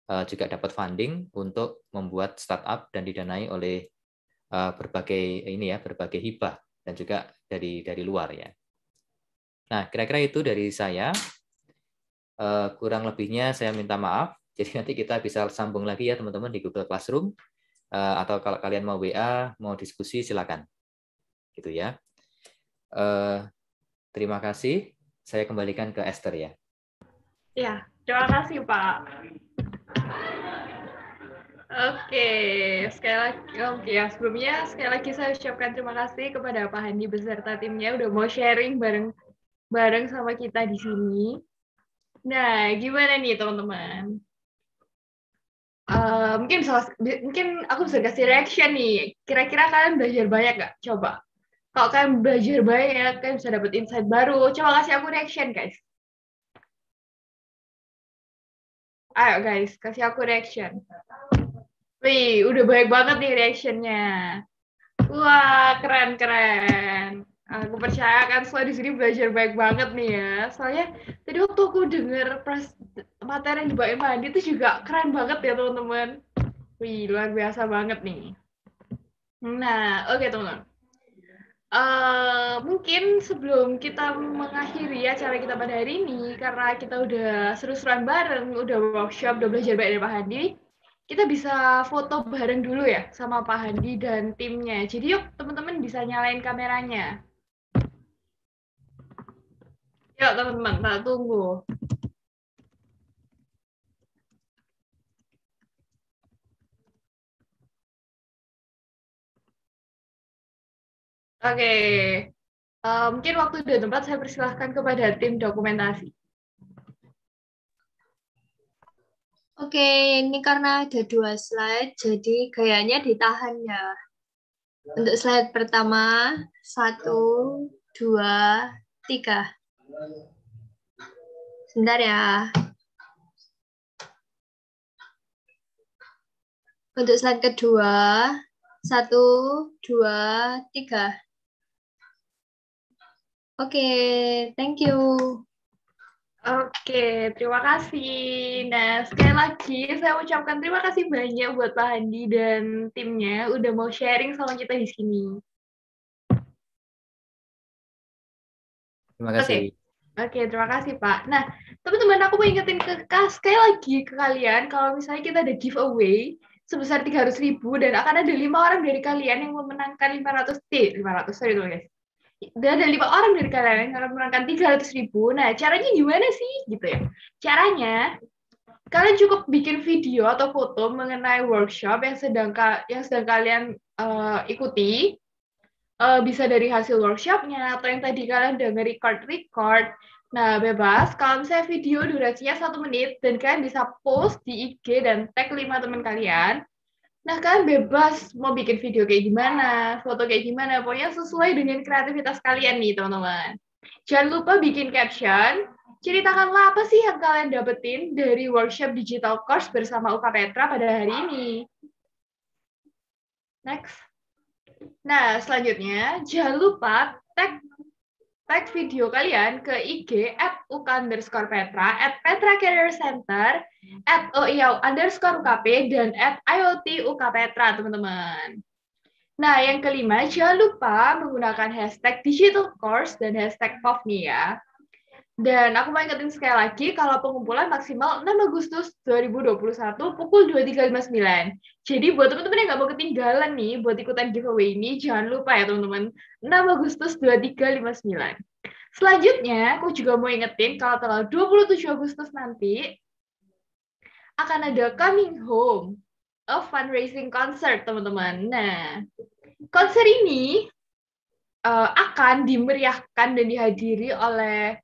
eh, juga dapat funding untuk membuat startup dan didanai oleh eh, berbagai ini ya, berbagai hibah dan juga dari dari luar ya. Nah, kira-kira itu dari saya. Eh, kurang lebihnya saya minta maaf. *laughs* Jadi nanti kita bisa sambung lagi ya teman-teman di Google Classroom atau kalau kalian mau WA, mau diskusi silakan. Gitu ya. Terima kasih. Saya kembalikan ke Esther ya. Ya, terima kasih Pak. Oke, sekali lagi, oke ya sebelumnya sekali lagi saya ucapkan terima kasih kepada Pak Handi beserta timnya udah mau sharing bareng bareng sama kita di sini. Nah, gimana nih teman-teman? Uh, mungkin salah, mungkin aku bisa kasih reaction nih. Kira-kira kalian belajar banyak gak? Coba. Kalau kalian belajar banyak, kalian bisa dapat insight baru. Coba kasih aku reaction, guys. Ayo guys, kasih aku reaction. Wih, udah baik banget nih reactionnya. Wah, keren-keren. Aku percaya kan soalnya di sini belajar baik banget nih ya. Soalnya tadi waktu aku denger pres materi yang dibawain Mandi itu juga keren banget ya teman-teman. Wih, luar biasa banget nih. Nah, oke okay, teman-teman. Uh, mungkin sebelum kita mengakhiri ya acara kita pada hari ini, karena kita udah seru-seruan bareng, udah workshop, udah belajar banyak dari Pak Handi, kita bisa foto bareng dulu ya sama Pak Handi dan timnya. Jadi yuk teman-teman bisa nyalain kameranya. Yuk teman-teman, tak tunggu. Oke, okay. uh, eh, mungkin waktu dan tempat saya persilahkan kepada tim dokumentasi. Oke, okay, ini karena ada dua slide, jadi kayaknya ditahan ya. Untuk slide pertama, satu, dua, tiga. Sebentar ya. Untuk slide kedua, satu, dua, tiga. Oke, okay, thank you. Oke, terima kasih. Nah, sekali lagi saya ucapkan terima kasih banyak buat Pak Handi dan timnya udah mau sharing sama kita di sini. Terima kasih. Oke, okay. terima kasih Pak. Nah, teman-teman aku mau ingetin ke sekali lagi ke kalian kalau misalnya kita ada giveaway sebesar 300 ribu dan akan ada lima orang dari kalian yang memenangkan 500 T, 500 sorry guys, udah ada lima orang dari kalian yang memenangkan tiga ratus ribu. Nah, caranya gimana sih gitu ya? Caranya kalian cukup bikin video atau foto mengenai workshop yang sedang yang sedang kalian uh, ikuti. Uh, bisa dari hasil workshopnya atau yang tadi kalian udah nge-record record. Nah, bebas. Kalau misalnya video durasinya satu menit dan kalian bisa post di IG dan tag lima teman kalian Nah, kalian bebas mau bikin video kayak gimana, foto kayak gimana, pokoknya sesuai dengan kreativitas kalian nih, teman-teman. Jangan lupa bikin caption, ceritakanlah apa sih yang kalian dapetin dari workshop digital course bersama Uka Petra pada hari ini. Next. Nah, selanjutnya, jangan lupa tag tag video kalian ke IG at UK underscore petra, at petra career center, at oiau underscore ukp, dan at IoT UK Petra, teman-teman. Nah, yang kelima, jangan lupa menggunakan hashtag digital course dan hashtag POV nih ya. Dan aku mau ingetin sekali lagi, kalau pengumpulan maksimal 6 Agustus 2021 pukul 23.59. Jadi buat teman-teman yang nggak mau ketinggalan nih, buat ikutan giveaway ini, jangan lupa ya teman-teman, 6 Agustus 23.59. Selanjutnya, aku juga mau ingetin kalau tanggal 27 Agustus nanti akan ada Coming Home, of fundraising concert, teman-teman. Nah, konser ini uh, akan dimeriahkan dan dihadiri oleh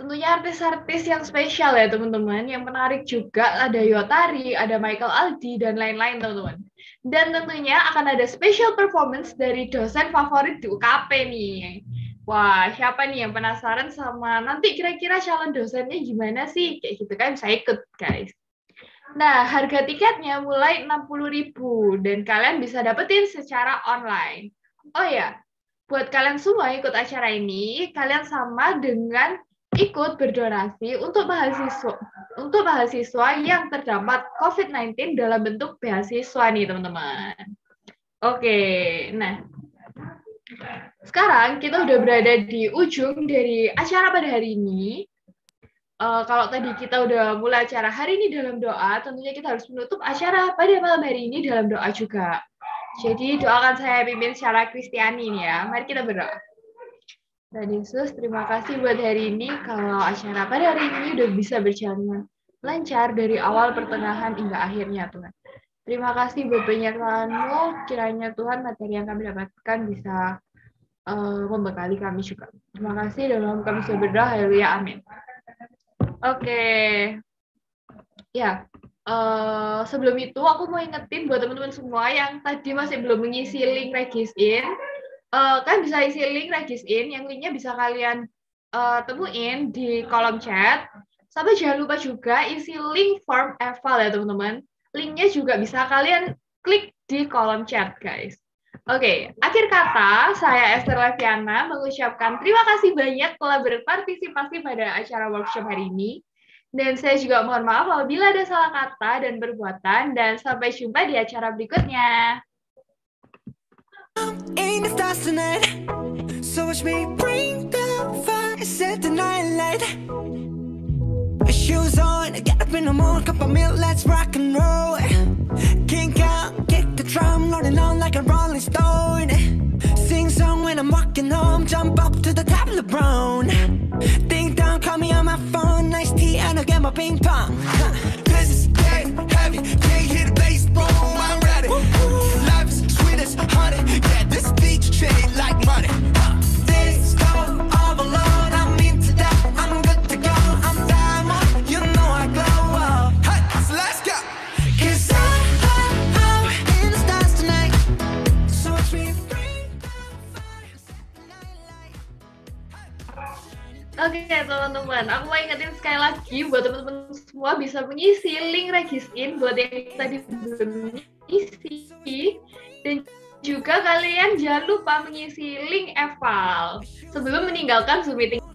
tentunya artis-artis yang spesial ya teman-teman yang menarik juga ada Yotari, ada Michael Aldi dan lain-lain teman-teman. Dan tentunya akan ada special performance dari dosen favorit di UKP nih. Wah, siapa nih yang penasaran sama nanti kira-kira calon dosennya gimana sih? Kayak gitu kan bisa ikut, guys. Nah, harga tiketnya mulai 60.000 dan kalian bisa dapetin secara online. Oh ya, buat kalian semua ikut acara ini, kalian sama dengan ikut berdonasi untuk mahasiswa untuk mahasiswa yang terdampak COVID-19 dalam bentuk beasiswa nih teman-teman. Oke, nah sekarang kita udah berada di ujung dari acara pada hari ini. Uh, kalau tadi kita udah mulai acara hari ini dalam doa, tentunya kita harus menutup acara pada malam hari ini dalam doa juga. Jadi doakan saya pimpin secara Kristiani nih ya. Mari kita berdoa. Dan Yesus, terima kasih buat hari ini. Kalau acara pada hari ini udah bisa berjalan lancar dari awal pertengahan hingga akhirnya, Tuhan. Terima kasih buat penyertaanmu. Kiranya Tuhan materi yang kami dapatkan bisa uh, membekali kami juga. Terima kasih dalam kami sudah berdoa. Haleluya. Amin. Oke. Okay. Ya, uh, sebelum itu aku mau ingetin buat teman-teman semua yang tadi masih belum mengisi link regis in uh, kan bisa isi link registerin yang linknya bisa kalian uh, temuin di kolom chat sampai jangan lupa juga isi link form eval ya teman-teman linknya juga bisa kalian klik di kolom chat guys Oke, okay, akhir kata saya Esther Leviana mengucapkan terima kasih banyak telah berpartisipasi pada acara workshop hari ini. Dan saya juga mohon maaf apabila ada salah kata dan perbuatan dan sampai jumpa di acara berikutnya. I'm in the stars tonight So watch me bring the fire, set the night light Shoes on, get up in the morning, cup of milk, let's rock and roll Kink out, kick the drum, rolling on like a rolling stone Sing song when I'm walking home, jump up to the top of the LeBron Ding dong, call me on my phone, nice tea and I'll get my ping pong huh. This is heavy, can't hear the bass, boom, I'm ready Woo -hoo. this honey. Yeah, this beach like money. Oke okay, teman-teman, aku mau ingetin sekali lagi buat teman-teman semua bisa mengisi link regisin buat yang tadi belum mengisi dan juga kalian jangan lupa mengisi link eval sebelum meninggalkan Zoom meeting